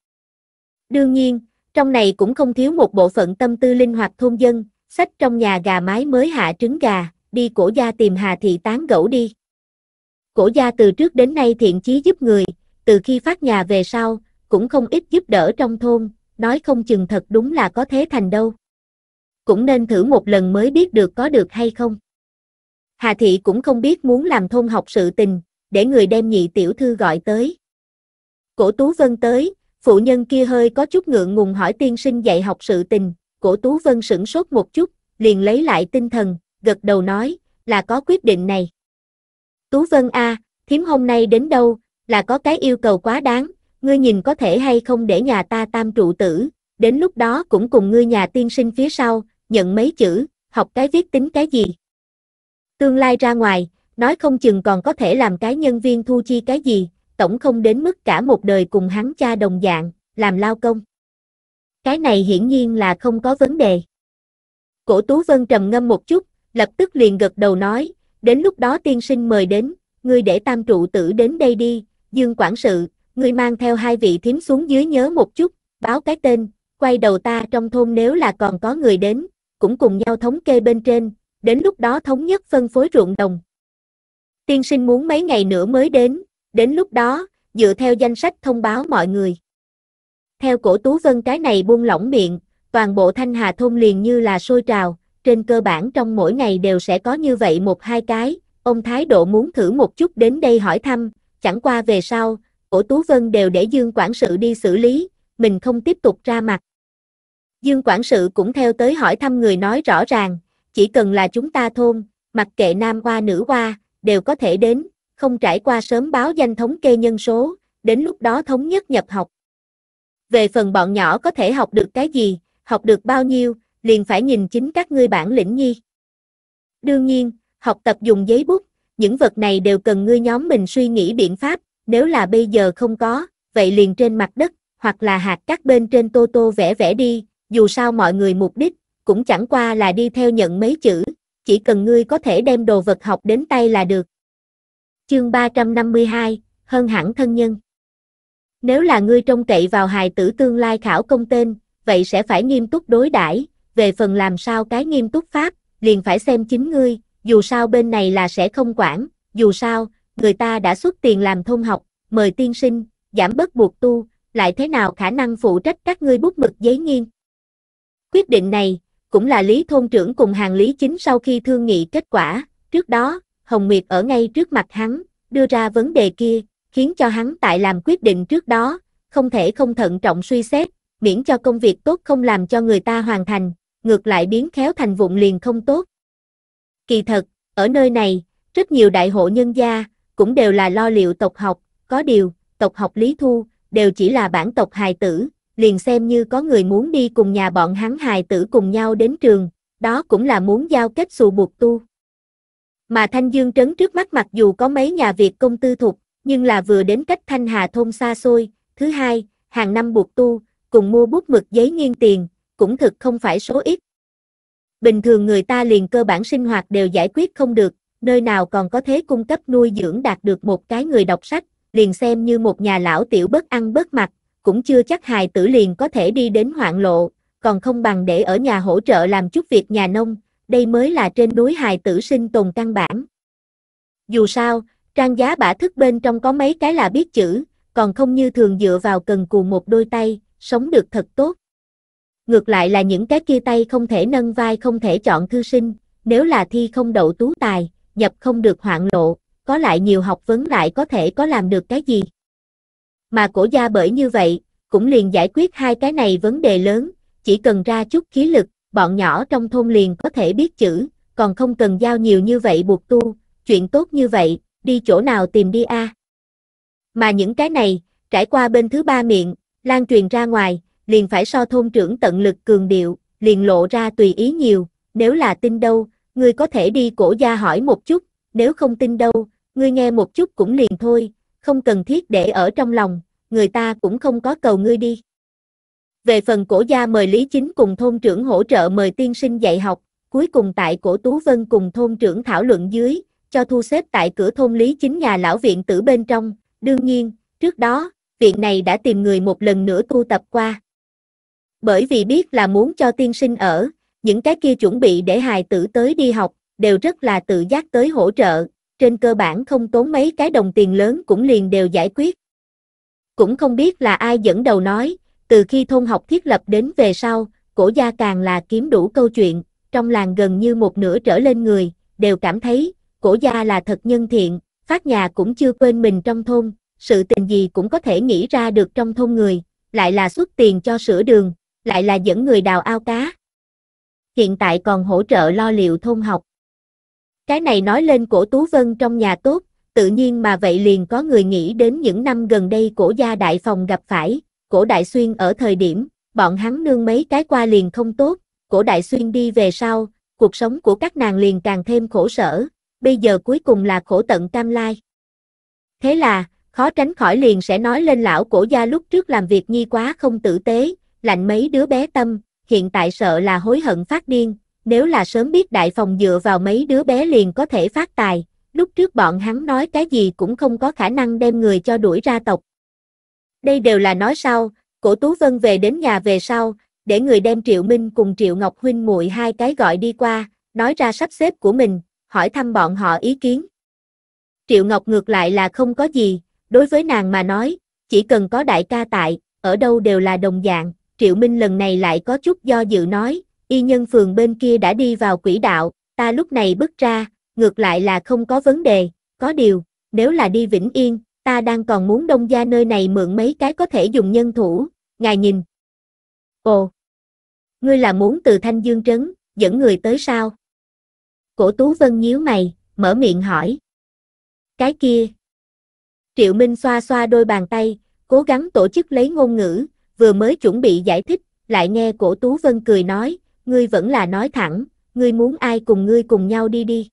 Đương nhiên, trong này cũng không thiếu một bộ phận tâm tư linh hoạt thôn dân, sách trong nhà gà mái mới hạ trứng gà, đi cổ gia tìm Hà Thị tán gẫu đi. Cổ gia từ trước đến nay thiện chí giúp người, từ khi phát nhà về sau, cũng không ít giúp đỡ trong thôn, nói không chừng thật đúng là có thế thành đâu cũng nên thử một lần mới biết được có được hay không. Hà Thị cũng không biết muốn làm thôn học sự tình, để người đem nhị tiểu thư gọi tới. Cổ Tú Vân tới, phụ nhân kia hơi có chút ngượng ngùng hỏi tiên sinh dạy học sự tình, cổ Tú Vân sửng sốt một chút, liền lấy lại tinh thần, gật đầu nói, là có quyết định này. Tú Vân A, thiếm hôm nay đến đâu, là có cái yêu cầu quá đáng, ngươi nhìn có thể hay không để nhà ta tam trụ tử, đến lúc đó cũng cùng ngươi nhà tiên sinh phía sau, nhận mấy chữ, học cái viết tính cái gì. Tương lai ra ngoài, nói không chừng còn có thể làm cái nhân viên thu chi cái gì, tổng không đến mức cả một đời cùng hắn cha đồng dạng, làm lao công. Cái này hiển nhiên là không có vấn đề. Cổ Tú Vân trầm ngâm một chút, lập tức liền gật đầu nói, đến lúc đó tiên sinh mời đến, ngươi để tam trụ tử đến đây đi, Dương quản sự, ngươi mang theo hai vị thím xuống dưới nhớ một chút, báo cái tên, quay đầu ta trong thôn nếu là còn có người đến, cũng cùng nhau thống kê bên trên, đến lúc đó thống nhất phân phối ruộng đồng. Tiên sinh muốn mấy ngày nữa mới đến, đến lúc đó, dựa theo danh sách thông báo mọi người. Theo cổ Tú Vân cái này buông lỏng miệng, toàn bộ Thanh Hà Thôn liền như là sôi trào, trên cơ bản trong mỗi ngày đều sẽ có như vậy một hai cái, ông thái độ muốn thử một chút đến đây hỏi thăm, chẳng qua về sau, cổ Tú Vân đều để Dương Quản sự đi xử lý, mình không tiếp tục ra mặt. Dương quản sự cũng theo tới hỏi thăm người nói rõ ràng, chỉ cần là chúng ta thôn, mặc kệ nam hoa nữ hoa, đều có thể đến, không trải qua sớm báo danh thống kê nhân số, đến lúc đó thống nhất nhập học. Về phần bọn nhỏ có thể học được cái gì, học được bao nhiêu, liền phải nhìn chính các ngươi bản lĩnh nhi. Đương nhiên, học tập dùng giấy bút, những vật này đều cần ngươi nhóm mình suy nghĩ biện pháp, nếu là bây giờ không có, vậy liền trên mặt đất, hoặc là hạt các bên trên tô tô vẽ vẽ đi, dù sao mọi người mục đích, cũng chẳng qua là đi theo nhận mấy chữ, chỉ cần ngươi có thể đem đồ vật học đến tay là được. Chương 352, hơn hẳn thân nhân. Nếu là ngươi trông cậy vào hài tử tương lai khảo công tên, vậy sẽ phải nghiêm túc đối đãi, về phần làm sao cái nghiêm túc pháp, liền phải xem chính ngươi, dù sao bên này là sẽ không quản, dù sao, người ta đã xuất tiền làm thông học, mời tiên sinh, giảm bớt buộc tu, lại thế nào khả năng phụ trách các ngươi bút mực giấy nghiêng. Quyết định này, cũng là Lý Thôn Trưởng cùng hàng Lý Chính sau khi thương nghị kết quả, trước đó, Hồng Nguyệt ở ngay trước mặt hắn, đưa ra vấn đề kia, khiến cho hắn tại làm quyết định trước đó, không thể không thận trọng suy xét, miễn cho công việc tốt không làm cho người ta hoàn thành, ngược lại biến khéo thành vụn liền không tốt. Kỳ thật, ở nơi này, rất nhiều đại hộ nhân gia, cũng đều là lo liệu tộc học, có điều, tộc học Lý Thu, đều chỉ là bản tộc hài tử, liền xem như có người muốn đi cùng nhà bọn hắn hài tử cùng nhau đến trường, đó cũng là muốn giao kết xù buộc tu. Mà Thanh Dương Trấn trước mắt mặc dù có mấy nhà việc công tư thuộc, nhưng là vừa đến cách Thanh Hà thôn xa xôi, thứ hai, hàng năm buộc tu, cùng mua bút mực giấy nghiên tiền, cũng thực không phải số ít. Bình thường người ta liền cơ bản sinh hoạt đều giải quyết không được, nơi nào còn có thế cung cấp nuôi dưỡng đạt được một cái người đọc sách, liền xem như một nhà lão tiểu bất ăn bất mặc, cũng chưa chắc hài tử liền có thể đi đến hoạn lộ, còn không bằng để ở nhà hỗ trợ làm chút việc nhà nông, đây mới là trên núi hài tử sinh tồn căn bản. Dù sao, trang giá bả thức bên trong có mấy cái là biết chữ, còn không như thường dựa vào cần cù một đôi tay, sống được thật tốt. Ngược lại là những cái kia tay không thể nâng vai không thể chọn thư sinh, nếu là thi không đậu tú tài, nhập không được hoạn lộ, có lại nhiều học vấn lại có thể có làm được cái gì mà cổ gia bởi như vậy, cũng liền giải quyết hai cái này vấn đề lớn, chỉ cần ra chút khí lực, bọn nhỏ trong thôn liền có thể biết chữ, còn không cần giao nhiều như vậy buộc tu, chuyện tốt như vậy, đi chỗ nào tìm đi a à. Mà những cái này, trải qua bên thứ ba miệng, lan truyền ra ngoài, liền phải so thôn trưởng tận lực cường điệu, liền lộ ra tùy ý nhiều, nếu là tin đâu, ngươi có thể đi cổ gia hỏi một chút, nếu không tin đâu, ngươi nghe một chút cũng liền thôi, không cần thiết để ở trong lòng, người ta cũng không có cầu ngươi đi. Về phần cổ gia mời Lý Chính cùng thôn trưởng hỗ trợ mời tiên sinh dạy học, cuối cùng tại cổ Tú Vân cùng thôn trưởng thảo luận dưới, cho thu xếp tại cửa thôn Lý Chính nhà lão viện tử bên trong, đương nhiên, trước đó, viện này đã tìm người một lần nữa tu tập qua. Bởi vì biết là muốn cho tiên sinh ở, những cái kia chuẩn bị để hài tử tới đi học, đều rất là tự giác tới hỗ trợ, trên cơ bản không tốn mấy cái đồng tiền lớn cũng liền đều giải quyết. Cũng không biết là ai dẫn đầu nói, từ khi thôn học thiết lập đến về sau, cổ gia càng là kiếm đủ câu chuyện, trong làng gần như một nửa trở lên người, đều cảm thấy, cổ gia là thật nhân thiện, phát nhà cũng chưa quên mình trong thôn, sự tình gì cũng có thể nghĩ ra được trong thôn người, lại là xuất tiền cho sửa đường, lại là dẫn người đào ao cá. Hiện tại còn hỗ trợ lo liệu thôn học. Cái này nói lên cổ Tú Vân trong nhà tốt, tự nhiên mà vậy liền có người nghĩ đến những năm gần đây cổ gia đại phòng gặp phải, cổ đại xuyên ở thời điểm, bọn hắn nương mấy cái qua liền không tốt, cổ đại xuyên đi về sau, cuộc sống của các nàng liền càng thêm khổ sở, bây giờ cuối cùng là khổ tận cam lai. Thế là, khó tránh khỏi liền sẽ nói lên lão cổ gia lúc trước làm việc nhi quá không tử tế, lạnh mấy đứa bé tâm, hiện tại sợ là hối hận phát điên, nếu là sớm biết đại phòng dựa vào mấy đứa bé liền có thể phát tài, lúc trước bọn hắn nói cái gì cũng không có khả năng đem người cho đuổi ra tộc. Đây đều là nói sau, cổ Tú Vân về đến nhà về sau, để người đem Triệu Minh cùng Triệu Ngọc Huynh muội hai cái gọi đi qua, nói ra sắp xếp của mình, hỏi thăm bọn họ ý kiến. Triệu Ngọc ngược lại là không có gì, đối với nàng mà nói, chỉ cần có đại ca tại, ở đâu đều là đồng dạng, Triệu Minh lần này lại có chút do dự nói, y nhân phường bên kia đã đi vào quỹ đạo, ta lúc này bước ra, ngược lại là không có vấn đề, có điều, nếu là đi Vĩnh Yên, ta đang còn muốn đông gia nơi này mượn mấy cái có thể dùng nhân thủ, ngài nhìn. Ồ, ngươi là muốn từ Thanh Dương Trấn, dẫn người tới sao? Cổ Tú Vân nhíu mày, mở miệng hỏi. Cái kia. Triệu Minh xoa xoa đôi bàn tay, cố gắng tổ chức lấy ngôn ngữ, vừa mới chuẩn bị giải thích, lại nghe cổ Tú Vân cười nói, ngươi vẫn là nói thẳng, ngươi muốn ai cùng ngươi cùng nhau đi đi.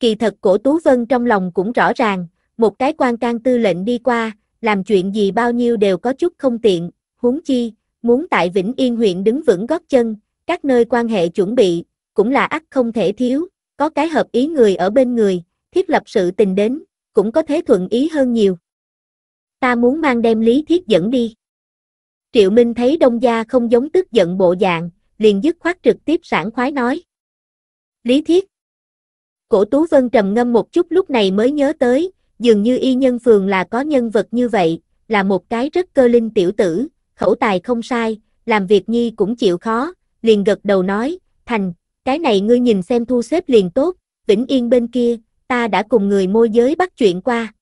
Kỳ thật cổ Tú Vân trong lòng cũng rõ ràng, một cái quan can tư lệnh đi qua, làm chuyện gì bao nhiêu đều có chút không tiện, huống chi, muốn tại Vĩnh Yên huyện đứng vững gót chân, các nơi quan hệ chuẩn bị, cũng là ắt không thể thiếu, có cái hợp ý người ở bên người, thiết lập sự tình đến, cũng có thế thuận ý hơn nhiều. Ta muốn mang đem lý thiết dẫn đi. Triệu Minh thấy đông gia không giống tức giận bộ dạng, liền dứt khoát trực tiếp sảng khoái nói. Lý Thiết Cổ Tú Vân trầm ngâm một chút lúc này mới nhớ tới, dường như y nhân phường là có nhân vật như vậy, là một cái rất cơ linh tiểu tử, khẩu tài không sai, làm việc nhi cũng chịu khó, liền gật đầu nói, thành, cái này ngươi nhìn xem thu xếp liền tốt, Vĩnh Yên bên kia, ta đã cùng người môi giới bắt chuyện qua.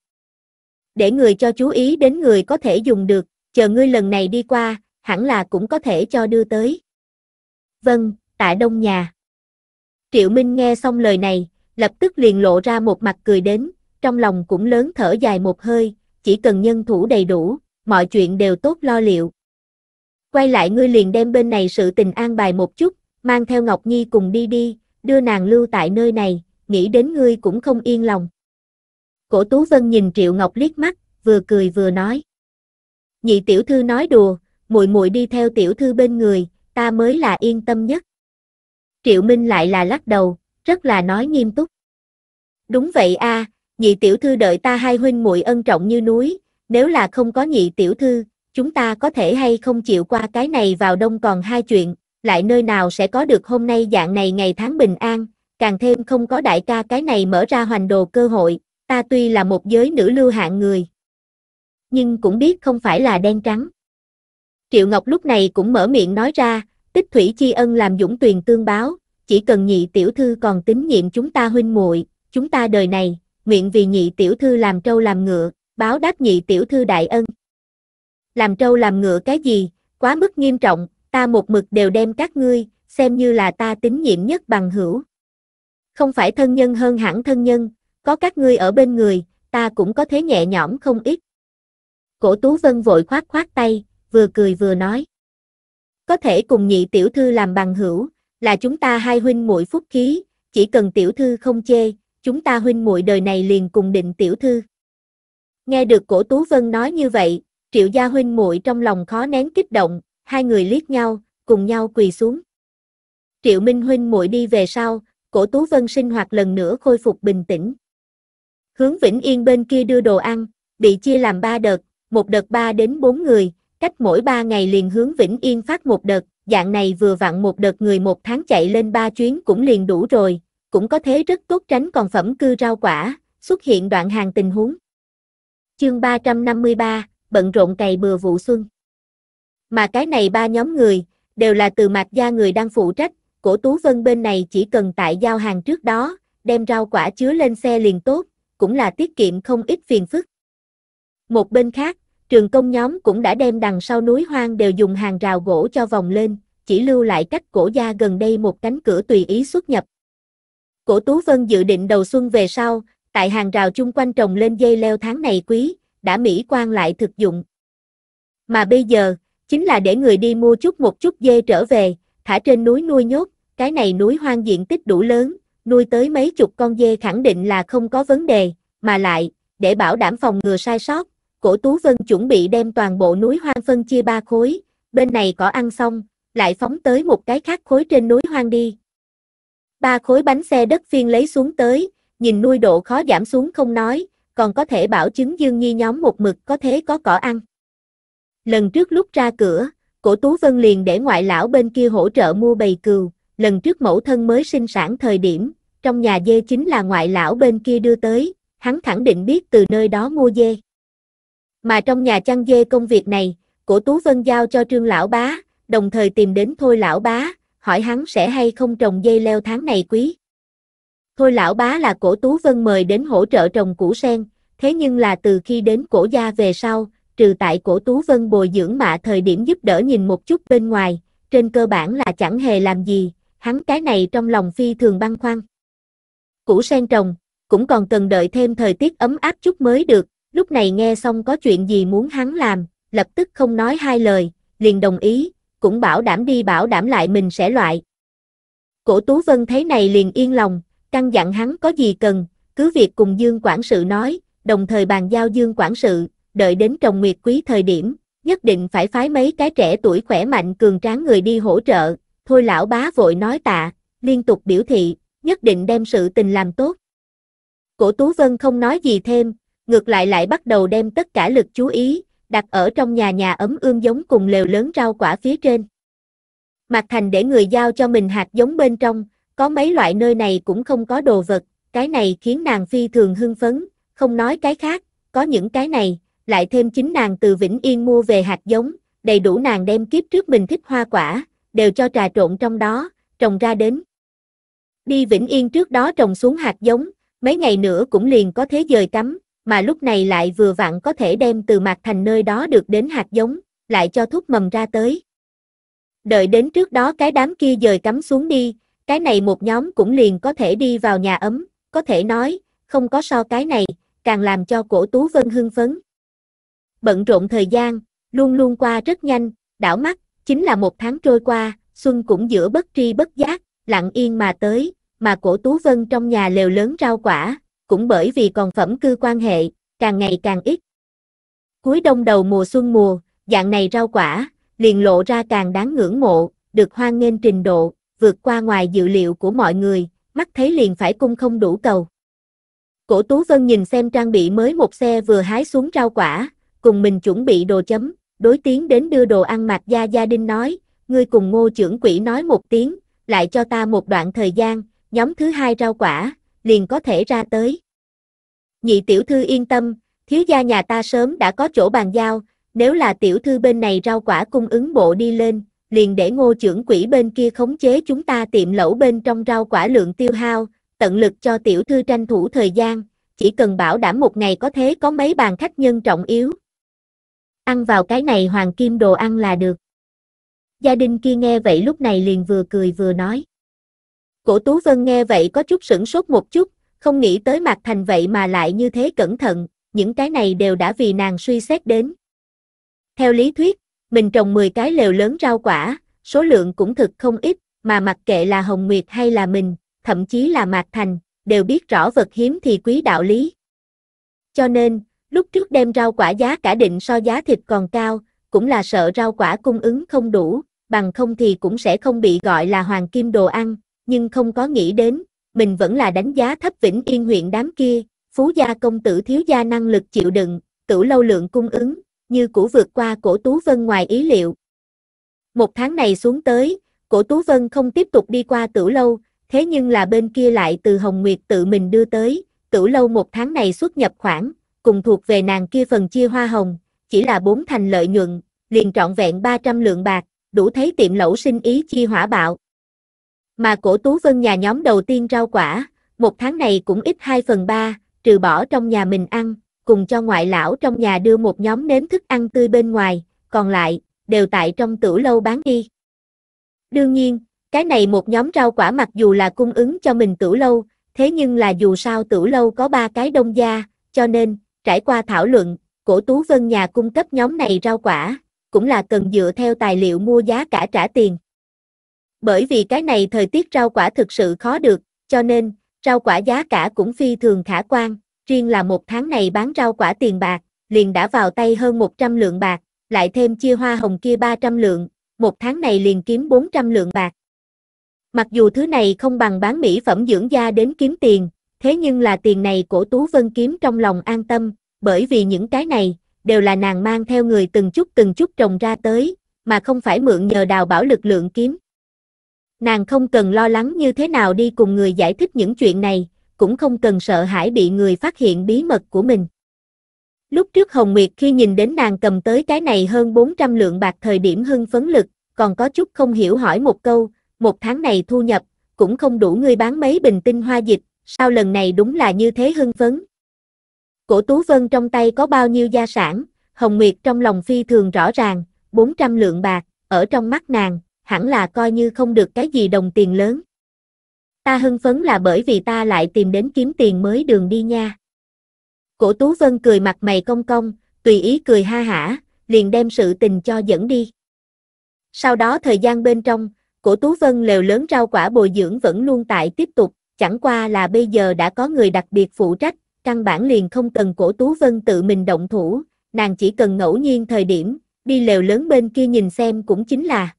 Để người cho chú ý đến người có thể dùng được, chờ ngươi lần này đi qua, hẳn là cũng có thể cho đưa tới vâng, tạ đông nhà. Triệu Minh nghe xong lời này, lập tức liền lộ ra một mặt cười đến, trong lòng cũng lớn thở dài một hơi, chỉ cần nhân thủ đầy đủ, mọi chuyện đều tốt lo liệu. Quay lại ngươi liền đem bên này sự tình an bài một chút, mang theo Ngọc Nhi cùng đi đi, đưa nàng lưu tại nơi này, nghĩ đến ngươi cũng không yên lòng. Cổ Tú Vân nhìn Triệu Ngọc liếc mắt, vừa cười vừa nói. Nhị tiểu thư nói đùa, muội muội đi theo tiểu thư bên người, ta mới là yên tâm nhất. Triệu Minh lại là lắc đầu, rất là nói nghiêm túc. Đúng vậy a, nhị tiểu thư đợi ta hai huynh muội ân trọng như núi, nếu là không có nhị tiểu thư, chúng ta có thể hay không chịu qua cái này vào đông còn hai chuyện, lại nơi nào sẽ có được hôm nay dạng này ngày tháng bình an, càng thêm không có đại ca cái này mở ra hoành đồ cơ hội, ta tuy là một giới nữ lưu hạng người, nhưng cũng biết không phải là đen trắng. Triệu Ngọc lúc này cũng mở miệng nói ra, tích thủy chi ân làm dũng tuyền tương báo, chỉ cần nhị tiểu thư còn tín nhiệm chúng ta huynh muội, chúng ta đời này, nguyện vì nhị tiểu thư làm trâu làm ngựa, báo đáp nhị tiểu thư đại ân. Làm trâu làm ngựa cái gì, quá mức nghiêm trọng, ta một mực đều đem các ngươi, xem như là ta tín nhiệm nhất bằng hữu. Không phải thân nhân hơn hẳn thân nhân, có các ngươi ở bên người, ta cũng có thế nhẹ nhõm không ít. Cổ Tú Vân vội khoát khoát tay, vừa cười vừa nói. Có thể cùng nhị tiểu thư làm bằng hữu, là chúng ta hai huynh muội phúc khí, chỉ cần tiểu thư không chê, chúng ta huynh muội đời này liền cùng định tiểu thư. Nghe được cổ Tú Vân nói như vậy, Triệu gia huynh muội trong lòng khó nén kích động, hai người liếc nhau, cùng nhau quỳ xuống. Triệu Minh huynh muội đi về sau, cổ Tú Vân sinh hoạt lần nữa khôi phục bình tĩnh. Hướng Vĩnh Yên bên kia đưa đồ ăn, bị chia làm ba đợt, một đợt ba đến bốn người, cách mỗi 3 ngày liền hướng Vĩnh Yên phát một đợt, dạng này vừa vặn một đợt người một tháng chạy lên 3 chuyến cũng liền đủ rồi, cũng có thế rất tốt tránh còn phẩm cư rau quả, xuất hiện đoạn hàng tình huống. Chương 353, bận rộn cày bừa vụ xuân. Mà cái này ba nhóm người, đều là từ mạc gia người đang phụ trách, cổ Tú Vân bên này chỉ cần tại giao hàng trước đó, đem rau quả chứa lên xe liền tốt, cũng là tiết kiệm không ít phiền phức. Một bên khác, Trường công nhóm cũng đã đem đằng sau núi hoang đều dùng hàng rào gỗ cho vòng lên, chỉ lưu lại cách cổ gia gần đây một cánh cửa tùy ý xuất nhập. Cổ Tú Vân dự định đầu xuân về sau, tại hàng rào chung quanh trồng lên dây leo tháng này quý, đã mỹ quan lại thực dụng. Mà bây giờ, chính là để người đi mua chút một chút dê trở về, thả trên núi nuôi nhốt, cái này núi hoang diện tích đủ lớn, nuôi tới mấy chục con dê khẳng định là không có vấn đề, mà lại, để bảo đảm phòng ngừa sai sót, Cổ Tú Vân chuẩn bị đem toàn bộ núi hoang phân chia ba khối, bên này cỏ ăn xong, lại phóng tới một cái khác khối trên núi hoang đi. Ba khối bánh xe đất phiên lấy xuống tới, nhìn nuôi độ khó giảm xuống không nói, còn có thể bảo chứng Dương Nhi nhóm một mực có thế có cỏ ăn. Lần trước lúc ra cửa, cổ Tú Vân liền để ngoại lão bên kia hỗ trợ mua bầy cừu, lần trước mẫu thân mới sinh sản thời điểm, trong nhà dê chính là ngoại lão bên kia đưa tới, hắn khẳng định biết từ nơi đó mua dê. Mà trong nhà chăn dê công việc này, cổ Tú Vân giao cho Trương Lão Bá, đồng thời tìm đến Thôi Lão Bá, hỏi hắn sẽ hay không trồng dây leo tháng này quý. Thôi Lão Bá là cổ Tú Vân mời đến hỗ trợ trồng củ sen, thế nhưng là từ khi đến cổ gia về sau, trừ tại cổ Tú Vân bồi dưỡng mạ thời điểm giúp đỡ nhìn một chút bên ngoài, trên cơ bản là chẳng hề làm gì, hắn cái này trong lòng phi thường băn khoăn. Củ sen trồng, cũng còn cần đợi thêm thời tiết ấm áp chút mới được, lúc này nghe xong có chuyện gì muốn hắn làm, lập tức không nói hai lời, liền đồng ý, cũng bảo đảm đi bảo đảm lại mình sẽ loại. Cổ Tú Vân thấy này liền yên lòng, căn dặn hắn có gì cần, cứ việc cùng Dương Quản sự nói, đồng thời bàn giao Dương Quản sự, đợi đến trồng nguyệt quý thời điểm, nhất định phải phái mấy cái trẻ tuổi khỏe mạnh cường tráng người đi hỗ trợ, thôi lão bá vội nói tạ, liên tục biểu thị, nhất định đem sự tình làm tốt. Cổ Tú Vân không nói gì thêm, ngược lại lại bắt đầu đem tất cả lực chú ý, đặt ở trong nhà nhà ấm ươm giống cùng lều lớn rau quả phía trên. Mặt thành để người giao cho mình hạt giống bên trong, có mấy loại nơi này cũng không có đồ vật, cái này khiến nàng phi thường hưng phấn, không nói cái khác, có những cái này, lại thêm chính nàng từ Vĩnh Yên mua về hạt giống, đầy đủ nàng đem kiếp trước mình thích hoa quả, đều cho trà trộn trong đó, trồng ra đến. Đi Vĩnh Yên trước đó trồng xuống hạt giống, mấy ngày nữa cũng liền có thế dời cắm, mà lúc này lại vừa vặn có thể đem từ mặt thành nơi đó được đến hạt giống, lại cho thuốc mầm ra tới. Đợi đến trước đó cái đám kia dời cắm xuống đi, cái này một nhóm cũng liền có thể đi vào nhà ấm, có thể nói, không có so cái này, càng làm cho cổ Tú Vân hưng phấn. Bận rộn thời gian, luôn luôn qua rất nhanh, đảo mắt, chính là một tháng trôi qua, xuân cũng giữa bất tri bất giác, lặng yên mà tới, mà cổ Tú Vân trong nhà lều lớn rau quả, cũng bởi vì còn phẩm cư quan hệ, càng ngày càng ít. Cuối đông đầu mùa xuân mùa, dạng này rau quả, liền lộ ra càng đáng ngưỡng mộ, được hoan nghênh trình độ, vượt qua ngoài dự liệu của mọi người, mắt thấy liền phải cung không đủ cầu. Cổ Tú Vân nhìn xem trang bị mới một xe vừa hái xuống rau quả, cùng mình chuẩn bị đồ chấm, đối tiếng đến đưa đồ ăn mạc gia gia đinh nói, ngươi cùng ngô trưởng quỷ nói một tiếng, lại cho ta một đoạn thời gian, nhóm thứ hai rau quả, liền có thể ra tới. Nhị tiểu thư yên tâm, thiếu gia nhà ta sớm đã có chỗ bàn giao, nếu là tiểu thư bên này rau quả cung ứng bộ đi lên, liền để ngô trưởng quỹ bên kia khống chế chúng ta tiệm lẩu bên trong rau quả lượng tiêu hao, tận lực cho tiểu thư tranh thủ thời gian, chỉ cần bảo đảm một ngày có thế có mấy bàn khách nhân trọng yếu. Ăn vào cái này hoàng kim đồ ăn là được. Gia đình kia nghe vậy lúc này liền vừa cười vừa nói. Cổ Tú Vân nghe vậy có chút sửng sốt một chút, không nghĩ tới Mạc Thành vậy mà lại như thế cẩn thận, những cái này đều đã vì nàng suy xét đến. Theo lý thuyết, mình trồng 10 cái lều lớn rau quả, số lượng cũng thực không ít, mà mặc kệ là Hồng Nguyệt hay là mình, thậm chí là Mạc Thành, đều biết rõ vật hiếm thì quý đạo lý. Cho nên, lúc trước đem rau quả giá cả định so giá thịt còn cao, cũng là sợ rau quả cung ứng không đủ, bằng không thì cũng sẽ không bị gọi là hoàng kim đồ ăn, nhưng không có nghĩ đến, mình vẫn là đánh giá thấp Vĩnh Yên huyện đám kia, phú gia công tử thiếu gia năng lực chịu đựng, cửu lâu lượng cung ứng, như cũ vượt qua cổ Tú Vân ngoài ý liệu. Một tháng này xuống tới, cổ Tú Vân không tiếp tục đi qua tử lâu, thế nhưng là bên kia lại từ Hồng Nguyệt tự mình đưa tới, tử lâu một tháng này xuất nhập khoản, cùng thuộc về nàng kia phần chia hoa hồng, chỉ là bốn thành lợi nhuận, liền trọn vẹn 300 lượng bạc, đủ thấy tiệm lẩu sinh ý chi hỏa bạo. Mà cổ Tú Vân nhà nhóm đầu tiên rau quả, một tháng này cũng ít 2 phần 3, trừ bỏ trong nhà mình ăn, cùng cho ngoại lão trong nhà đưa một nhóm nếm thức ăn tươi bên ngoài, còn lại, đều tại trong tửu lâu bán đi. Đương nhiên, cái này một nhóm rau quả mặc dù là cung ứng cho mình tửu lâu, thế nhưng là dù sao tửu lâu có ba cái đông gia, cho nên, trải qua thảo luận, cổ Tú Vân nhà cung cấp nhóm này rau quả, cũng là cần dựa theo tài liệu mua giá cả trả tiền bởi vì cái này thời tiết rau quả thực sự khó được, cho nên, rau quả giá cả cũng phi thường khả quan, riêng là một tháng này bán rau quả tiền bạc, liền đã vào tay hơn 100 lượng bạc, lại thêm chia hoa hồng kia 300 lượng, một tháng này liền kiếm 400 lượng bạc. Mặc dù thứ này không bằng bán mỹ phẩm dưỡng da đến kiếm tiền, thế nhưng là tiền này cổ Tú Vân kiếm trong lòng an tâm, bởi vì những cái này, đều là nàng mang theo người từng chút từng chút trồng ra tới, mà không phải mượn nhờ đào bảo lực lượng kiếm. Nàng không cần lo lắng như thế nào đi cùng người giải thích những chuyện này, cũng không cần sợ hãi bị người phát hiện bí mật của mình. Lúc trước Hồng Nguyệt khi nhìn đến nàng cầm tới cái này hơn 400 lượng bạc thời điểm hưng phấn lực, còn có chút không hiểu hỏi một câu, một tháng này thu nhập, cũng không đủ ngươi bán mấy bình tinh hoa dịch, sao lần này đúng là như thế hưng phấn. Cổ Tú Vân trong tay có bao nhiêu gia sản, Hồng Nguyệt trong lòng phi thường rõ ràng, 400 lượng bạc, ở trong mắt nàng, hẳn là coi như không được cái gì đồng tiền lớn. Ta hưng phấn là bởi vì ta lại tìm đến kiếm tiền mới đường đi nha. Cổ Tú Vân cười mặt mày cong cong, tùy ý cười ha hả, liền đem sự tình cho dẫn đi. Sau đó thời gian bên trong, cổ Tú Vân lều lớn rau quả bồi dưỡng vẫn luôn tại tiếp tục, chẳng qua là bây giờ đã có người đặc biệt phụ trách, căn bản liền không cần cổ Tú Vân tự mình động thủ, nàng chỉ cần ngẫu nhiên thời điểm, đi lều lớn bên kia nhìn xem cũng chính là.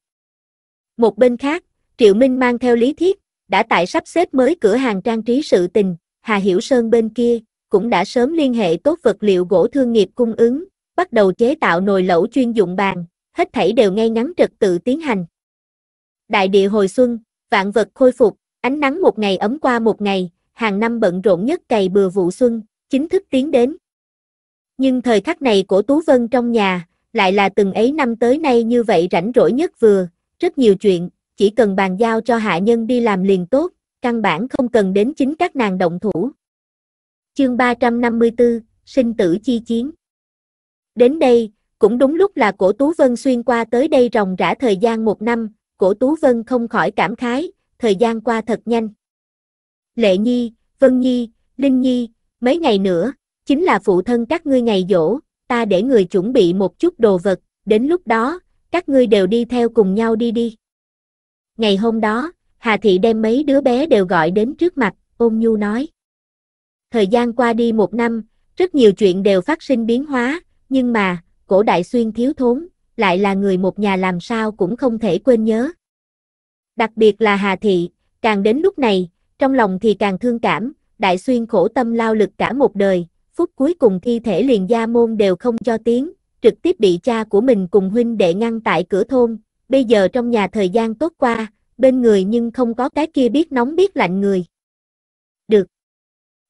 Một bên khác, Triệu Minh mang theo lý thiết, đã tại sắp xếp mới cửa hàng trang trí sự tình, Hà Hiểu Sơn bên kia, cũng đã sớm liên hệ tốt vật liệu gỗ thương nghiệp cung ứng, bắt đầu chế tạo nồi lẩu chuyên dụng bàn, hết thảy đều ngay ngắn trật tự tiến hành. Đại địa hồi xuân, vạn vật khôi phục, ánh nắng một ngày ấm qua một ngày, hàng năm bận rộn nhất cày bừa vụ xuân, chính thức tiến đến. Nhưng thời khắc này của Tú Vân trong nhà, lại là từng ấy năm tới nay như vậy rảnh rỗi nhất vừa, rất nhiều chuyện, chỉ cần bàn giao cho hạ nhân đi làm liền tốt, căn bản không cần đến chính các nàng động thủ. Chương 354, sinh tử chi chiến. Đến đây, cũng đúng lúc là cổ Tú Vân xuyên qua tới đây ròng rã thời gian một năm, cổ Tú Vân không khỏi cảm khái, thời gian qua thật nhanh. Lệ Nhi, Vân Nhi, Linh Nhi, mấy ngày nữa, chính là phụ thân các ngươi ngày dỗ, ta để người chuẩn bị một chút đồ vật, đến lúc đó, các ngươi đều đi theo cùng nhau đi đi. Ngày hôm đó, Hà Thị đem mấy đứa bé đều gọi đến trước mặt, ôn nhu nói. Thời gian qua đi một năm, rất nhiều chuyện đều phát sinh biến hóa, nhưng mà, cổ đại xuyên thiếu thốn, lại là người một nhà làm sao cũng không thể quên nhớ. Đặc biệt là Hà Thị, càng đến lúc này, trong lòng thì càng thương cảm, đại xuyên khổ tâm lao lực cả một đời, phút cuối cùng thi thể liền gia môn đều không cho tiếng, trực tiếp bị cha của mình cùng huynh đệ ngăn tại cửa thôn, bây giờ trong nhà thời gian tốt qua, bên người nhưng không có cái kia biết nóng biết lạnh người. Được.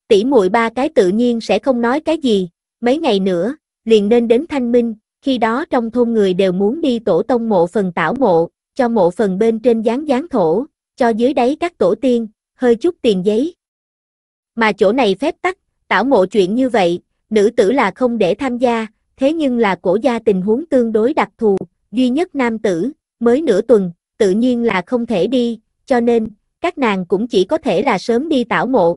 Tỷ muội ba cái tự nhiên sẽ không nói cái gì, mấy ngày nữa, liền nên đến thanh minh, khi đó trong thôn người đều muốn đi tổ tông mộ phần tảo mộ, cho mộ phần bên trên dán dán thổ, cho dưới đáy các tổ tiên, hơi chút tiền giấy. Mà chỗ này phép tắc, tảo mộ chuyện như vậy, nữ tử là không để tham gia, thế nhưng là cổ gia tình huống tương đối đặc thù, duy nhất nam tử, mới nửa tuần, tự nhiên là không thể đi, cho nên, các nàng cũng chỉ có thể là sớm đi tảo mộ.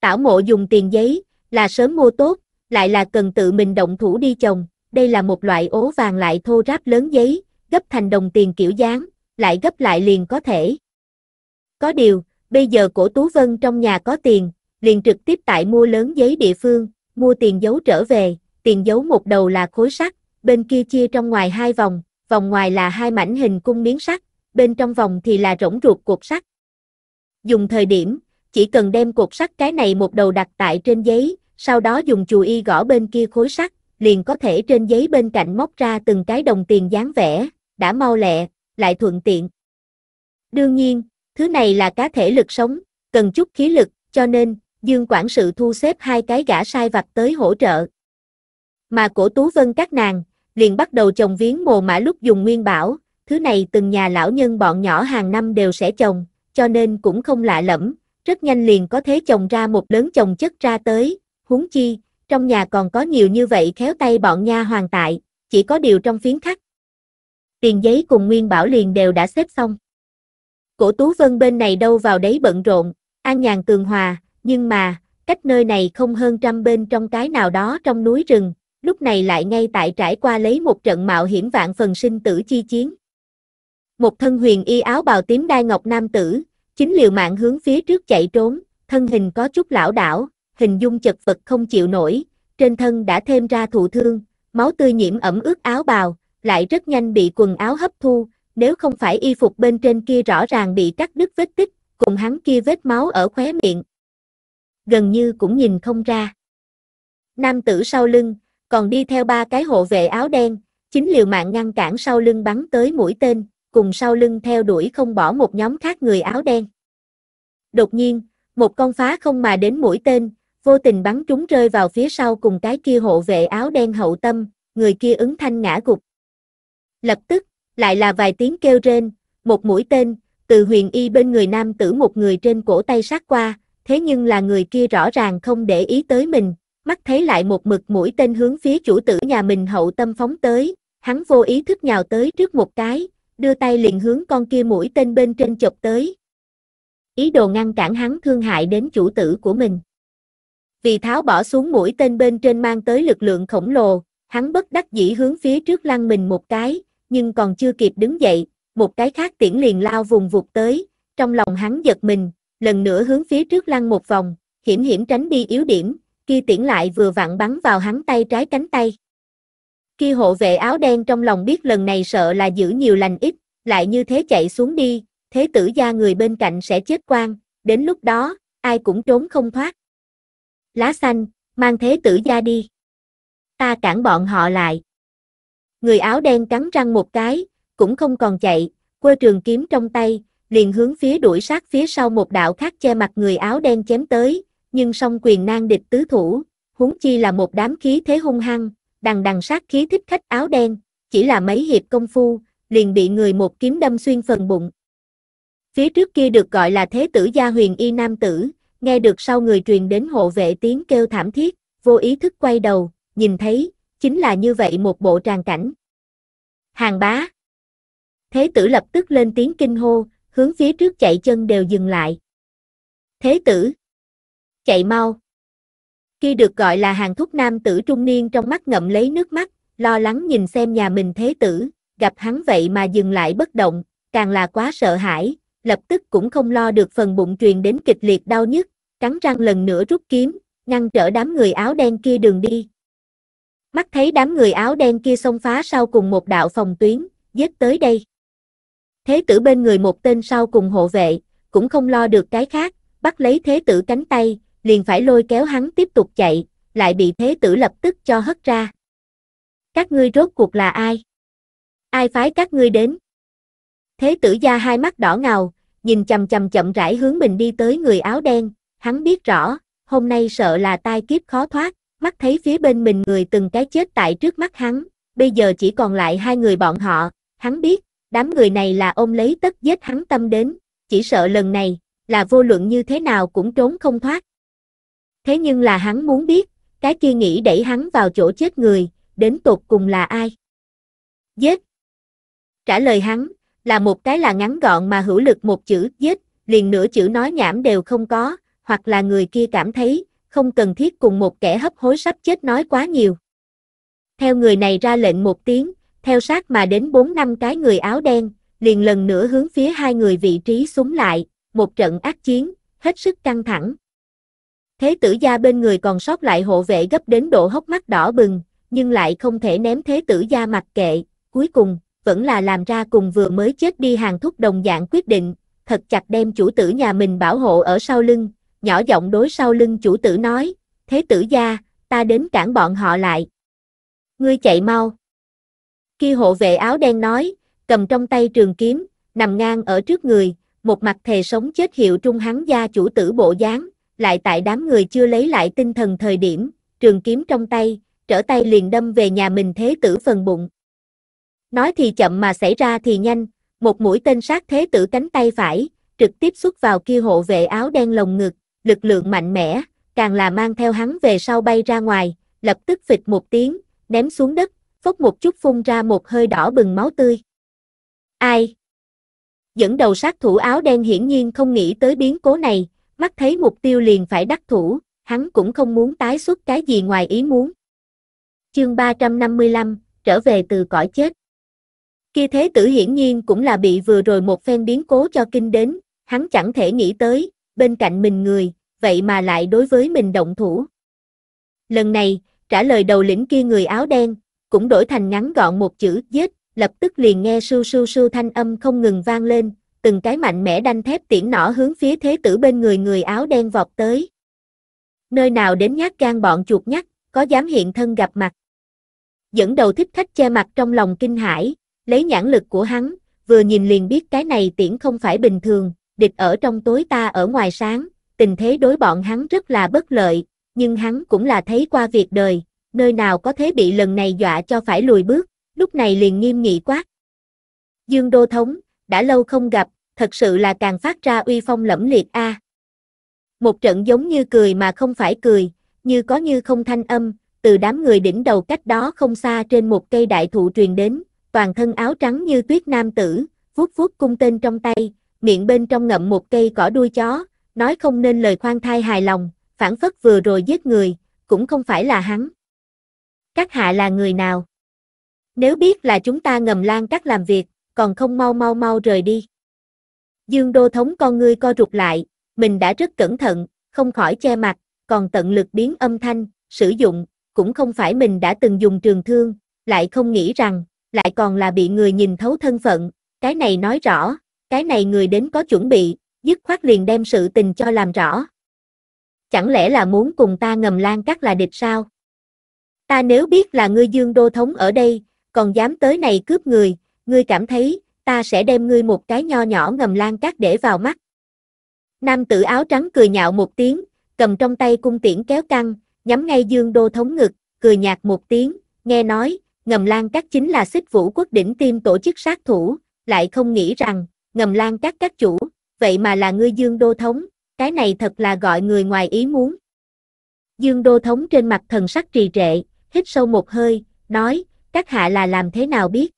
Tảo mộ dùng tiền giấy, là sớm mua tốt, lại là cần tự mình động thủ đi chồng, đây là một loại ố vàng lại thô ráp lớn giấy, gấp thành đồng tiền kiểu dáng, lại gấp lại liền có thể. Có điều, bây giờ cổ Tú Vân trong nhà có tiền, liền trực tiếp tại mua lớn giấy địa phương, mua tiền giấu trở về, tiền giấu một đầu là khối sắt, bên kia chia trong ngoài hai vòng, vòng ngoài là hai mảnh hình cung miếng sắt, bên trong vòng thì là rỗng ruột cột sắt. Dùng thời điểm, chỉ cần đem cột sắt cái này một đầu đặt tại trên giấy, sau đó dùng chùi y gõ bên kia khối sắt, liền có thể trên giấy bên cạnh móc ra từng cái đồng tiền dáng vẽ, đã mau lẹ, lại thuận tiện. Đương nhiên, thứ này là cá thể lực sống, cần chút khí lực, cho nên, Dương quản sự thu xếp hai cái gã sai vặt tới hỗ trợ mà cổ tú vân các nàng, liền bắt đầu trồng viếng mồ mã lúc dùng nguyên bảo, thứ này từng nhà lão nhân bọn nhỏ hàng năm đều sẽ trồng, cho nên cũng không lạ lẫm, rất nhanh liền có thế trồng ra một lớn chồng chất ra tới, huống chi, trong nhà còn có nhiều như vậy khéo tay bọn nha hoàng tại, chỉ có điều trong phiến khắc. Tiền giấy cùng nguyên bảo liền đều đã xếp xong. Cổ Tú Vân bên này đâu vào đấy bận rộn, an nhàn tường hòa, nhưng mà, cách nơi này không hơn trăm bên trong cái nào đó trong núi rừng, lúc này lại ngay tại trải qua lấy một trận mạo hiểm vạn phần sinh tử chi chiến. Một thân huyền y áo bào tím đai ngọc nam tử, chính liều mạng hướng phía trước chạy trốn, thân hình có chút lão đảo, hình dung chật vật không chịu nổi, trên thân đã thêm ra thụ thương, máu tươi nhiễm ẩm ướt áo bào, lại rất nhanh bị quần áo hấp thu, nếu không phải y phục bên trên kia rõ ràng bị cắt đứt vết tích, cùng hắn kia vết máu ở khóe miệng. Gần như cũng nhìn không ra. Nam tử sau lưng, còn đi theo ba cái hộ vệ áo đen, chính liều mạng ngăn cản sau lưng bắn tới mũi tên, cùng sau lưng theo đuổi không bỏ một nhóm khác người áo đen. Đột nhiên, một con phá không mà đến mũi tên, vô tình bắn trúng rơi vào phía sau cùng cái kia hộ vệ áo đen hậu tâm, người kia ứng thanh ngã gục. Lập tức, lại là vài tiếng kêu rên, một mũi tên, từ huyền y bên người nam tử một người trên cổ tay sát qua, thế nhưng là người kia rõ ràng không để ý tới mình, mắt thấy lại một mực mũi tên hướng phía chủ tử nhà mình hậu tâm phóng tới, hắn vô ý thức nhào tới trước một cái, đưa tay liền hướng con kia mũi tên bên trên chọc tới. Ý đồ ngăn cản hắn thương hại đến chủ tử của mình. Vì tháo bỏ xuống mũi tên bên trên mang tới lực lượng khổng lồ, hắn bất đắc dĩ hướng phía trước lăn mình một cái, nhưng còn chưa kịp đứng dậy, một cái khác tiễn liền lao vùng vụt tới, trong lòng hắn giật mình, lần nữa hướng phía trước lăn một vòng, hiểm hiểm tránh đi yếu điểm, kia tiễn lại vừa vặn bắn vào hắn tay trái cánh tay. Kia hộ vệ áo đen trong lòng biết lần này sợ là giữ nhiều lành ít, lại như thế chạy xuống đi, thế tử gia người bên cạnh sẽ chết quang, đến lúc đó, ai cũng trốn không thoát. Lá xanh, mang thế tử gia đi. Ta cản bọn họ lại. Người áo đen cắn răng một cái, cũng không còn chạy, quơ trường kiếm trong tay, liền hướng phía đuổi sát phía sau một đạo khác che mặt người áo đen chém tới, nhưng song quyền nan địch tứ thủ, huống chi là một đám khí thế hung hăng, đằng đằng sát khí thích khách áo đen, chỉ là mấy hiệp công phu, liền bị người một kiếm đâm xuyên phần bụng. Phía trước kia được gọi là thế tử gia huyền y nam tử, nghe được sau người truyền đến hộ vệ tiếng kêu thảm thiết, vô ý thức quay đầu, nhìn thấy, chính là như vậy một bộ tràng cảnh. Hàng bá. Thế tử lập tức lên tiếng kinh hô, hướng phía trước chạy chân đều dừng lại. Thế tử chạy mau. Khi được gọi là hàng thúc nam tử trung niên trong mắt ngậm lấy nước mắt, lo lắng nhìn xem nhà mình thế tử, gặp hắn vậy mà dừng lại bất động, càng là quá sợ hãi, lập tức cũng không lo được phần bụng truyền đến kịch liệt đau nhức, cắn răng lần nữa rút kiếm, ngăn trở đám người áo đen kia đường đi. Mắt thấy đám người áo đen kia xông phá sau cùng một đạo phòng tuyến, giết tới đây. Thế tử bên người một tên sau cùng hộ vệ, cũng không lo được cái khác, bắt lấy thế tử cánh tay, liền phải lôi kéo hắn tiếp tục chạy, lại bị thế tử lập tức cho hất ra. Các ngươi rốt cuộc là ai? Ai phái các ngươi đến? Thế tử gia hai mắt đỏ ngầu, nhìn chầm chầm chậm rãi hướng mình đi tới người áo đen, hắn biết rõ, hôm nay sợ là tai kiếp khó thoát, mắt thấy phía bên mình người từng cái chết tại trước mắt hắn, bây giờ chỉ còn lại hai người bọn họ, hắn biết, đám người này là ôm lấy tất giết hắn tâm đến, chỉ sợ lần này, là vô luận như thế nào cũng trốn không thoát. Thế nhưng là hắn muốn biết, cái kia nghĩ đẩy hắn vào chỗ chết người, đến tột cùng là ai? Giết! Trả lời hắn, là một cái là ngắn gọn mà hữu lực một chữ giết, liền nửa chữ nói nhảm đều không có, hoặc là người kia cảm thấy, không cần thiết cùng một kẻ hấp hối sắp chết nói quá nhiều. Theo người này ra lệnh một tiếng, theo sát mà đến bốn năm cái người áo đen, liền lần nữa hướng phía hai người vị trí súng lại, một trận ác chiến, hết sức căng thẳng. Thế tử gia bên người còn sót lại hộ vệ gấp đến độ hốc mắt đỏ bừng, nhưng lại không thể ném thế tử gia mặc kệ, cuối cùng, vẫn là làm ra cùng vừa mới chết đi hàng thúc đồng dạng quyết định, thật chặt đem chủ tử nhà mình bảo hộ ở sau lưng, nhỏ giọng đối sau lưng chủ tử nói, thế tử gia, ta đến cản bọn họ lại. Ngươi chạy mau. Khi hộ vệ áo đen nói, cầm trong tay trường kiếm, nằm ngang ở trước người, một mặt thề sống chết hiệu trung hắn gia chủ tử bộ dáng, lại tại đám người chưa lấy lại tinh thần thời điểm, trường kiếm trong tay, trở tay liền đâm về nhà mình thế tử phần bụng. Nói thì chậm mà xảy ra thì nhanh, một mũi tên sát thế tử cánh tay phải, trực tiếp xuất vào kia hộ vệ áo đen lồng ngực, lực lượng mạnh mẽ, càng là mang theo hắn về sau bay ra ngoài, lập tức phịch một tiếng, ném xuống đất, phốc một chút phun ra một hơi đỏ bừng máu tươi. Ai? Dẫn đầu sát thủ áo đen hiển nhiên không nghĩ tới biến cố này, Mắt thấy mục tiêu liền phải đắc thủ, hắn cũng không muốn tái xuất cái gì ngoài ý muốn. Chương 355, trở về từ cõi chết. Kia thế tử hiển nhiên cũng là bị vừa rồi một phen biến cố cho kinh đến, hắn chẳng thể nghĩ tới, bên cạnh mình người, vậy mà lại đối với mình động thủ. Lần này, trả lời đầu lĩnh kia người áo đen, cũng đổi thành ngắn gọn một chữ giết, lập tức liền nghe sưu sưu sưu thanh âm không ngừng vang lên, từng cái mạnh mẽ đanh thép tiễn nỏ hướng phía thế tử bên người người áo đen vọt tới. Nơi nào đến nhát gan bọn chuột nhắt, có dám hiện thân gặp mặt. Dẫn đầu thích khách che mặt trong lòng kinh hãi, lấy nhãn lực của hắn, vừa nhìn liền biết cái này tiễn không phải bình thường, địch ở trong tối ta ở ngoài sáng, tình thế đối bọn hắn rất là bất lợi, nhưng hắn cũng là thấy qua việc đời, nơi nào có thế bị lần này dọa cho phải lùi bước, lúc này liền nghiêm nghị quát. Dương Đô Thống, đã lâu không gặp, thật sự là càng phát ra uy phong lẫm liệt a. Một trận giống như cười mà không phải cười, như có như không thanh âm, từ đám người đỉnh đầu cách đó không xa trên một cây đại thụ truyền đến, toàn thân áo trắng như tuyết nam tử, vuốt vuốt cung tên trong tay, miệng bên trong ngậm một cây cỏ đuôi chó, nói không nên lời khoan thai hài lòng, phản phất vừa rồi giết người, cũng không phải là hắn. Các hạ là người nào? Nếu biết là chúng ta ngầm lan các làm việc, còn không mau mau mau rời đi. Dương Đô Thống con ngươi co rụt lại, mình đã rất cẩn thận, không khỏi che mặt, còn tận lực biến âm thanh, sử dụng, cũng không phải mình đã từng dùng trường thương, lại không nghĩ rằng, lại còn là bị người nhìn thấu thân phận, cái này nói rõ, cái này người đến có chuẩn bị, dứt khoát liền đem sự tình cho làm rõ. Chẳng lẽ là muốn cùng ta ngầm lan cắt là địch sao? Ta nếu biết là ngươi dương đô thống ở đây, còn dám tới này cướp người, ngươi cảm thấy, ta sẽ đem ngươi một cái nho nhỏ ngầm lan cát để vào mắt. Nam tử áo trắng cười nhạo một tiếng, cầm trong tay cung tiễn kéo căng, nhắm ngay dương đô thống ngực, cười nhạt một tiếng, nghe nói, ngầm lan cát chính là xích vũ quốc đỉnh tim tổ chức sát thủ, lại không nghĩ rằng, ngầm lan cát các chủ, vậy mà là ngươi dương đô thống, cái này thật là gọi người ngoài ý muốn. Dương đô thống trên mặt thần sắc trì trệ, hít sâu một hơi, nói, các hạ là làm thế nào biết?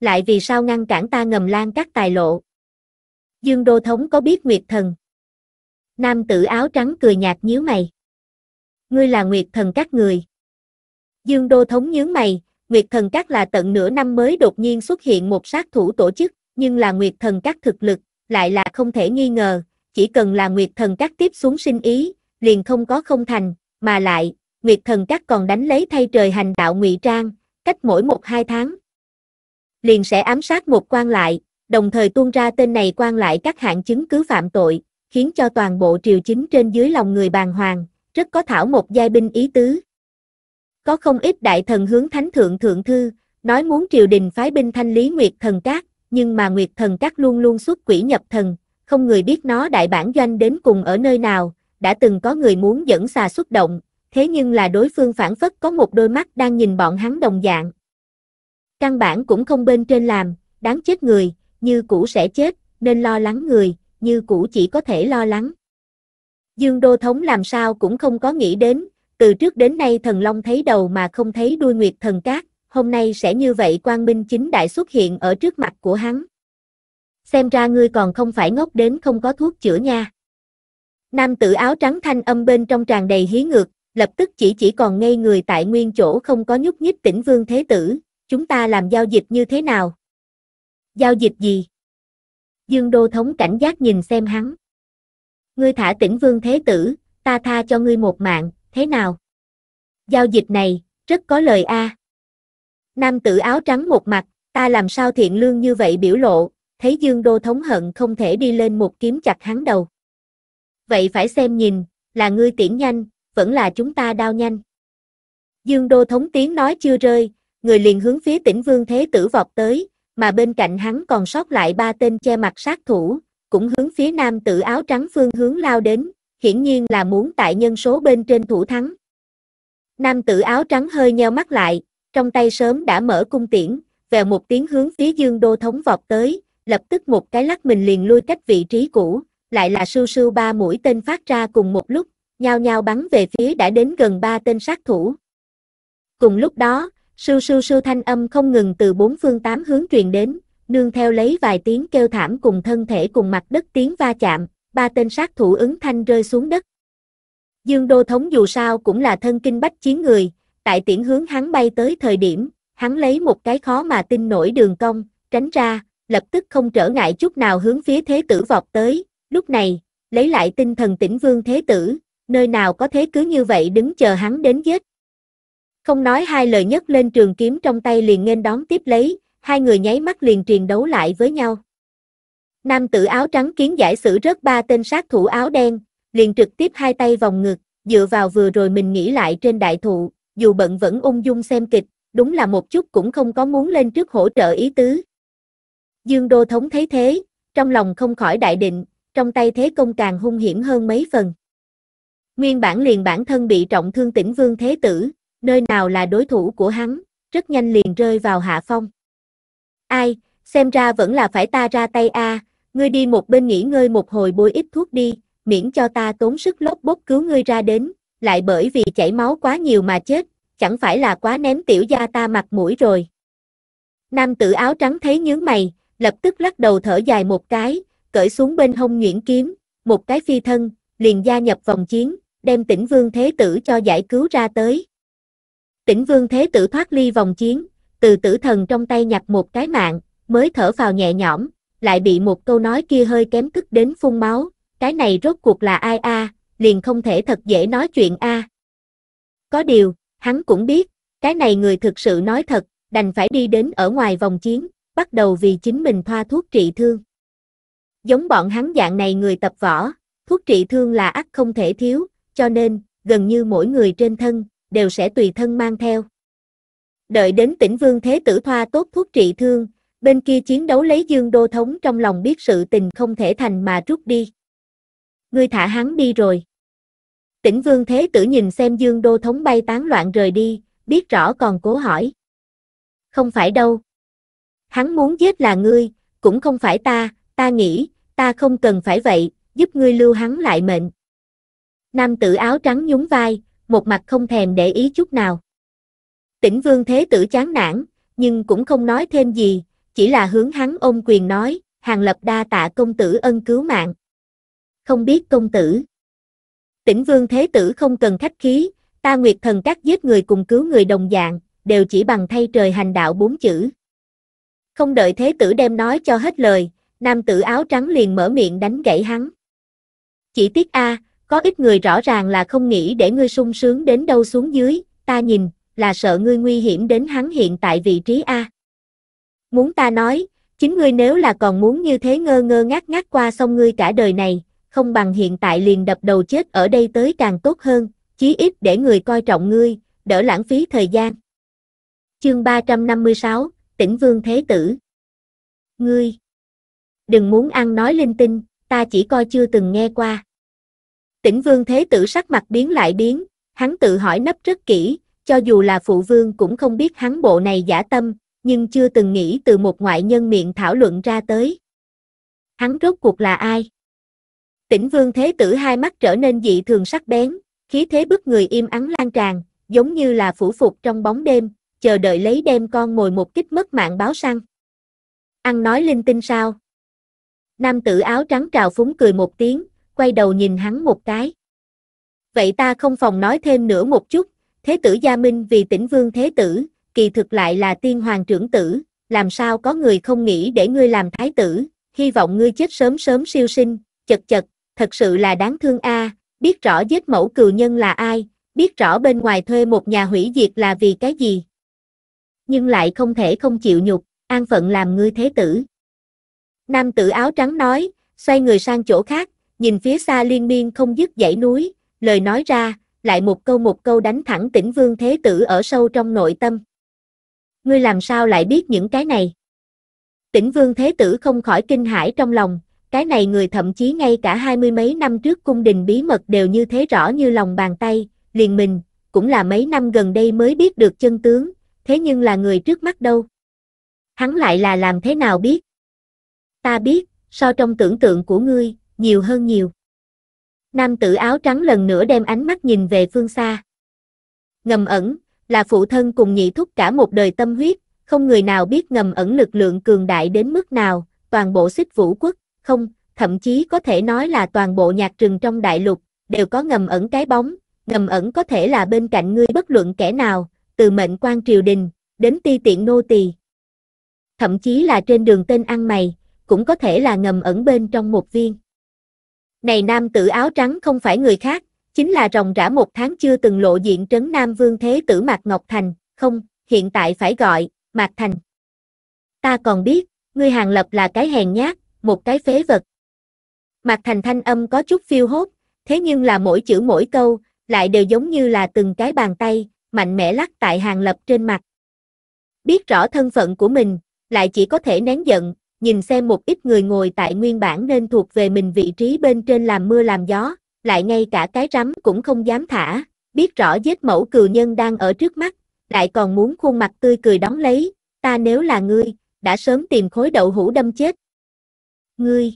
lại vì sao ngăn cản ta ngầm lan các tài lộ. Dương Đô Thống có biết Nguyệt Thần? Nam tử áo trắng cười nhạt nhíu mày. Ngươi là Nguyệt Thần các người. Dương Đô Thống nhíu mày, Nguyệt Thần các là tận nửa năm mới đột nhiên xuất hiện một sát thủ tổ chức, nhưng là Nguyệt Thần các thực lực, lại là không thể nghi ngờ, chỉ cần là Nguyệt Thần các tiếp xuống sinh ý, liền không có không thành, mà lại, Nguyệt Thần các còn đánh lấy thay trời hành đạo ngụy trang, cách mỗi một hai tháng, liền sẽ ám sát một quan lại, đồng thời tuôn ra tên này quan lại các hạng chứng cứ phạm tội, khiến cho toàn bộ triều chính trên dưới lòng người bàn hoàng, rất có thảo một giai binh ý tứ. Có không ít đại thần hướng thánh thượng thượng thư, nói muốn triều đình phái binh thanh lý Nguyệt thần các, nhưng mà Nguyệt thần các luôn luôn xuất quỷ nhập thần, không người biết nó đại bản doanh đến cùng ở nơi nào, đã từng có người muốn dẫn xà xuất động, thế nhưng là đối phương phản phất có một đôi mắt đang nhìn bọn hắn đồng dạng. Căn bản cũng không bên trên làm, đáng chết người, như cũ sẽ chết, nên lo lắng người, như cũ chỉ có thể lo lắng. Dương Đô Thống làm sao cũng không có nghĩ đến, từ trước đến nay thần long thấy đầu mà không thấy đuôi nguyệt thần cát, hôm nay sẽ như vậy quang minh chính đại xuất hiện ở trước mặt của hắn. Xem ra ngươi còn không phải ngốc đến không có thuốc chữa nha. Nam tử áo trắng thanh âm bên trong tràn đầy hí ngược, lập tức chỉ chỉ còn ngây người tại nguyên chỗ không có nhúc nhích tỉnh vương thế tử, chúng ta làm giao dịch như thế nào? Giao dịch gì? Dương Đô Thống cảnh giác nhìn xem hắn. Ngươi thả tĩnh vương thế tử, ta tha cho ngươi một mạng, thế nào? Giao dịch này, rất có lời a. Nam tử áo trắng một mặt, ta làm sao thiện lương như vậy biểu lộ, thấy Dương Đô Thống hận không thể đi lên một kiếm chặt hắn đầu. Vậy phải xem nhìn, là ngươi tiễn nhanh, vẫn là chúng ta đao nhanh. Dương Đô Thống tiếng nói chưa rơi, người liền hướng phía tỉnh vương thế tử vọt tới, mà bên cạnh hắn còn sót lại ba tên che mặt sát thủ, cũng hướng phía nam tử áo trắng phương hướng lao đến, hiển nhiên là muốn tại nhân số bên trên thủ thắng. Nam tử áo trắng hơi nheo mắt lại, trong tay sớm đã mở cung tiễn, về một tiếng hướng phía dương đô thống vọt tới, lập tức một cái lắc mình liền lui cách vị trí cũ, lại là sưu sưu ba mũi tên phát ra cùng một lúc, nhao nhao bắn về phía đã đến gần ba tên sát thủ. Cùng lúc đó, sư sư sư thanh âm không ngừng từ bốn phương tám hướng truyền đến, nương theo lấy vài tiếng kêu thảm cùng thân thể cùng mặt đất tiếng va chạm, ba tên sát thủ ứng thanh rơi xuống đất. Dương Đô Thống dù sao cũng là thân kinh bách chiến người, tại tiễn hướng hắn bay tới thời điểm, hắn lấy một cái khó mà tin nổi đường cong, tránh ra, lập tức không trở ngại chút nào hướng phía thế tử vọt tới, lúc này, lấy lại tinh thần tỉnh vương thế tử, nơi nào có thế cứ như vậy đứng chờ hắn đến giết, không nói hai lời nhất lên trường kiếm trong tay liền nghênh đón tiếp lấy, hai người nháy mắt liền truyền đấu lại với nhau. Nam tử áo trắng kiến giải sử rớt ba tên sát thủ áo đen, liền trực tiếp hai tay vòng ngực, dựa vào vừa rồi mình nghĩ lại trên đại thụ, dù bận vẫn ung dung xem kịch, đúng là một chút cũng không có muốn lên trước hỗ trợ ý tứ. Dương Đô Thống thấy thế, trong lòng không khỏi đại định, trong tay thế công càng hung hiểm hơn mấy phần. Nguyên bản liền bản thân bị trọng thương tỉnh Vương Thế Tử, nơi nào là đối thủ của hắn, rất nhanh liền rơi vào hạ phong. Ai, xem ra vẫn là phải ta ra tay a, ngươi đi một bên nghỉ ngơi một hồi bôi ít thuốc đi, miễn cho ta tốn sức lốc bốt cứu ngươi ra đến, lại bởi vì chảy máu quá nhiều mà chết, chẳng phải là quá ném tiểu gia ta mặt mũi rồi. Nam tử áo trắng thấy nhướng mày, lập tức lắc đầu thở dài một cái, cởi xuống bên hông nhuyễn kiếm, một cái phi thân, liền gia nhập vòng chiến, đem tỉnh vương thế tử cho giải cứu ra tới. Tỉnh vương thế tử thoát ly vòng chiến, từ tử thần trong tay nhặt một cái mạng, mới thở vào nhẹ nhõm, lại bị một câu nói kia hơi kém tức đến phun máu, cái này rốt cuộc là ai a, à, liền không thể thật dễ nói chuyện a. Có điều, hắn cũng biết, cái này người thực sự nói thật, đành phải đi đến ở ngoài vòng chiến, bắt đầu vì chính mình thoa thuốc trị thương. Giống bọn hắn dạng này người tập võ, thuốc trị thương là ắt không thể thiếu, cho nên, gần như mỗi người trên thân, đều sẽ tùy thân mang theo. Đợi đến tỉnh Vương Thế Tử Thoa tốt thuốc trị thương, bên kia chiến đấu lấy Dương Đô Thống trong lòng biết sự tình không thể thành mà rút đi. Ngươi thả hắn đi rồi. Tỉnh Vương Thế Tử nhìn xem Dương Đô Thống bay tán loạn rời đi, biết rõ còn cố hỏi. Không phải đâu. Hắn muốn giết là ngươi, cũng không phải ta, ta nghĩ, ta không cần phải vậy, giúp ngươi lưu hắn lại mệnh. Nam tử áo trắng nhún vai, một mặt không thèm để ý chút nào. Tỉnh vương thế tử chán nản, nhưng cũng không nói thêm gì, chỉ là hướng hắn ôm quyền nói, hàng lập đa tạ công tử ân cứu mạng. Không biết công tử. Tỉnh vương thế tử không cần khách khí, ta nguyệt thần các giết người cùng cứu người đồng dạng, đều chỉ bằng thay trời hành đạo bốn chữ. Không đợi thế tử đem nói cho hết lời, nam tử áo trắng liền mở miệng đánh gãy hắn. Chỉ tiếc a, có ít người rõ ràng là không nghĩ để ngươi sung sướng đến đâu xuống dưới, ta nhìn, là sợ ngươi nguy hiểm đến hắn hiện tại vị trí A. Muốn ta nói, chính ngươi nếu là còn muốn như thế ngơ ngơ ngác ngác qua xong ngươi cả đời này, không bằng hiện tại liền đập đầu chết ở đây tới càng tốt hơn, chí ít để người coi trọng ngươi, đỡ lãng phí thời gian. Chương 356, Tỉnh Vương Thế Tử Ngươi Đừng muốn ăn nói linh tinh, ta chỉ coi chưa từng nghe qua. Tĩnh vương thế tử sắc mặt biến lại biến, hắn tự hỏi nấp rất kỹ, cho dù là phụ vương cũng không biết hắn bộ này giả tâm, nhưng chưa từng nghĩ từ một ngoại nhân miệng thảo luận ra tới. Hắn rốt cuộc là ai? Tĩnh vương thế tử hai mắt trở nên dị thường sắc bén, khí thế bức người im ắng lan tràn, giống như là phủ phục trong bóng đêm, chờ đợi lấy đem con mồi một kích mất mạng báo săn. Ăn nói linh tinh sao? Nam tử áo trắng trào phúng cười một tiếng, quay đầu nhìn hắn một cái. Vậy ta không phòng nói thêm nữa một chút, thế tử Gia Minh vì tỉnh vương thế tử, kỳ thực lại là tiên hoàng trưởng tử, làm sao có người không nghĩ để ngươi làm thái tử, hy vọng ngươi chết sớm sớm siêu sinh, chật chật, thật sự là đáng thương a, biết rõ giết mẫu cừu nhân là ai, biết rõ bên ngoài thuê một nhà hủy diệt là vì cái gì. Nhưng lại không thể không chịu nhục, an phận làm ngươi thế tử. Nam tử áo trắng nói, xoay người sang chỗ khác, nhìn phía xa liên miên không dứt dãy núi, lời nói ra, lại một câu một câu đánh thẳng tỉnh vương thế tử ở sâu trong nội tâm. Ngươi làm sao lại biết những cái này? Tỉnh vương thế tử không khỏi kinh hãi trong lòng, cái này người thậm chí ngay cả hai mươi mấy năm trước cung đình bí mật đều như thế rõ như lòng bàn tay, liền mình, cũng là mấy năm gần đây mới biết được chân tướng, thế nhưng là người trước mắt đâu. Hắn lại là làm thế nào biết? Ta biết, so trong tưởng tượng của ngươi, nhiều hơn nhiều. Nam tử áo trắng lần nữa đem ánh mắt nhìn về phương xa. Ngầm ẩn, là phụ thân cùng nhị thúc cả một đời tâm huyết, không người nào biết ngầm ẩn lực lượng cường đại đến mức nào, toàn bộ xích vũ quốc, không, thậm chí có thể nói là toàn bộ nhạc trừng trong đại lục, đều có ngầm ẩn cái bóng, ngầm ẩn có thể là bên cạnh ngươi bất luận kẻ nào, từ mệnh quan triều đình, đến ti tiện nô tỳ. Thậm chí là trên đường tên ăn mày, cũng có thể là ngầm ẩn bên trong một viên. Này nam tử áo trắng không phải người khác, chính là rồng rã một tháng chưa từng lộ diện trấn Nam Vương Thế tử Mạc Ngọc Thành, không, hiện tại phải gọi, Mạc Thành. Ta còn biết, ngươi hàng lập là cái hèn nhát, một cái phế vật. Mạc Thành thanh âm có chút phiêu hốt, thế nhưng là mỗi chữ mỗi câu, lại đều giống như là từng cái bàn tay, mạnh mẽ lắc tại hàng lập trên mặt. Biết rõ thân phận của mình, lại chỉ có thể nén giận, nhìn xem một ít người ngồi tại nguyên bản nên thuộc về mình vị trí bên trên làm mưa làm gió, lại ngay cả cái rắm cũng không dám thả, biết rõ giết mẫu cừu nhân đang ở trước mắt, lại còn muốn khuôn mặt tươi cười đón lấy, ta nếu là ngươi, đã sớm tìm khối đậu hũ đâm chết. Ngươi!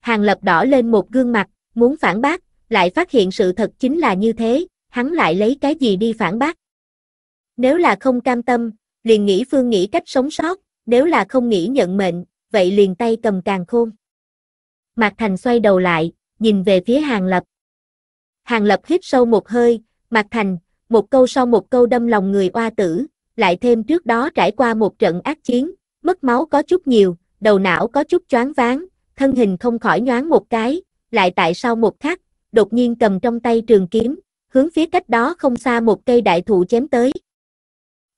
Hàng lập đỏ lên một gương mặt, muốn phản bác, lại phát hiện sự thật chính là như thế, hắn lại lấy cái gì đi phản bác. Nếu là không cam tâm, liền nghĩ phương nghĩ cách sống sót, nếu là không nghĩ nhận mệnh, vậy liền tay cầm càng khôn. Mạc Thành xoay đầu lại, nhìn về phía Hàng Lập. Hàng Lập hít sâu một hơi, Mạc Thành, một câu sau một câu đâm lòng người oa tử, lại thêm trước đó trải qua một trận ác chiến, mất máu có chút nhiều, đầu não có chút choáng váng, thân hình không khỏi nhoáng một cái, lại tại sau một khắc, đột nhiên cầm trong tay trường kiếm, hướng phía cách đó không xa một cây đại thụ chém tới.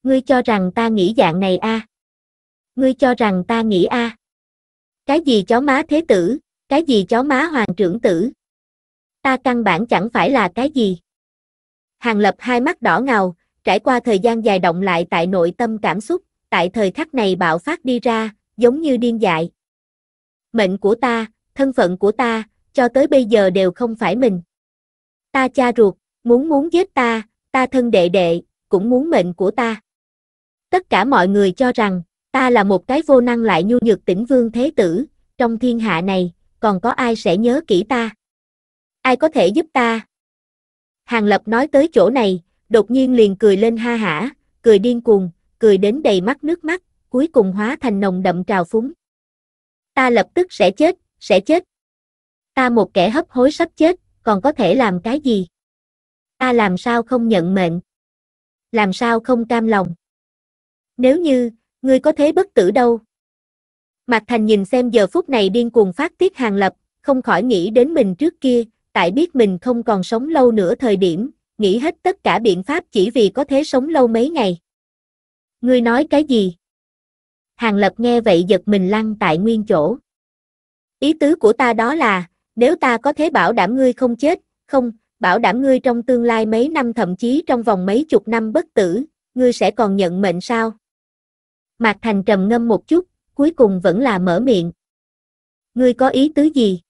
Ngươi cho rằng ta nghĩ dạng này a? À ngươi cho rằng ta nghĩ a Cái gì chó má thế tử, cái gì chó má hoàng trưởng tử. Ta căn bản chẳng phải là cái gì. Hàng lập hai mắt đỏ ngầu, trải qua thời gian dài động lại tại nội tâm cảm xúc, tại thời khắc này bạo phát đi ra, giống như điên dại. Mệnh của ta, thân phận của ta, cho tới bây giờ đều không phải mình. Ta cha ruột, muốn muốn giết ta, ta thân đệ đệ, cũng muốn mệnh của ta. Tất cả mọi người cho rằng, Ta là một cái vô năng lại nhu nhược tỉnh vương thế tử, trong thiên hạ này, còn có ai sẽ nhớ kỹ ta? Ai có thể giúp ta? Hàng Lập nói tới chỗ này, đột nhiên liền cười lên ha hả, cười điên cuồng, cười đến đầy mắt nước mắt, cuối cùng hóa thành nồng đậm trào phúng. Ta lập tức sẽ chết, sẽ chết. Ta một kẻ hấp hối sắp chết, còn có thể làm cái gì? Ta làm sao không nhận mệnh? Làm sao không cam lòng? Nếu như, ngươi có thế bất tử đâu. Mạc Thành nhìn xem giờ phút này điên cuồng phát tiết hàng lập, không khỏi nghĩ đến mình trước kia, tại biết mình không còn sống lâu nữa thời điểm, nghĩ hết tất cả biện pháp chỉ vì có thế sống lâu mấy ngày. Ngươi nói cái gì? Hàng Lập nghe vậy giật mình lăn tại nguyên chỗ. Ý tứ của ta đó là, nếu ta có thế bảo đảm ngươi không chết, không, bảo đảm ngươi trong tương lai mấy năm thậm chí trong vòng mấy chục năm bất tử, ngươi sẽ còn nhận mệnh sao? Mạc Thành trầm ngâm một chút, cuối cùng vẫn là mở miệng. Ngươi có ý tứ gì?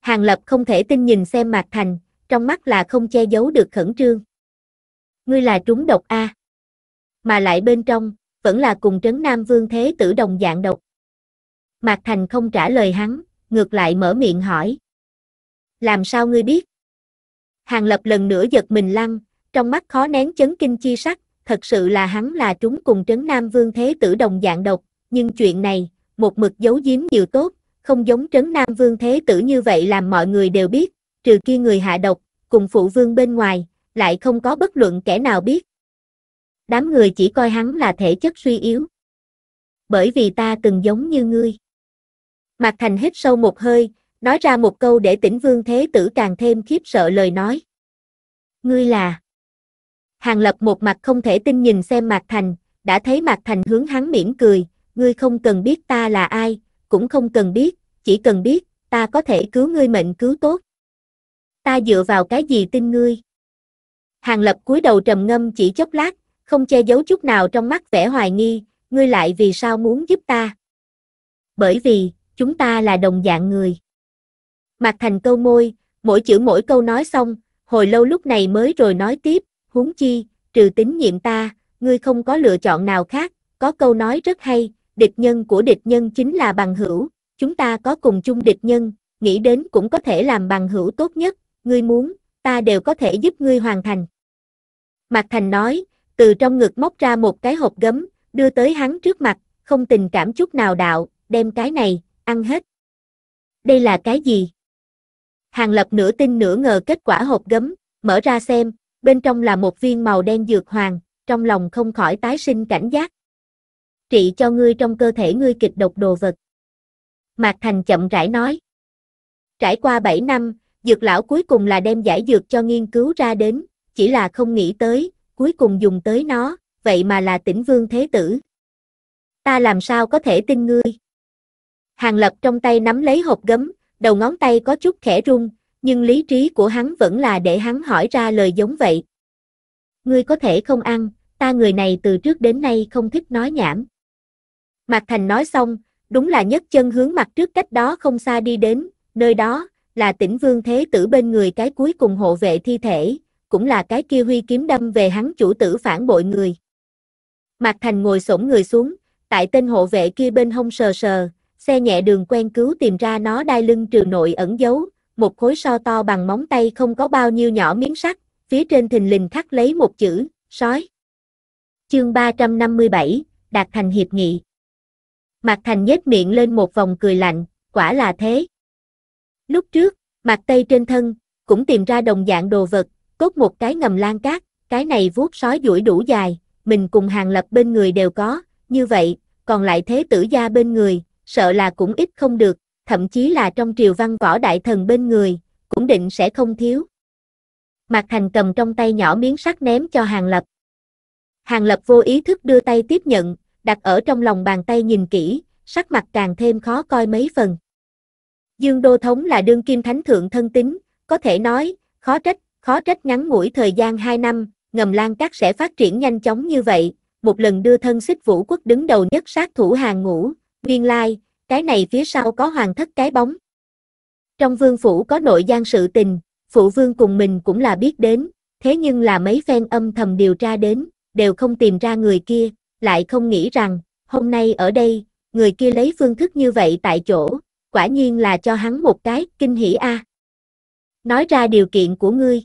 Hàng Lập không thể tin nhìn xem Mạc Thành, trong mắt là không che giấu được khẩn trương. Ngươi là trúng độc A. Mà lại bên trong, vẫn là cùng trấn Nam Vương Thế tử đồng dạng độc. Mạc Thành không trả lời hắn, ngược lại mở miệng hỏi. Làm sao ngươi biết? Hàng Lập lần nữa giật mình lăn, trong mắt khó nén chấn kinh chi sắc, thật sự là hắn là chúng cùng trấn Nam Vương Thế Tử đồng dạng độc, nhưng chuyện này, một mực giấu giếm nhiều tốt, không giống trấn Nam Vương Thế Tử như vậy làm mọi người đều biết, trừ kia người hạ độc, cùng phụ vương bên ngoài, lại không có bất luận kẻ nào biết. Đám người chỉ coi hắn là thể chất suy yếu. Bởi vì ta từng giống như ngươi. Mạc Thành hít sâu một hơi, nói ra một câu để tỉnh Vương Thế Tử càng thêm khiếp sợ lời nói. Ngươi là... Hàng Lập một mặt không thể tin nhìn xem Mạc Thành, đã thấy Mạc Thành hướng hắn mỉm cười, ngươi không cần biết ta là ai, cũng không cần biết, chỉ cần biết, ta có thể cứu ngươi mệnh cứu tốt. Ta dựa vào cái gì tin ngươi? Hàng Lập cúi đầu trầm ngâm chỉ chốc lát, không che giấu chút nào trong mắt vẻ hoài nghi, ngươi lại vì sao muốn giúp ta? Bởi vì, chúng ta là đồng dạng người. Mạc Thành câu môi, mỗi chữ mỗi câu nói xong, hồi lâu lúc này mới rồi nói tiếp, huống chi, trừ tín nhiệm ta, ngươi không có lựa chọn nào khác, có câu nói rất hay, địch nhân của địch nhân chính là bằng hữu, chúng ta có cùng chung địch nhân, nghĩ đến cũng có thể làm bằng hữu tốt nhất, ngươi muốn, ta đều có thể giúp ngươi hoàn thành. Mạc Thành nói, từ trong ngực móc ra một cái hộp gấm, đưa tới hắn trước mặt, không tình cảm chút nào đạo, đem cái này, ăn hết. Đây là cái gì? Hàng lập nửa tin nửa ngờ kết quả hộp gấm, mở ra xem, bên trong là một viên màu đen dược hoàng, trong lòng không khỏi tái sinh cảnh giác. Trị cho ngươi trong cơ thể ngươi kịch độc đồ vật. Mạc Thành chậm rãi nói. Trải qua 7 năm, dược lão cuối cùng là đem giải dược cho nghiên cứu ra đến, chỉ là không nghĩ tới, cuối cùng dùng tới nó, vậy mà là tỉnh vương thế tử. Ta làm sao có thể tin ngươi? Hàng Lập trong tay nắm lấy hộp gấm, đầu ngón tay có chút khẽ rung, nhưng lý trí của hắn vẫn là để hắn hỏi ra lời giống vậy. Ngươi có thể không ăn, ta người này từ trước đến nay không thích nói nhảm. Mạc Thành nói xong, đúng là nhất chân hướng mặt trước cách đó không xa đi đến, nơi đó, là tỉnh vương thế tử bên người cái cuối cùng hộ vệ thi thể, cũng là cái kia huy kiếm đâm về hắn chủ tử phản bội người. Mạc Thành ngồi xổm người xuống, tại tên hộ vệ kia bên hông sờ sờ, xe nhẹ đường quen cứu tìm ra nó đai lưng trừ nội ẩn giấu, một khối so to bằng móng tay không có bao nhiêu nhỏ miếng sắt, phía trên thình lình khắc lấy một chữ, sói. Chương 357, đạt thành hiệp nghị. Mạc Thành nhếch miệng lên một vòng cười lạnh, quả là thế. Lúc trước, Mạc Tây trên thân, cũng tìm ra đồng dạng đồ vật, cốt một cái ngầm lan cát, cái này vuốt sói duỗi đủ dài, mình cùng hàng lập bên người đều có, như vậy, còn lại thế tử gia bên người, sợ là cũng ít không được, thậm chí là trong triều văn võ đại thần bên người, cũng định sẽ không thiếu. Mạc Thành cầm trong tay nhỏ miếng sắt ném cho Hàng Lập. Hàng Lập vô ý thức đưa tay tiếp nhận, đặt ở trong lòng bàn tay nhìn kỹ, sắc mặt càng thêm khó coi mấy phần. Dương Đô Thống là đương kim thánh thượng thân tính, có thể nói, khó trách, khó trách ngắn ngủi thời gian 2 năm, ngầm lan các sẽ phát triển nhanh chóng như vậy, một lần đưa thân xích vũ quốc đứng đầu nhất sát thủ hàng ngũ, nguyên lai, cái này phía sau có hoàng thất cái bóng. Trong vương phủ có nội gian sự tình, phụ vương cùng mình cũng là biết đến, thế nhưng là mấy phen âm thầm điều tra đến, đều không tìm ra người kia, lại không nghĩ rằng, hôm nay ở đây, người kia lấy phương thức như vậy tại chỗ, quả nhiên là cho hắn một cái, kinh hỉ a. Nói ra điều kiện của ngươi.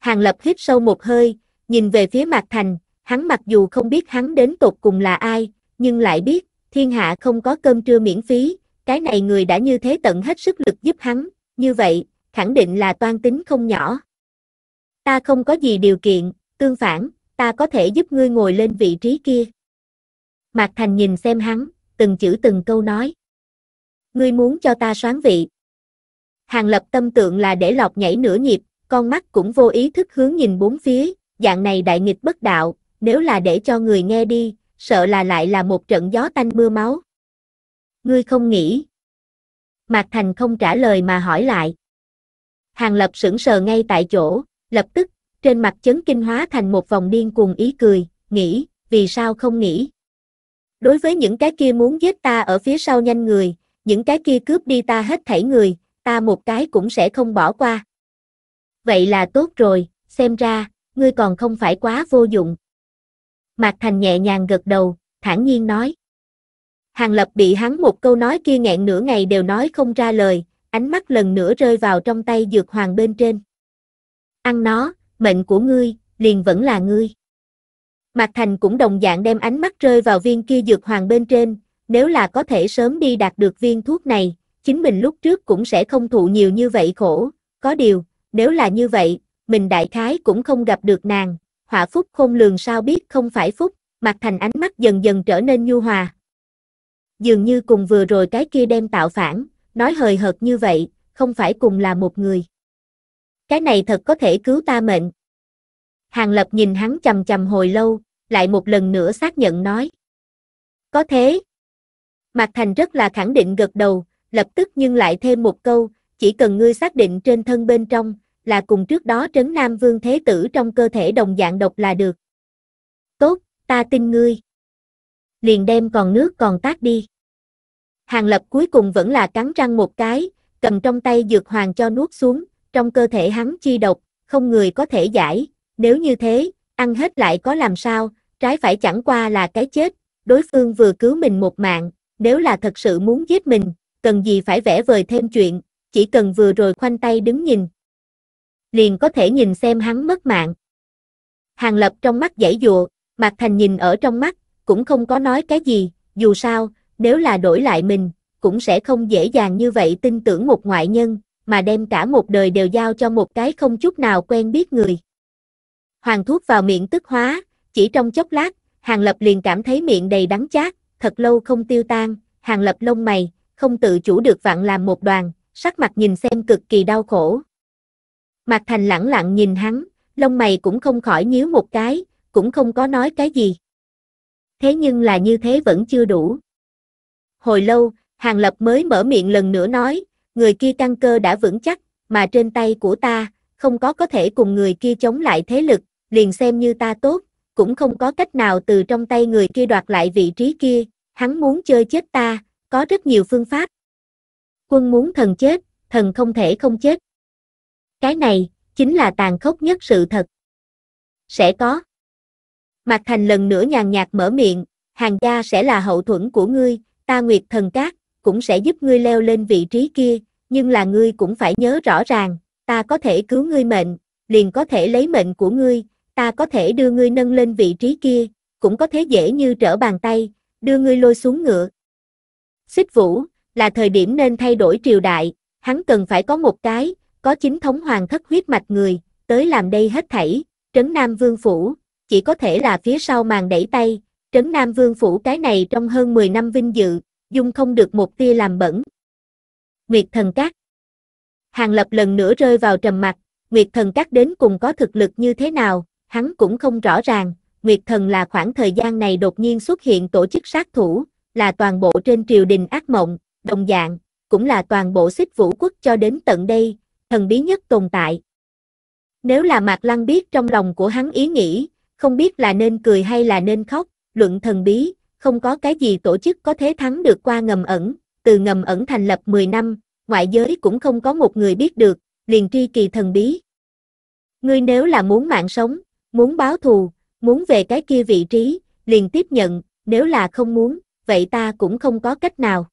Hàng Lập hít sâu một hơi, nhìn về phía mặt Thành, hắn mặc dù không biết hắn đến tột cùng là ai, nhưng lại biết, thiên hạ không có cơm trưa miễn phí, cái này người đã như thế tận hết sức lực giúp hắn, như vậy, khẳng định là toan tính không nhỏ. Ta không có gì điều kiện, tương phản, ta có thể giúp ngươi ngồi lên vị trí kia. Mạc Thành nhìn xem hắn, từng chữ từng câu nói. Ngươi muốn cho ta xoán vị. Hàng lập tâm tượng là để lọc nhảy nửa nhịp, con mắt cũng vô ý thức hướng nhìn bốn phía, dạng này đại nghịch bất đạo, nếu là để cho người nghe đi, sợ là lại là một trận gió tanh mưa máu. Ngươi không nghĩ. Mạc Thành không trả lời mà hỏi lại. Hàng Lập sững sờ ngay tại chỗ, lập tức, trên mặt chấn kinh hóa thành một vòng điên cuồng ý cười, nghĩ, vì sao không nghĩ. Đối với những cái kia muốn giết ta ở phía sau nhanh người, những cái kia cướp đi ta hết thảy người, ta một cái cũng sẽ không bỏ qua. Vậy là tốt rồi, xem ra, ngươi còn không phải quá vô dụng. Mạc Thành nhẹ nhàng gật đầu, thản nhiên nói. Hàng Lập bị hắn một câu nói kia nghẹn nửa ngày đều nói không ra lời, ánh mắt lần nữa rơi vào trong tay dược hoàng bên trên. Ăn nó, mệnh của ngươi, liền vẫn là ngươi. Mạc Thành cũng đồng dạng đem ánh mắt rơi vào viên kia dược hoàng bên trên, nếu là có thể sớm đi đạt được viên thuốc này, chính mình lúc trước cũng sẽ không thụ nhiều như vậy khổ, có điều, nếu là như vậy, mình đại khái cũng không gặp được nàng, hạ phúc khôn lường sao biết không phải phúc, mặt thành ánh mắt dần dần trở nên nhu hòa. Dường như cùng vừa rồi cái kia đem tạo phản, nói hời hợt như vậy, không phải cùng là một người. Cái này thật có thể cứu ta mệnh. Hàng lập nhìn hắn chầm chầm hồi lâu, lại một lần nữa xác nhận nói. Có thế. Mặt Thành rất là khẳng định gật đầu, lập tức nhưng lại thêm một câu, chỉ cần ngươi xác định trên thân bên trong, là cùng trước đó trấn Nam Vương Thế Tử trong cơ thể đồng dạng độc là được. Tốt, ta tin ngươi. Liền đem còn nước còn tác đi. Hàng lập cuối cùng vẫn là cắn răng một cái, cầm trong tay dược hoàng cho nuốt xuống, trong cơ thể hắn chi độc, không người có thể giải, nếu như thế, ăn hết lại có làm sao, trái phải chẳng qua là cái chết, đối phương vừa cứu mình một mạng, nếu là thật sự muốn giết mình, cần gì phải vẽ vời thêm chuyện, chỉ cần vừa rồi khoanh tay đứng nhìn, liền có thể nhìn xem hắn mất mạng. Hàng Lập trong mắt dãy dụa, Mạc Thành nhìn ở trong mắt, cũng không có nói cái gì, dù sao, nếu là đổi lại mình, cũng sẽ không dễ dàng như vậy tin tưởng một ngoại nhân, mà đem cả một đời đều giao cho một cái không chút nào quen biết người. Hoàng thuốc vào miệng tức hóa, chỉ trong chốc lát, Hàng Lập liền cảm thấy miệng đầy đắng chát, thật lâu không tiêu tan, Hàng Lập lông mày, không tự chủ được vặn làm một đoàn, sắc mặt nhìn xem cực kỳ đau khổ, Mạc Thành lẳng lặng nhìn hắn, lông mày cũng không khỏi nhíu một cái, cũng không có nói cái gì. Thế nhưng là như thế vẫn chưa đủ. Hồi lâu, Hàng Lập mới mở miệng lần nữa nói, người kia căn cơ đã vững chắc, mà trên tay của ta, không có có thể cùng người kia chống lại thế lực, liền xem như ta tốt, cũng không có cách nào từ trong tay người kia đoạt lại vị trí kia, hắn muốn chơi chết ta, có rất nhiều phương pháp. Quân muốn thần chết, thần không thể không chết. Cái này, chính là tàn khốc nhất sự thật. Sẽ có. Mạc Thành lần nữa nhàn nhạt mở miệng, hàng gia sẽ là hậu thuẫn của ngươi, ta nguyệt thần cát, cũng sẽ giúp ngươi leo lên vị trí kia, nhưng là ngươi cũng phải nhớ rõ ràng, ta có thể cứu ngươi mệnh, liền có thể lấy mệnh của ngươi, ta có thể đưa ngươi nâng lên vị trí kia, cũng có thể dễ như trở bàn tay, đưa ngươi lôi xuống ngựa. Xích vũ, là thời điểm nên thay đổi triều đại, hắn cần phải có một cái, có chính thống hoàng thất huyết mạch người, tới làm đây hết thảy, trấn Nam Vương Phủ, chỉ có thể là phía sau màn đẩy tay, trấn Nam Vương Phủ cái này trong hơn 10 năm vinh dự, dung không được một tia làm bẩn. Nguyệt Thần Các Hàng Lập lần nữa rơi vào trầm mặt, Nguyệt Thần Các đến cùng có thực lực như thế nào, hắn cũng không rõ ràng, Nguyệt Thần là khoảng thời gian này đột nhiên xuất hiện tổ chức sát thủ, là toàn bộ trên triều đình ác mộng, đồng dạng, cũng là toàn bộ xích vũ quốc cho đến tận đây, thần bí nhất tồn tại. Nếu là Mạc Lăng biết trong lòng của hắn ý nghĩ, không biết là nên cười hay là nên khóc, luận thần bí, không có cái gì tổ chức có thể thắng được qua ngầm ẩn, từ ngầm ẩn thành lập 10 năm, ngoại giới cũng không có một người biết được, liền tri kỳ thần bí. Ngươi nếu là muốn mạng sống, muốn báo thù, muốn về cái kia vị trí, liền tiếp nhận, nếu là không muốn, vậy ta cũng không có cách nào.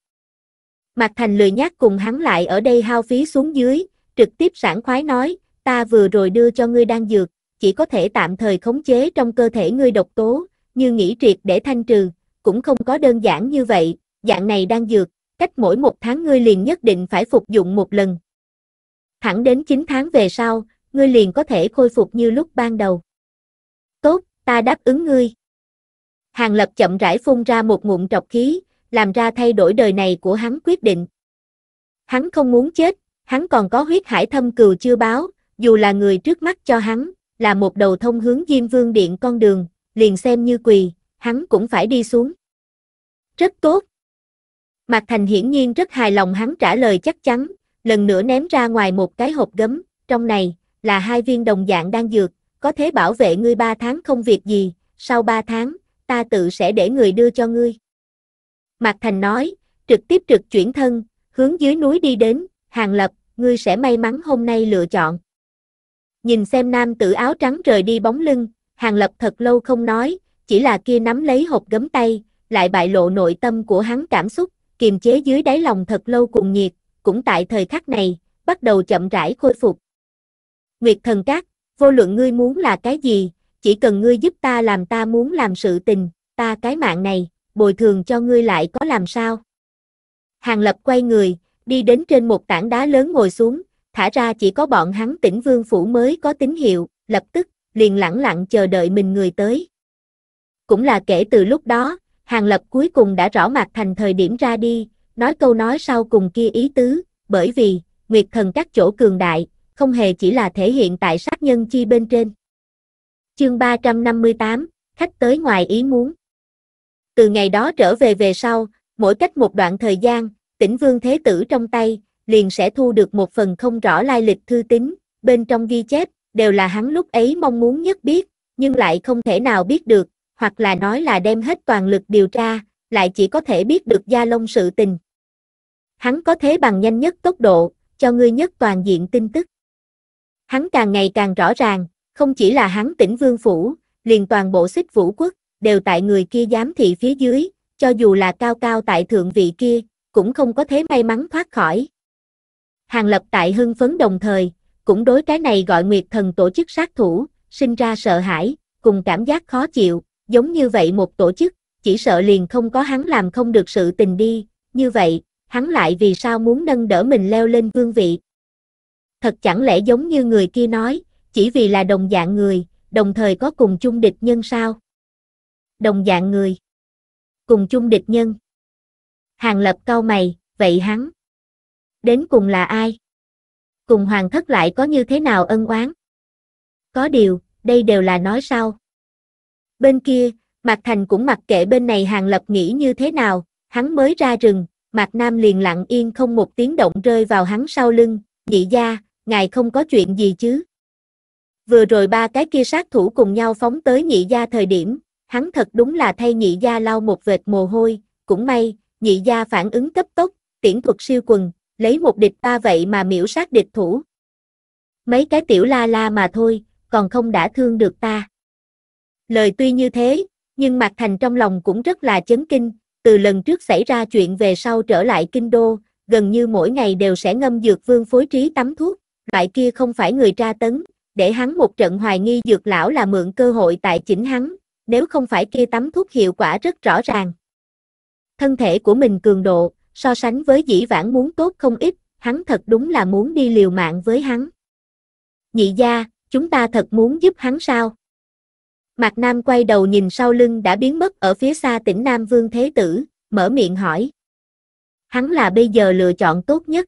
Mặt thành lười nhác cùng hắn lại ở đây hao phí xuống dưới, trực tiếp sảng khoái nói, ta vừa rồi đưa cho ngươi đang dược, chỉ có thể tạm thời khống chế trong cơ thể ngươi độc tố, như nghĩ triệt để thanh trừ, cũng không có đơn giản như vậy, dạng này đang dược, cách mỗi một tháng ngươi liền nhất định phải phục dụng một lần. Thẳng đến 9 tháng về sau, ngươi liền có thể khôi phục như lúc ban đầu. Tốt, ta đáp ứng ngươi. Hàng Lập chậm rãi phun ra một ngụm trọc khí, làm ra thay đổi đời này của hắn quyết định. Hắn không muốn chết, hắn còn có huyết hải thâm cừu chưa báo, dù là người trước mắt cho hắn, là một đầu thông hướng Diêm Vương Điện con đường, liền xem như quỳ, hắn cũng phải đi xuống. Rất tốt. Mạc Thành hiển nhiên rất hài lòng hắn trả lời chắc chắn, lần nữa ném ra ngoài một cái hộp gấm, trong này, là hai viên đồng dạng đang dược, có thế bảo vệ ngươi ba tháng không việc gì, sau ba tháng, ta tự sẽ để người đưa cho ngươi. Mạc Thành nói, trực tiếp trực chuyển thân, hướng dưới núi đi đến, hàng lập, ngươi sẽ may mắn hôm nay lựa chọn. Nhìn xem nam tử áo trắng rời đi bóng lưng, Hàng Lập thật lâu không nói, chỉ là kia nắm lấy hộp gấm tay, lại bại lộ nội tâm của hắn cảm xúc, kiềm chế dưới đáy lòng thật lâu cùng nhiệt, cũng tại thời khắc này, bắt đầu chậm rãi khôi phục. Nguyệt thần các, vô luận ngươi muốn là cái gì, chỉ cần ngươi giúp ta làm ta muốn làm sự tình, ta cái mạng này, bồi thường cho ngươi lại có làm sao. Hàng Lập quay người, đi đến trên một tảng đá lớn ngồi xuống, thả ra chỉ có bọn hắn tỉnh vương phủ mới có tín hiệu, lập tức, liền lặng lặng chờ đợi mình người tới. Cũng là kể từ lúc đó, Hàng Lập cuối cùng đã rõ mặt thành thời điểm ra đi, nói câu nói sau cùng kia ý tứ, bởi vì, Nguyệt Thần các chỗ cường đại, không hề chỉ là thể hiện tại sát nhân chi bên trên. Chương 358, khách tới ngoài ý muốn. Từ ngày đó trở về về sau, mỗi cách một đoạn thời gian, tỉnh vương thế tử trong tay, liền sẽ thu được một phần không rõ lai lịch thư tín, bên trong ghi chép, đều là hắn lúc ấy mong muốn nhất biết, nhưng lại không thể nào biết được, hoặc là nói là đem hết toàn lực điều tra, lại chỉ có thể biết được Gia Long sự tình. Hắn có thế bằng nhanh nhất tốc độ, cho ngươi nhất toàn diện tin tức. Hắn càng ngày càng rõ ràng, không chỉ là hắn tỉnh Vương Phủ, liền toàn bộ xích vũ quốc, đều tại người kia giám thị phía dưới, cho dù là cao cao tại thượng vị kia, cũng không có thế may mắn thoát khỏi. Hàng Lập tại hưng phấn đồng thời, cũng đối cái này gọi Nguyệt Thần tổ chức sát thủ, sinh ra sợ hãi, cùng cảm giác khó chịu, giống như vậy một tổ chức, chỉ sợ liền không có hắn làm không được sự tình đi, như vậy, hắn lại vì sao muốn nâng đỡ mình leo lên vương vị. Thật chẳng lẽ giống như người kia nói, chỉ vì là đồng dạng người, đồng thời có cùng chung địch nhân sao? Đồng dạng người. Cùng chung địch nhân. Hàng Lập cau mày, vậy hắn? Đến cùng là ai? Cùng hoàng thất lại có như thế nào ân oán? Có điều, đây đều là nói sau. Bên kia, Mạc Thành cũng mặc kệ bên này Hàng Lập nghĩ như thế nào, hắn mới ra rừng, Mạc Nam liền lặng yên không một tiếng động rơi vào hắn sau lưng, nhị gia, ngài không có chuyện gì chứ. Vừa rồi ba cái kia sát thủ cùng nhau phóng tới nhị gia thời điểm, hắn thật đúng là thay nhị gia lau một vệt mồ hôi, cũng may, nhị gia phản ứng cấp tốc, tiễn thuật siêu quần, lấy một địch ba vậy mà miễu sát địch thủ. Mấy cái tiểu la la mà thôi, còn không đã thương được ta. Lời tuy như thế, nhưng Mạc Thành trong lòng cũng rất là chấn kinh, từ lần trước xảy ra chuyện về sau trở lại kinh đô, gần như mỗi ngày đều sẽ ngâm dược vương phối trí tắm thuốc, loại kia không phải người tra tấn, để hắn một trận hoài nghi dược lão là mượn cơ hội tại chỉnh hắn, nếu không phải kia tắm thuốc hiệu quả rất rõ ràng thân thể của mình cường độ, so sánh với dĩ vãng muốn tốt không ít, hắn thật đúng là muốn đi liều mạng với hắn. Nhị gia, chúng ta thật muốn giúp hắn sao? Mạc Nam quay đầu nhìn sau lưng đã biến mất ở phía xa tỉnh Nam Vương Thế Tử, mở miệng hỏi. Hắn là bây giờ lựa chọn tốt nhất.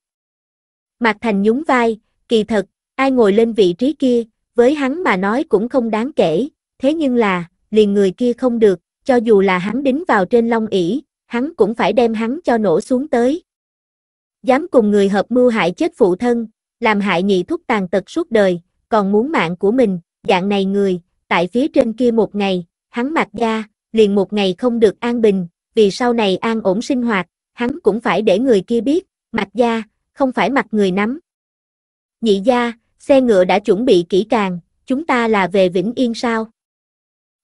Mạc Thành nhún vai, kỳ thật, ai ngồi lên vị trí kia, với hắn mà nói cũng không đáng kể, thế nhưng là, liền người kia không được, cho dù là hắn đính vào trên long ỷ hắn cũng phải đem hắn cho nổ xuống tới. Dám cùng người hợp mưu hại chết phụ thân, làm hại nhị thúc tàn tật suốt đời, còn muốn mạng của mình, dạng này người, tại phía trên kia một ngày, hắn mặc da, liền một ngày không được an bình, vì sau này an ổn sinh hoạt, hắn cũng phải để người kia biết, mặc da, không phải mặc người nắm. Nhị gia, xe ngựa đã chuẩn bị kỹ càng, chúng ta là về Vĩnh Yên sao?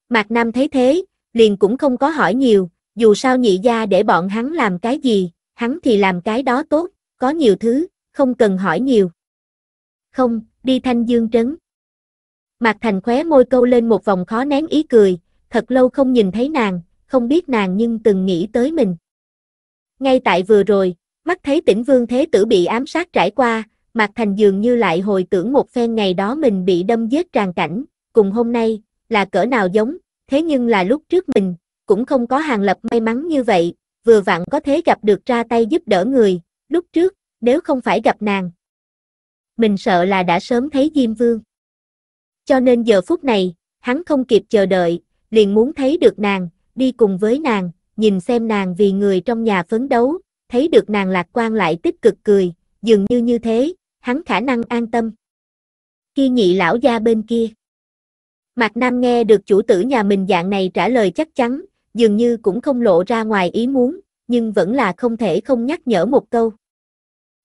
Mạc Nam thấy thế, liền cũng không có hỏi nhiều, dù sao nhị gia để bọn hắn làm cái gì, hắn thì làm cái đó tốt, có nhiều thứ, không cần hỏi nhiều. Không, đi thanh dương trấn. mặt Thành khóe môi câu lên một vòng khó nén ý cười, thật lâu không nhìn thấy nàng, không biết nàng nhưng từng nghĩ tới mình. Ngay tại vừa rồi, mắt thấy tỉnh vương thế tử bị ám sát trải qua, mặt Thành dường như lại hồi tưởng một phen ngày đó mình bị đâm giết tràn cảnh, cùng hôm nay, là cỡ nào giống, thế nhưng là lúc trước mình, cũng không có hàng lập may mắn như vậy, vừa vặn có thế gặp được ra tay giúp đỡ người, lúc trước, nếu không phải gặp nàng. Mình sợ là đã sớm thấy Diêm Vương. Cho nên giờ phút này, hắn không kịp chờ đợi, liền muốn thấy được nàng, đi cùng với nàng, nhìn xem nàng vì người trong nhà phấn đấu, thấy được nàng lạc quan lại tích cực cười, dường như như thế, hắn khả năng an tâm. Khi nhị lão gia bên kia. Mạc Nam nghe được chủ tử nhà mình dạng này trả lời chắc chắn, dường như cũng không lộ ra ngoài ý muốn, nhưng vẫn là không thể không nhắc nhở một câu.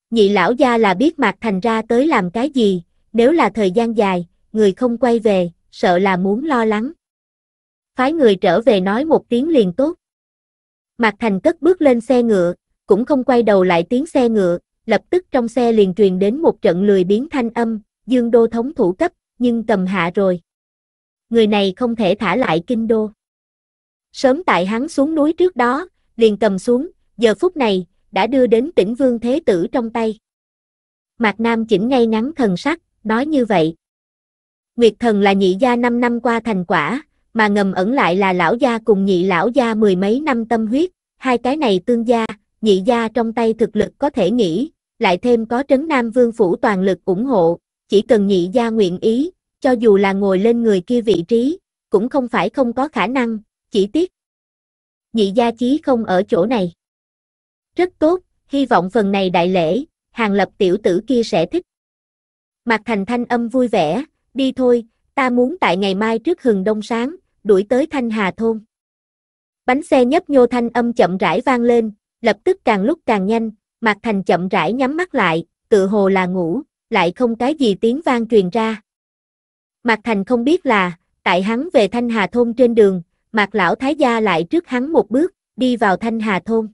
Nhị lão gia là biết Mạc Thành ra tới làm cái gì, nếu là thời gian dài, người không quay về, sợ là muốn lo lắng. Phái người trở về nói một tiếng liền tốt. Mạc Thành cất bước lên xe ngựa, cũng không quay đầu lại tiếng xe ngựa, lập tức trong xe liền truyền đến một trận lười biến thanh âm, dương đô thống thủ cấp, nhưng tầm hạ rồi. Người này không thể thả lại kinh đô sớm tại hắn xuống núi trước đó, liền cầm xuống, giờ phút này, đã đưa đến tỉnh vương thế tử trong tay. Mạc Nam chỉnh ngay ngắn thần sắc, nói như vậy. Nguyệt thần là nhị gia năm năm qua thành quả, mà ngầm ẩn lại là lão gia cùng nhị lão gia mười mấy năm tâm huyết, hai cái này tương gia, nhị gia trong tay thực lực có thể nghĩ, lại thêm có trấn Nam Vương Phủ toàn lực ủng hộ, chỉ cần nhị gia nguyện ý, cho dù là ngồi lên người kia vị trí, cũng không phải không có khả năng, chỉ tiếc. Nhị gia chí không ở chỗ này. Rất tốt, hy vọng phần này đại lễ, hàng lập tiểu tử kia sẽ thích. Mặt thành thanh âm vui vẻ, đi thôi, ta muốn tại ngày mai trước hừng đông sáng, đuổi tới Thanh Hà Thôn. Bánh xe nhấp nhô thanh âm chậm rãi vang lên, lập tức càng lúc càng nhanh, mặt Thành chậm rãi nhắm mắt lại, tự hồ là ngủ, lại không cái gì tiếng vang truyền ra. mặt Thành không biết là, tại hắn về Thanh Hà Thôn trên đường, Mạc lão thái gia lại trước hắn một bước, đi vào Thanh Hà thôn.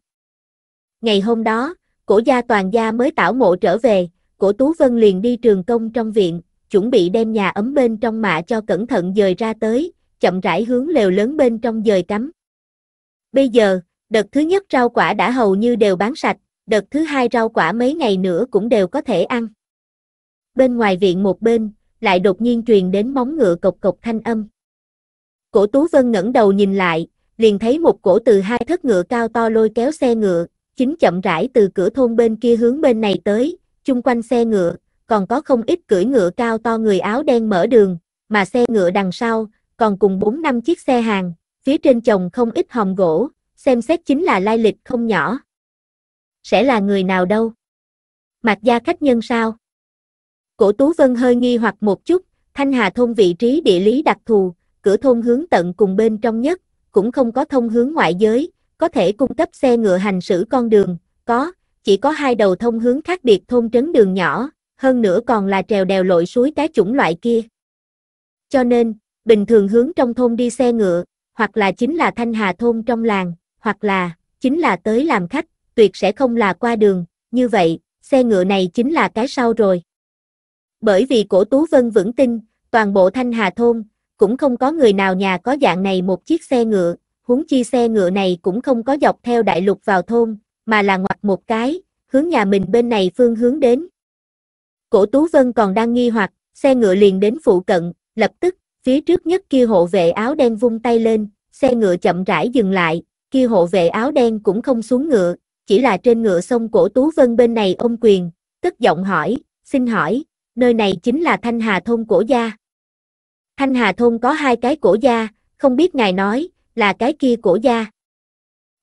Ngày hôm đó, cổ gia toàn gia mới tảo mộ trở về, cổ Tú Vân liền đi trường công trong viện, chuẩn bị đem nhà ấm bên trong mạ cho cẩn thận dời ra tới, chậm rãi hướng lều lớn bên trong dời cắm. Bây giờ, đợt thứ nhất rau quả đã hầu như đều bán sạch, đợt thứ hai rau quả mấy ngày nữa cũng đều có thể ăn. Bên ngoài viện một bên, lại đột nhiên truyền đến móng ngựa cộc cộc thanh âm. Cổ Tú Vân ngẩng đầu nhìn lại, liền thấy một cổ từ hai thất ngựa cao to lôi kéo xe ngựa, chính chậm rãi từ cửa thôn bên kia hướng bên này tới, chung quanh xe ngựa, còn có không ít cưỡi ngựa cao to người áo đen mở đường, mà xe ngựa đằng sau, còn cùng 4 năm chiếc xe hàng, phía trên chồng không ít hòm gỗ, xem xét chính là lai lịch không nhỏ. Sẽ là người nào đâu? Mạc gia khách nhân sao? Cổ Tú Vân hơi nghi hoặc một chút, Thanh Hà thôn vị trí địa lý đặc thù, cửa thôn hướng tận cùng bên trong nhất, cũng không có thông hướng ngoại giới, có thể cung cấp xe ngựa hành xử con đường, có, chỉ có hai đầu thông hướng khác biệt thôn trấn đường nhỏ, hơn nữa còn là trèo đèo lội suối cái chủng loại kia. Cho nên, bình thường hướng trong thôn đi xe ngựa, hoặc là chính là thanh hà thôn trong làng, hoặc là, chính là tới làm khách, tuyệt sẽ không là qua đường, như vậy, xe ngựa này chính là cái sau rồi. Bởi vì cổ Tú Vân vững tin, toàn bộ thanh hà thôn, cũng không có người nào nhà có dạng này một chiếc xe ngựa, huống chi xe ngựa này cũng không có dọc theo đại lục vào thôn, mà là ngoặt một cái, hướng nhà mình bên này phương hướng đến. Cổ Tú Vân còn đang nghi hoặc, xe ngựa liền đến phụ cận, lập tức, phía trước nhất kia hộ vệ áo đen vung tay lên, xe ngựa chậm rãi dừng lại, kia hộ vệ áo đen cũng không xuống ngựa, chỉ là trên ngựa sông cổ Tú Vân bên này ôm quyền, tức giọng hỏi, xin hỏi, nơi này chính là Thanh Hà thôn cổ gia. Thanh Hà Thôn có hai cái cổ gia, không biết ngài nói, là cái kia cổ gia.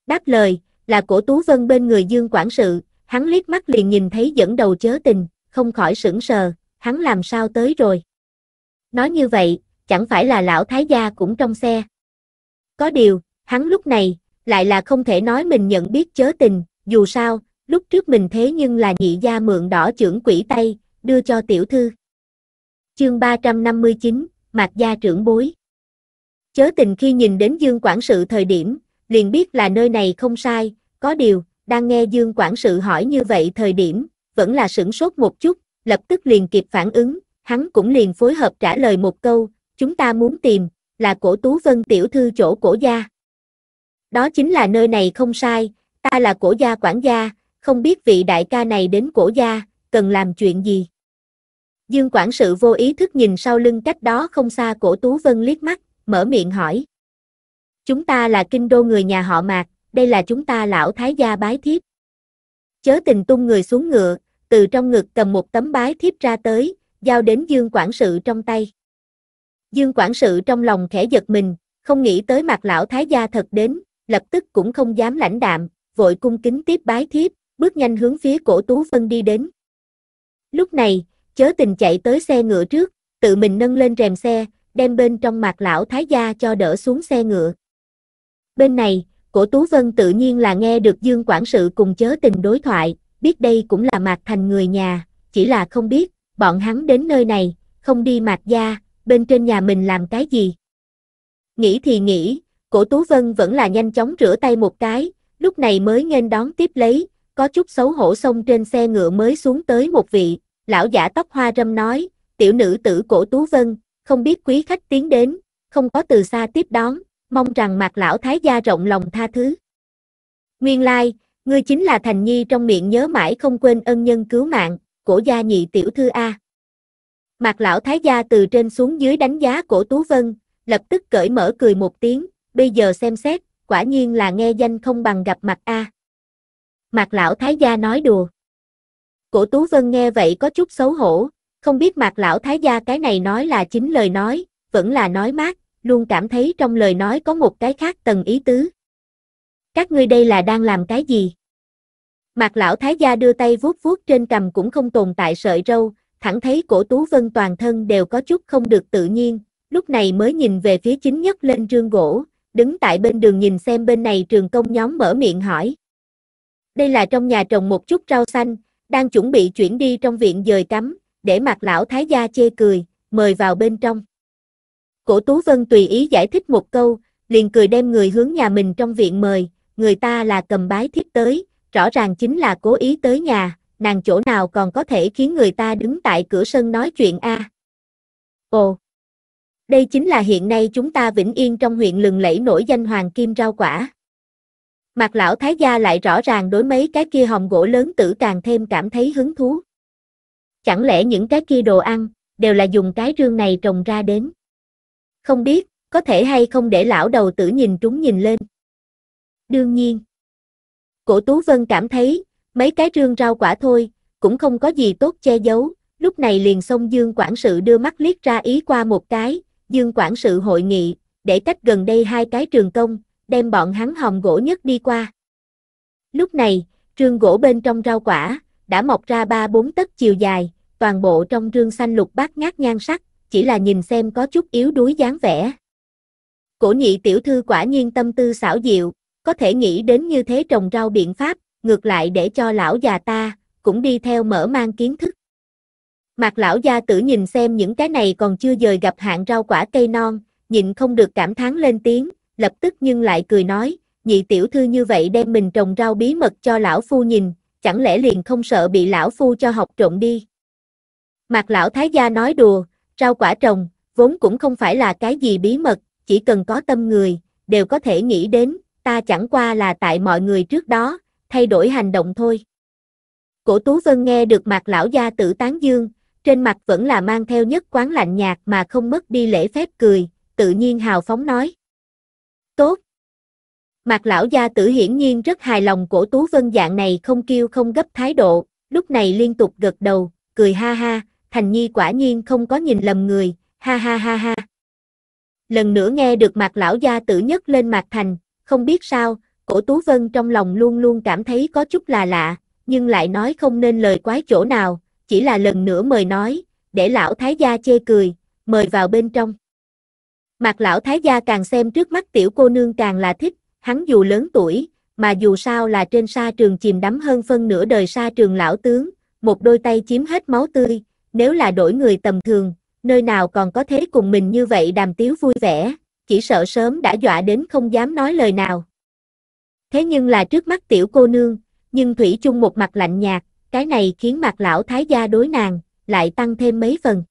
Đáp lời, là cổ Tú Vân bên người Dương Quản sự, hắn liếc mắt liền nhìn thấy dẫn đầu chớ tình, không khỏi sững sờ, hắn làm sao tới rồi. Nói như vậy, chẳng phải là lão thái gia cũng trong xe. Có điều, hắn lúc này, lại là không thể nói mình nhận biết chớ tình, dù sao, lúc trước mình thế nhưng là nhị gia mượn đỏ trưởng quỷ tay, đưa cho tiểu thư. Chương 359, mạc gia trưởng bối. Chớ tình khi nhìn đến Dương Quản sự thời điểm, liền biết là nơi này không sai, có điều, đang nghe Dương Quản sự hỏi như vậy thời điểm, vẫn là sửng sốt một chút, lập tức liền kịp phản ứng, hắn cũng liền phối hợp trả lời một câu, chúng ta muốn tìm, là cổ Tú Vân tiểu thư chỗ cổ gia. Đó chính là nơi này không sai, ta là cổ gia quản gia, không biết vị đại ca này đến cổ gia, cần làm chuyện gì. Dương quản sự vô ý thức nhìn sau lưng cách đó không xa cổ Tú Vân liếc mắt, mở miệng hỏi. Chúng ta là kinh đô người nhà họ Mạc, đây là chúng ta lão thái gia bái thiếp. Chớ tình tung người xuống ngựa, từ trong ngực cầm một tấm bái thiếp ra tới, giao đến Dương quản sự trong tay. Dương quản sự trong lòng khẽ giật mình, không nghĩ tới mặt lão thái gia thật đến, lập tức cũng không dám lãnh đạm, vội cung kính tiếp bái thiếp, bước nhanh hướng phía cổ Tú Vân đi đến. Lúc này, chớ tình chạy tới xe ngựa trước, tự mình nâng lên rèm xe, đem bên trong mặt lão thái gia cho đỡ xuống xe ngựa. Bên này, cổ Tú Vân tự nhiên là nghe được Dương Quản sự cùng chớ tình đối thoại, biết đây cũng là mặt Thành người nhà, chỉ là không biết, bọn hắn đến nơi này, không đi mặt gia, bên trên nhà mình làm cái gì. Nghĩ thì nghĩ, cổ Tú Vân vẫn là nhanh chóng rửa tay một cái, lúc này mới nghênh đón tiếp lấy, có chút xấu hổ xông trên xe ngựa mới xuống tới một vị, lão giả tóc hoa râm nói, tiểu nữ tử cổ Tú Vân, không biết quý khách tiến đến, không có từ xa tiếp đón, mong rằng mặt lão thái gia rộng lòng tha thứ. Nguyên lai, ngươi chính là thành nhi trong miệng nhớ mãi không quên ân nhân cứu mạng, cổ gia nhị tiểu thư A. mặt lão thái gia từ trên xuống dưới đánh giá cổ Tú Vân, lập tức cởi mở cười một tiếng, bây giờ xem xét, quả nhiên là nghe danh không bằng gặp mặt A. mặt lão thái gia nói đùa. Cổ Tú Vân nghe vậy có chút xấu hổ, không biết mặt lão thái gia cái này nói là chính lời nói, vẫn là nói mát, luôn cảm thấy trong lời nói có một cái khác tầng ý tứ. Các ngươi đây là đang làm cái gì? Mặt lão thái gia đưa tay vuốt vuốt trên cầm cũng không tồn tại sợi râu, thẳng thấy cổ Tú Vân toàn thân đều có chút không được tự nhiên, lúc này mới nhìn về phía chính nhất lên trương gỗ, đứng tại bên đường nhìn xem bên này trường công nhóm mở miệng hỏi. Đây là trong nhà trồng một chút rau xanh, đang chuẩn bị chuyển đi trong viện dời cắm, để mặt lão thái gia chê cười, mời vào bên trong. Cổ Tú Vân tùy ý giải thích một câu, liền cười đem người hướng nhà mình trong viện mời, người ta là cầm bái thiếp tới, rõ ràng chính là cố ý tới nhà, nàng chỗ nào còn có thể khiến người ta đứng tại cửa sân nói chuyện a. À? Ồ, đây chính là hiện nay chúng ta Vĩnh Yên trong huyện lừng lẫy nổi danh hoàng kim rau quả. Mặt lão thái gia lại rõ ràng đối mấy cái kia hồng gỗ lớn tử càng thêm cảm thấy hứng thú. Chẳng lẽ những cái kia đồ ăn, đều là dùng cái rương này trồng ra đến. Không biết, có thể hay không để lão đầu tử nhìn trúng nhìn lên. Đương nhiên, cổ Tú Vân cảm thấy, mấy cái rương rau quả thôi, cũng không có gì tốt che giấu, lúc này liền xông Dương Quản sự đưa mắt liếc ra ý qua một cái, Dương Quản sự hội nghị, để cách gần đây hai cái trường công, đem bọn hắn hòm gỗ nhất đi qua. Lúc này, rương gỗ bên trong rau quả, đã mọc ra ba bốn tấc chiều dài, toàn bộ trong rương xanh lục bát ngát nhan sắc, chỉ là nhìn xem có chút yếu đuối dáng vẻ. Cổ nhị tiểu thư quả nhiên tâm tư xảo diệu, có thể nghĩ đến như thế trồng rau biện pháp, ngược lại để cho lão già ta, cũng đi theo mở mang kiến thức. Mặt lão gia tử nhìn xem những cái này còn chưa dời gặp hạng rau quả cây non, nhịn không được cảm thán lên tiếng, lập tức nhưng lại cười nói, nhị tiểu thư như vậy đem mình trồng rau bí mật cho lão phu nhìn, chẳng lẽ liền không sợ bị lão phu cho học trộn đi. Mạc lão thái gia nói đùa, rau quả trồng, vốn cũng không phải là cái gì bí mật, chỉ cần có tâm người, đều có thể nghĩ đến, ta chẳng qua là tại mọi người trước đó, thay đổi hành động thôi. Cổ Tú Vân nghe được mạc lão gia tử tán dương, trên mặt vẫn là mang theo nhất quán lạnh nhạt mà không mất đi lễ phép cười, tự nhiên hào phóng nói. Mạc lão gia tử hiển nhiên rất hài lòng cổ Tú Vân dạng này không kêu không gấp thái độ, lúc này liên tục gật đầu, cười ha ha, Thành Nhi quả nhiên không có nhìn lầm người, ha ha ha ha. Lần nữa nghe được Mạc lão gia tử nhất lên Mạc Thành, không biết sao, cổ Tú Vân trong lòng luôn luôn cảm thấy có chút là lạ, nhưng lại nói không nên lời quái chỗ nào, chỉ là lần nữa mời nói, để lão thái gia chê cười, mời vào bên trong. Mạc lão thái gia càng xem trước mắt tiểu cô nương càng là thích, hắn dù lớn tuổi, mà dù sao là trên sa trường chìm đắm hơn phân nửa đời sa trường lão tướng, một đôi tay chiếm hết máu tươi, nếu là đổi người tầm thường, nơi nào còn có thế cùng mình như vậy đàm tiếu vui vẻ, chỉ sợ sớm đã dọa đến không dám nói lời nào. Thế nhưng là trước mắt tiểu cô nương, nhưng Thủy chung một mặt lạnh nhạt, cái này khiến mặt lão thái gia đối nàng, lại tăng thêm mấy phần.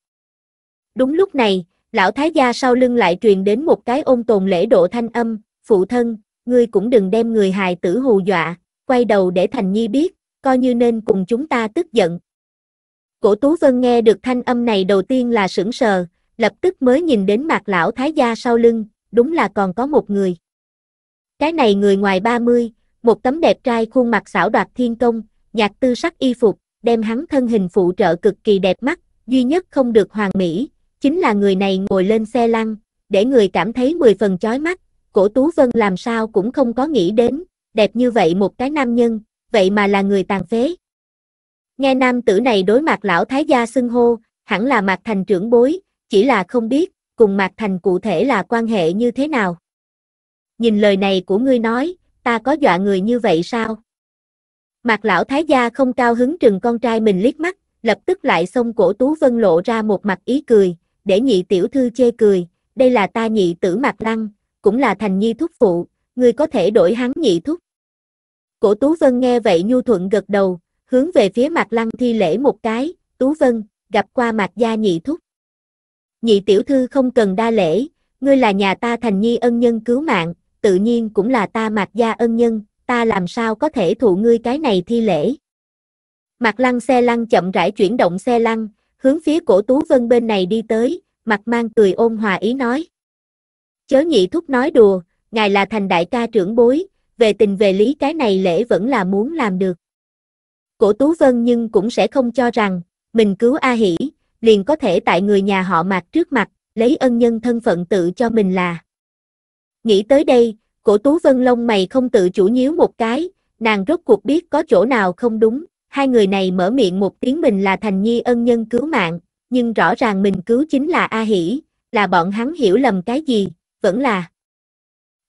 Đúng lúc này, lão thái gia sau lưng lại truyền đến một cái ôn tồn lễ độ thanh âm, phụ thân, ngươi cũng đừng đem người hài tử hù dọa, quay đầu để Thành Nhi biết, coi như nên cùng chúng ta tức giận. Cổ Tú Vân nghe được thanh âm này đầu tiên là sững sờ, lập tức mới nhìn đến mặt lão thái gia sau lưng, đúng là còn có một người. Cái này người ngoài 30, một tấm đẹp trai khuôn mặt xảo đoạt thiên công, nhạc tư sắc y phục, đem hắn thân hình phụ trợ cực kỳ đẹp mắt, duy nhất không được hoàn mỹ, chính là người này ngồi lên xe lăn, để người cảm thấy 10 phần chói mắt, cổ Tú Vân làm sao cũng không có nghĩ đến, đẹp như vậy một cái nam nhân, vậy mà là người tàn phế. Nghe nam tử này đối mặt lão thái gia xưng hô, hẳn là mặt Thành trưởng bối, chỉ là không biết, cùng mặt Thành cụ thể là quan hệ như thế nào. Nhìn lời này của ngươi nói, ta có dọa người như vậy sao? Mặt lão thái gia không cao hứng trừng con trai mình liếc mắt, lập tức lại xông cổ Tú Vân lộ ra một mặt ý cười, để nhị tiểu thư chê cười, đây là ta nhị tử mặt Lăng, cũng là thành nhi thúc phụ, ngươi có thể đổi hắn nhị thúc. Cổ Tú Vân nghe vậy nhu thuận gật đầu, hướng về phía Mạc Lăng thi lễ một cái, Tú Vân, gặp qua Mạc gia nhị thúc. Nhị tiểu thư không cần đa lễ, ngươi là nhà ta thành nhi ân nhân cứu mạng, tự nhiên cũng là ta Mạc gia ân nhân, ta làm sao có thể thụ ngươi cái này thi lễ. Mạc Lăng xe lăn chậm rãi chuyển động xe lăn, hướng phía cổ Tú Vân bên này đi tới, mặt mang cười ôn hòa ý nói. Chớ nhị thúc nói đùa, ngài là thành đại ca trưởng bối, về tình về lý cái này lễ vẫn là muốn làm được. Cổ Tú Vân nhưng cũng sẽ không cho rằng, mình cứu A Hỷ, liền có thể tại người nhà họ mạc trước mặt, lấy ân nhân thân phận tự cho mình là. Nghĩ tới đây, cổ Tú Vân lông mày không tự chủ nhíu một cái, nàng rốt cuộc biết có chỗ nào không đúng, hai người này mở miệng một tiếng mình là thành nhi ân nhân cứu mạng, nhưng rõ ràng mình cứu chính là A Hỷ, là bọn hắn hiểu lầm cái gì, vẫn là.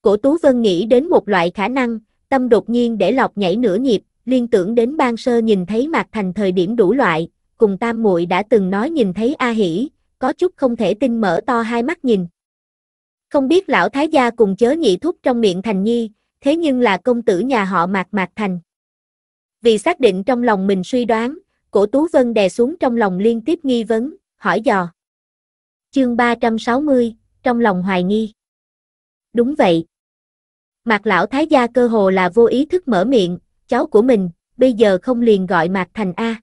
Cổ Tú Vân nghĩ đến một loại khả năng, tâm đột nhiên để lọc nhảy nửa nhịp, liên tưởng đến ban sơ nhìn thấy Mạc Thành thời điểm đủ loại, cùng Tam muội đã từng nói nhìn thấy A Hỷ, có chút không thể tin mở to hai mắt nhìn. Không biết lão thái gia cùng chớ nhị thúc trong miệng Thành Nhi, thế nhưng là công tử nhà họ Mạc Mạc Thành. Vì xác định trong lòng mình suy đoán, cổ Tú Vân đè xuống trong lòng liên tiếp nghi vấn, hỏi dò. Chương 360, trong lòng hoài nghi đúng vậy. Mạc lão thái gia cơ hồ là vô ý thức mở miệng, cháu của mình, bây giờ không liền gọi Mạc Thành A.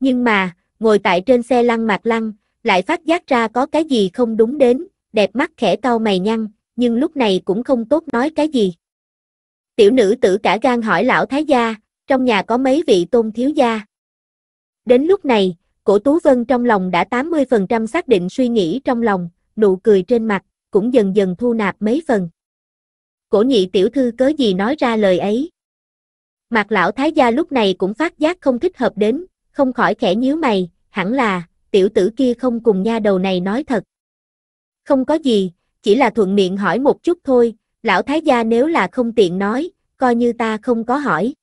Nhưng mà, ngồi tại trên xe lăn Mạc Lăng, lại phát giác ra có cái gì không đúng đến, đẹp mắt khẽ cau mày nhăn, nhưng lúc này cũng không tốt nói cái gì. Tiểu nữ tử cả gan hỏi lão thái gia, trong nhà có mấy vị tôn thiếu gia. Đến lúc này, cổ Tú Vân trong lòng đã 80% xác định suy nghĩ trong lòng, nụ cười trên mặt, cũng dần dần thu nạp mấy phần. Cổ nhị tiểu thư cớ gì nói ra lời ấy. Mạc lão thái gia lúc này cũng phát giác không thích hợp đến, không khỏi khẽ nhíu mày, hẳn là, tiểu tử kia không cùng nha đầu này nói thật. Không có gì, chỉ là thuận miệng hỏi một chút thôi, lão thái gia nếu là không tiện nói, coi như ta không có hỏi.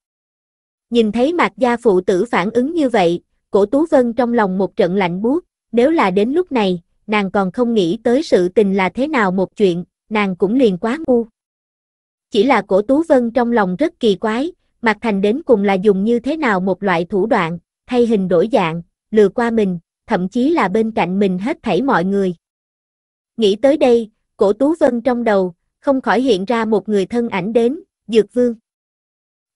Nhìn thấy mạc gia phụ tử phản ứng như vậy, cổ Tú Vân trong lòng một trận lạnh buốt, nếu là đến lúc này, nàng còn không nghĩ tới sự tình là thế nào một chuyện, nàng cũng liền quá ngu. Chỉ là cổ Tú Vân trong lòng rất kỳ quái, Mạc Thành đến cùng là dùng như thế nào một loại thủ đoạn, thay hình đổi dạng, lừa qua mình, thậm chí là bên cạnh mình hết thảy mọi người. Nghĩ tới đây, cổ Tú Vân trong đầu, không khỏi hiện ra một người thân ảnh đến, Dược Vương.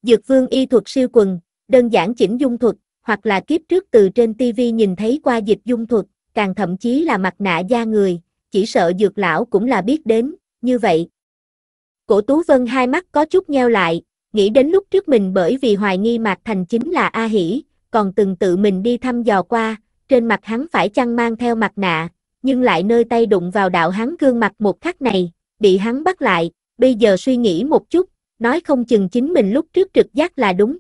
Dược Vương y thuật siêu quần, đơn giản chỉnh dung thuật, hoặc là kiếp trước từ trên TV nhìn thấy qua dịch dung thuật, càng thậm chí là mặt nạ da người, chỉ sợ dược lão cũng là biết đến, như vậy. Cổ Tú Vân hai mắt có chút nheo lại, nghĩ đến lúc trước mình bởi vì hoài nghi Mạc Thành chính là A Hỷ, còn từng tự mình đi thăm dò qua, trên mặt hắn phải chăng mang theo mặt nạ, nhưng lại nơi tay đụng vào đạo hắn gương mặt một khắc này, bị hắn bắt lại, bây giờ suy nghĩ một chút, nói không chừng chính mình lúc trước trực giác là đúng.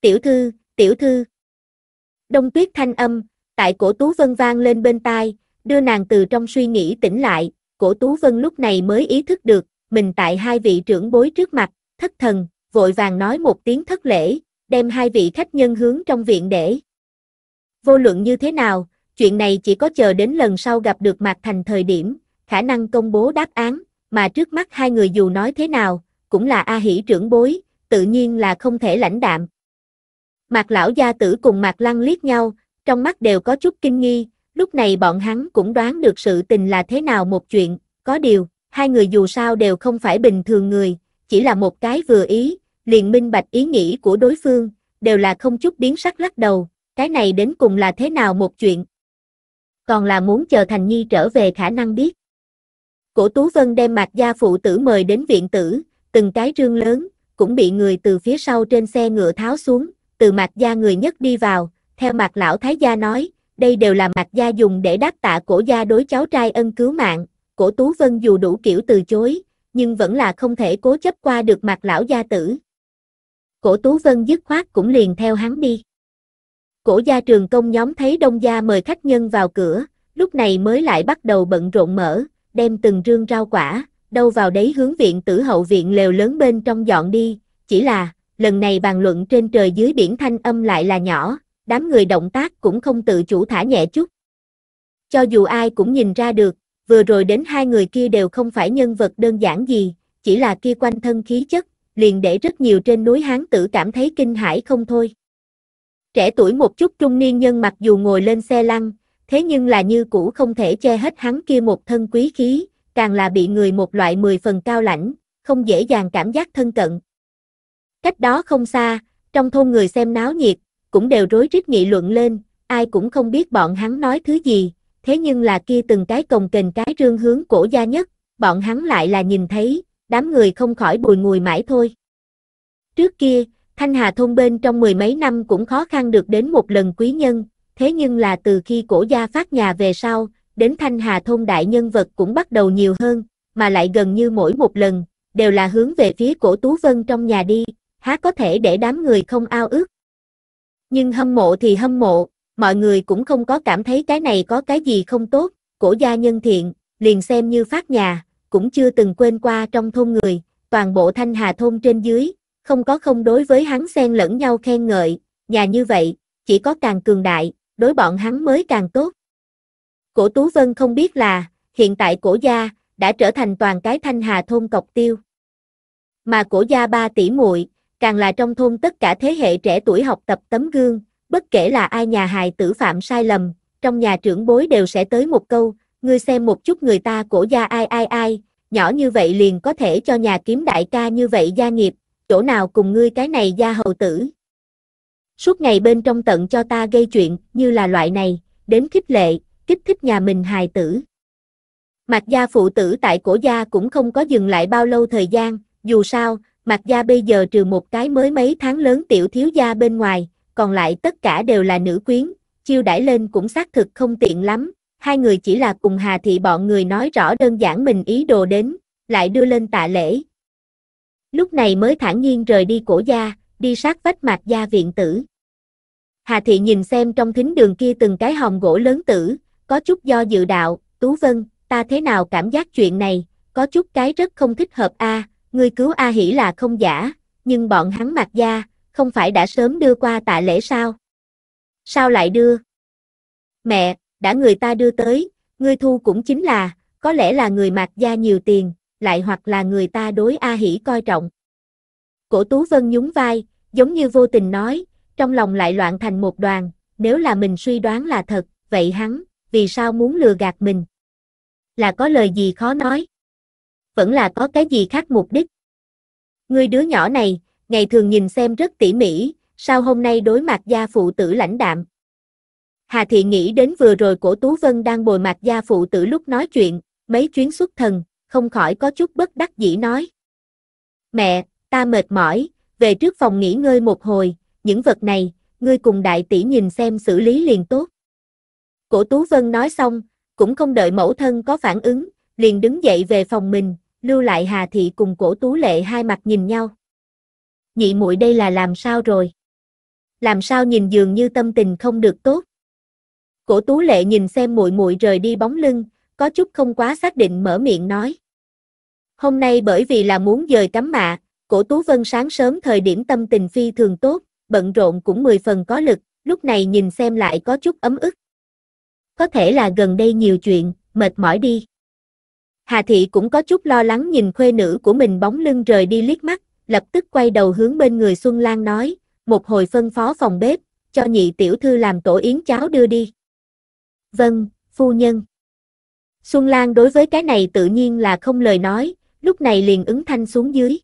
Tiểu thư, tiểu thư. Đông tuyết thanh âm, Tại cổ Tú Vân vang lên bên tai, đưa nàng từ trong suy nghĩ tỉnh lại, cổ Tú Vân lúc này mới ý thức được, mình tại hai vị trưởng bối trước mặt, thất thần, vội vàng nói một tiếng thất lễ, đem hai vị khách nhân hướng trong viện để. Vô luận như thế nào, chuyện này chỉ có chờ đến lần sau gặp được mặt Thành thời điểm, khả năng công bố đáp án, mà trước mắt hai người dù nói thế nào, cũng là A Hỷ trưởng bối, tự nhiên là không thể lãnh đạm. Mạc lão gia tử cùng Mạc Lăng liếc nhau, trong mắt đều có chút kinh nghi, lúc này bọn hắn cũng đoán được sự tình là thế nào một chuyện, có điều, hai người dù sao đều không phải bình thường người, chỉ là một cái vừa ý, liền minh bạch ý nghĩ của đối phương, đều là không chút biến sắc lắc đầu, cái này đến cùng là thế nào một chuyện. Còn là muốn chờ Thành Nhi trở về khả năng biết. Cổ Tú Vân đem mặt Gia phụ tử mời đến viện tử, từng cái rương lớn, cũng bị người từ phía sau trên xe ngựa tháo xuống, từ mặt Gia người nhất đi vào, theo mạc lão thái gia nói, đây đều là mạc gia dùng để đáp tạ cổ gia đối cháu trai ân cứu mạng, cổ Tú Vân dù đủ kiểu từ chối, nhưng vẫn là không thể cố chấp qua được mạc lão gia tử. Cổ Tú Vân dứt khoát cũng liền theo hắn đi. Cổ gia trường công nhóm thấy đông gia mời khách nhân vào cửa, lúc này mới lại bắt đầu bận rộn mở, đem từng rương rau quả, đâu vào đấy hướng viện tử hậu viện lều lớn bên trong dọn đi, chỉ là, lần này bàn luận trên trời dưới biển thanh âm lại là nhỏ, đám người động tác cũng không tự chủ thả nhẹ chút. Cho dù ai cũng nhìn ra được, vừa rồi đến hai người kia đều không phải nhân vật đơn giản gì, chỉ là kia quanh thân khí chất, liền để rất nhiều trên núi hán tử cảm thấy kinh hãi không thôi. Trẻ tuổi một chút trung niên nhân mặc dù ngồi lên xe lăn, thế nhưng là như cũ không thể che hết hắn kia một thân quý khí, càng là bị người một loại mười phần cao lãnh, không dễ dàng cảm giác thân cận. Cách đó không xa, trong thôn người xem náo nhiệt, cũng đều rối rít nghị luận lên, ai cũng không biết bọn hắn nói thứ gì, thế nhưng là kia từng cái cồng kềnh cái rương hướng cổ gia nhất, bọn hắn lại là nhìn thấy, đám người không khỏi bùi ngùi mãi thôi. Trước kia, Thanh Hà thôn bên trong mười mấy năm cũng khó khăn được đến một lần quý nhân, thế nhưng là từ khi cổ gia phát nhà về sau, đến Thanh Hà thôn đại nhân vật cũng bắt đầu nhiều hơn, mà lại gần như mỗi một lần, đều là hướng về phía cổ Tú Vân trong nhà đi, há có thể để đám người không ao ước. Nhưng hâm mộ thì hâm mộ, mọi người cũng không có cảm thấy cái này có cái gì không tốt, cổ gia nhân thiện, liền xem như phát nhà, cũng chưa từng quên qua trong thôn người, toàn bộ thanh hà thôn trên dưới, không có không đối với hắn xen lẫn nhau khen ngợi, nhà như vậy, chỉ có càng cường đại, đối bọn hắn mới càng tốt. Cổ Tú Vân không biết là, hiện tại cổ gia, đã trở thành toàn cái thanh hà thôn cọc tiêu. Mà cổ gia ba tỷ muội càng là trong thôn tất cả thế hệ trẻ tuổi học tập tấm gương, bất kể là ai nhà hài tử phạm sai lầm, trong nhà trưởng bối đều sẽ tới một câu, ngươi xem một chút người ta cổ gia ai ai ai, nhỏ như vậy liền có thể cho nhà kiếm đại ca như vậy gia nghiệp, chỗ nào cùng ngươi cái này gia hầu tử. Suốt ngày bên trong tận cho ta gây chuyện, như là loại này, đến khích lệ, kích thích nhà mình hài tử. Mạc gia phụ tử tại cổ gia cũng không có dừng lại bao lâu thời gian, dù sao, Mặt gia bây giờ trừ một cái mới mấy tháng lớn tiểu thiếu gia bên ngoài, còn lại tất cả đều là nữ quyến, chiêu đãi lên cũng xác thực không tiện lắm, hai người chỉ là cùng Hà Thị bọn người nói rõ đơn giản mình ý đồ đến, lại đưa lên tạ lễ. Lúc này mới thản nhiên rời đi cổ gia, đi sát vách mạc gia viện tử. Hà Thị nhìn xem trong thính đường kia từng cái hòm gỗ lớn tử, có chút do dự đạo, Tú Vân, ta thế nào cảm giác chuyện này, có chút cái rất không thích hợp a à, ngươi cứu A Hỷ là không giả, nhưng bọn hắn mặc gia, không phải đã sớm đưa qua tạ lễ sao? Sao lại đưa? Mẹ, đã người ta đưa tới, ngươi thu cũng chính là, có lẽ là người mặc gia nhiều tiền, lại hoặc là người ta đối A Hỷ coi trọng. Cổ Tú Vân nhún vai, giống như vô tình nói, trong lòng lại loạn thành một đoàn, nếu là mình suy đoán là thật, vậy hắn, vì sao muốn lừa gạt mình? Là có lời gì khó nói? vẫn là có cái gì khác mục đích. người đứa nhỏ này, ngày thường nhìn xem rất tỉ mỉ, sao hôm nay đối mặt gia phụ tử lãnh đạm. Hà Thị nghĩ đến vừa rồi cổ Tú Vân đang bồi mặt gia phụ tử lúc nói chuyện, mấy chuyến xuất thần, không khỏi có chút bất đắc dĩ nói. Mẹ, ta mệt mỏi, về trước phòng nghỉ ngơi một hồi, những vật này, ngươi cùng đại tỷ nhìn xem xử lý liền tốt. Cổ Tú Vân nói xong, cũng không đợi mẫu thân có phản ứng, liền đứng dậy về phòng mình, lưu lại Hà Thị cùng cổ tú lệ hai mặt nhìn nhau. Nhị muội đây là làm sao rồi? Làm sao nhìn dường như tâm tình không được tốt? Cổ tú lệ nhìn xem muội muội rời đi bóng lưng, có chút không quá xác định mở miệng nói. Hôm nay bởi vì là muốn dời cắm mạ, cổ tú vân sáng sớm thời điểm tâm tình phi thường tốt, bận rộn cũng mười phần có lực, lúc này nhìn xem lại có chút ấm ức. Có thể là gần đây nhiều chuyện, mệt mỏi đi. Hà Thị cũng có chút lo lắng nhìn khuê nữ của mình bóng lưng rời đi liếc mắt, lập tức quay đầu hướng bên người Xuân Lan nói, một hồi phân phó phòng bếp, cho nhị tiểu thư làm tổ yến cháo đưa đi. Vâng, phu nhân. Xuân Lan đối với cái này tự nhiên là không lời nói, lúc này liền ứng thanh xuống dưới.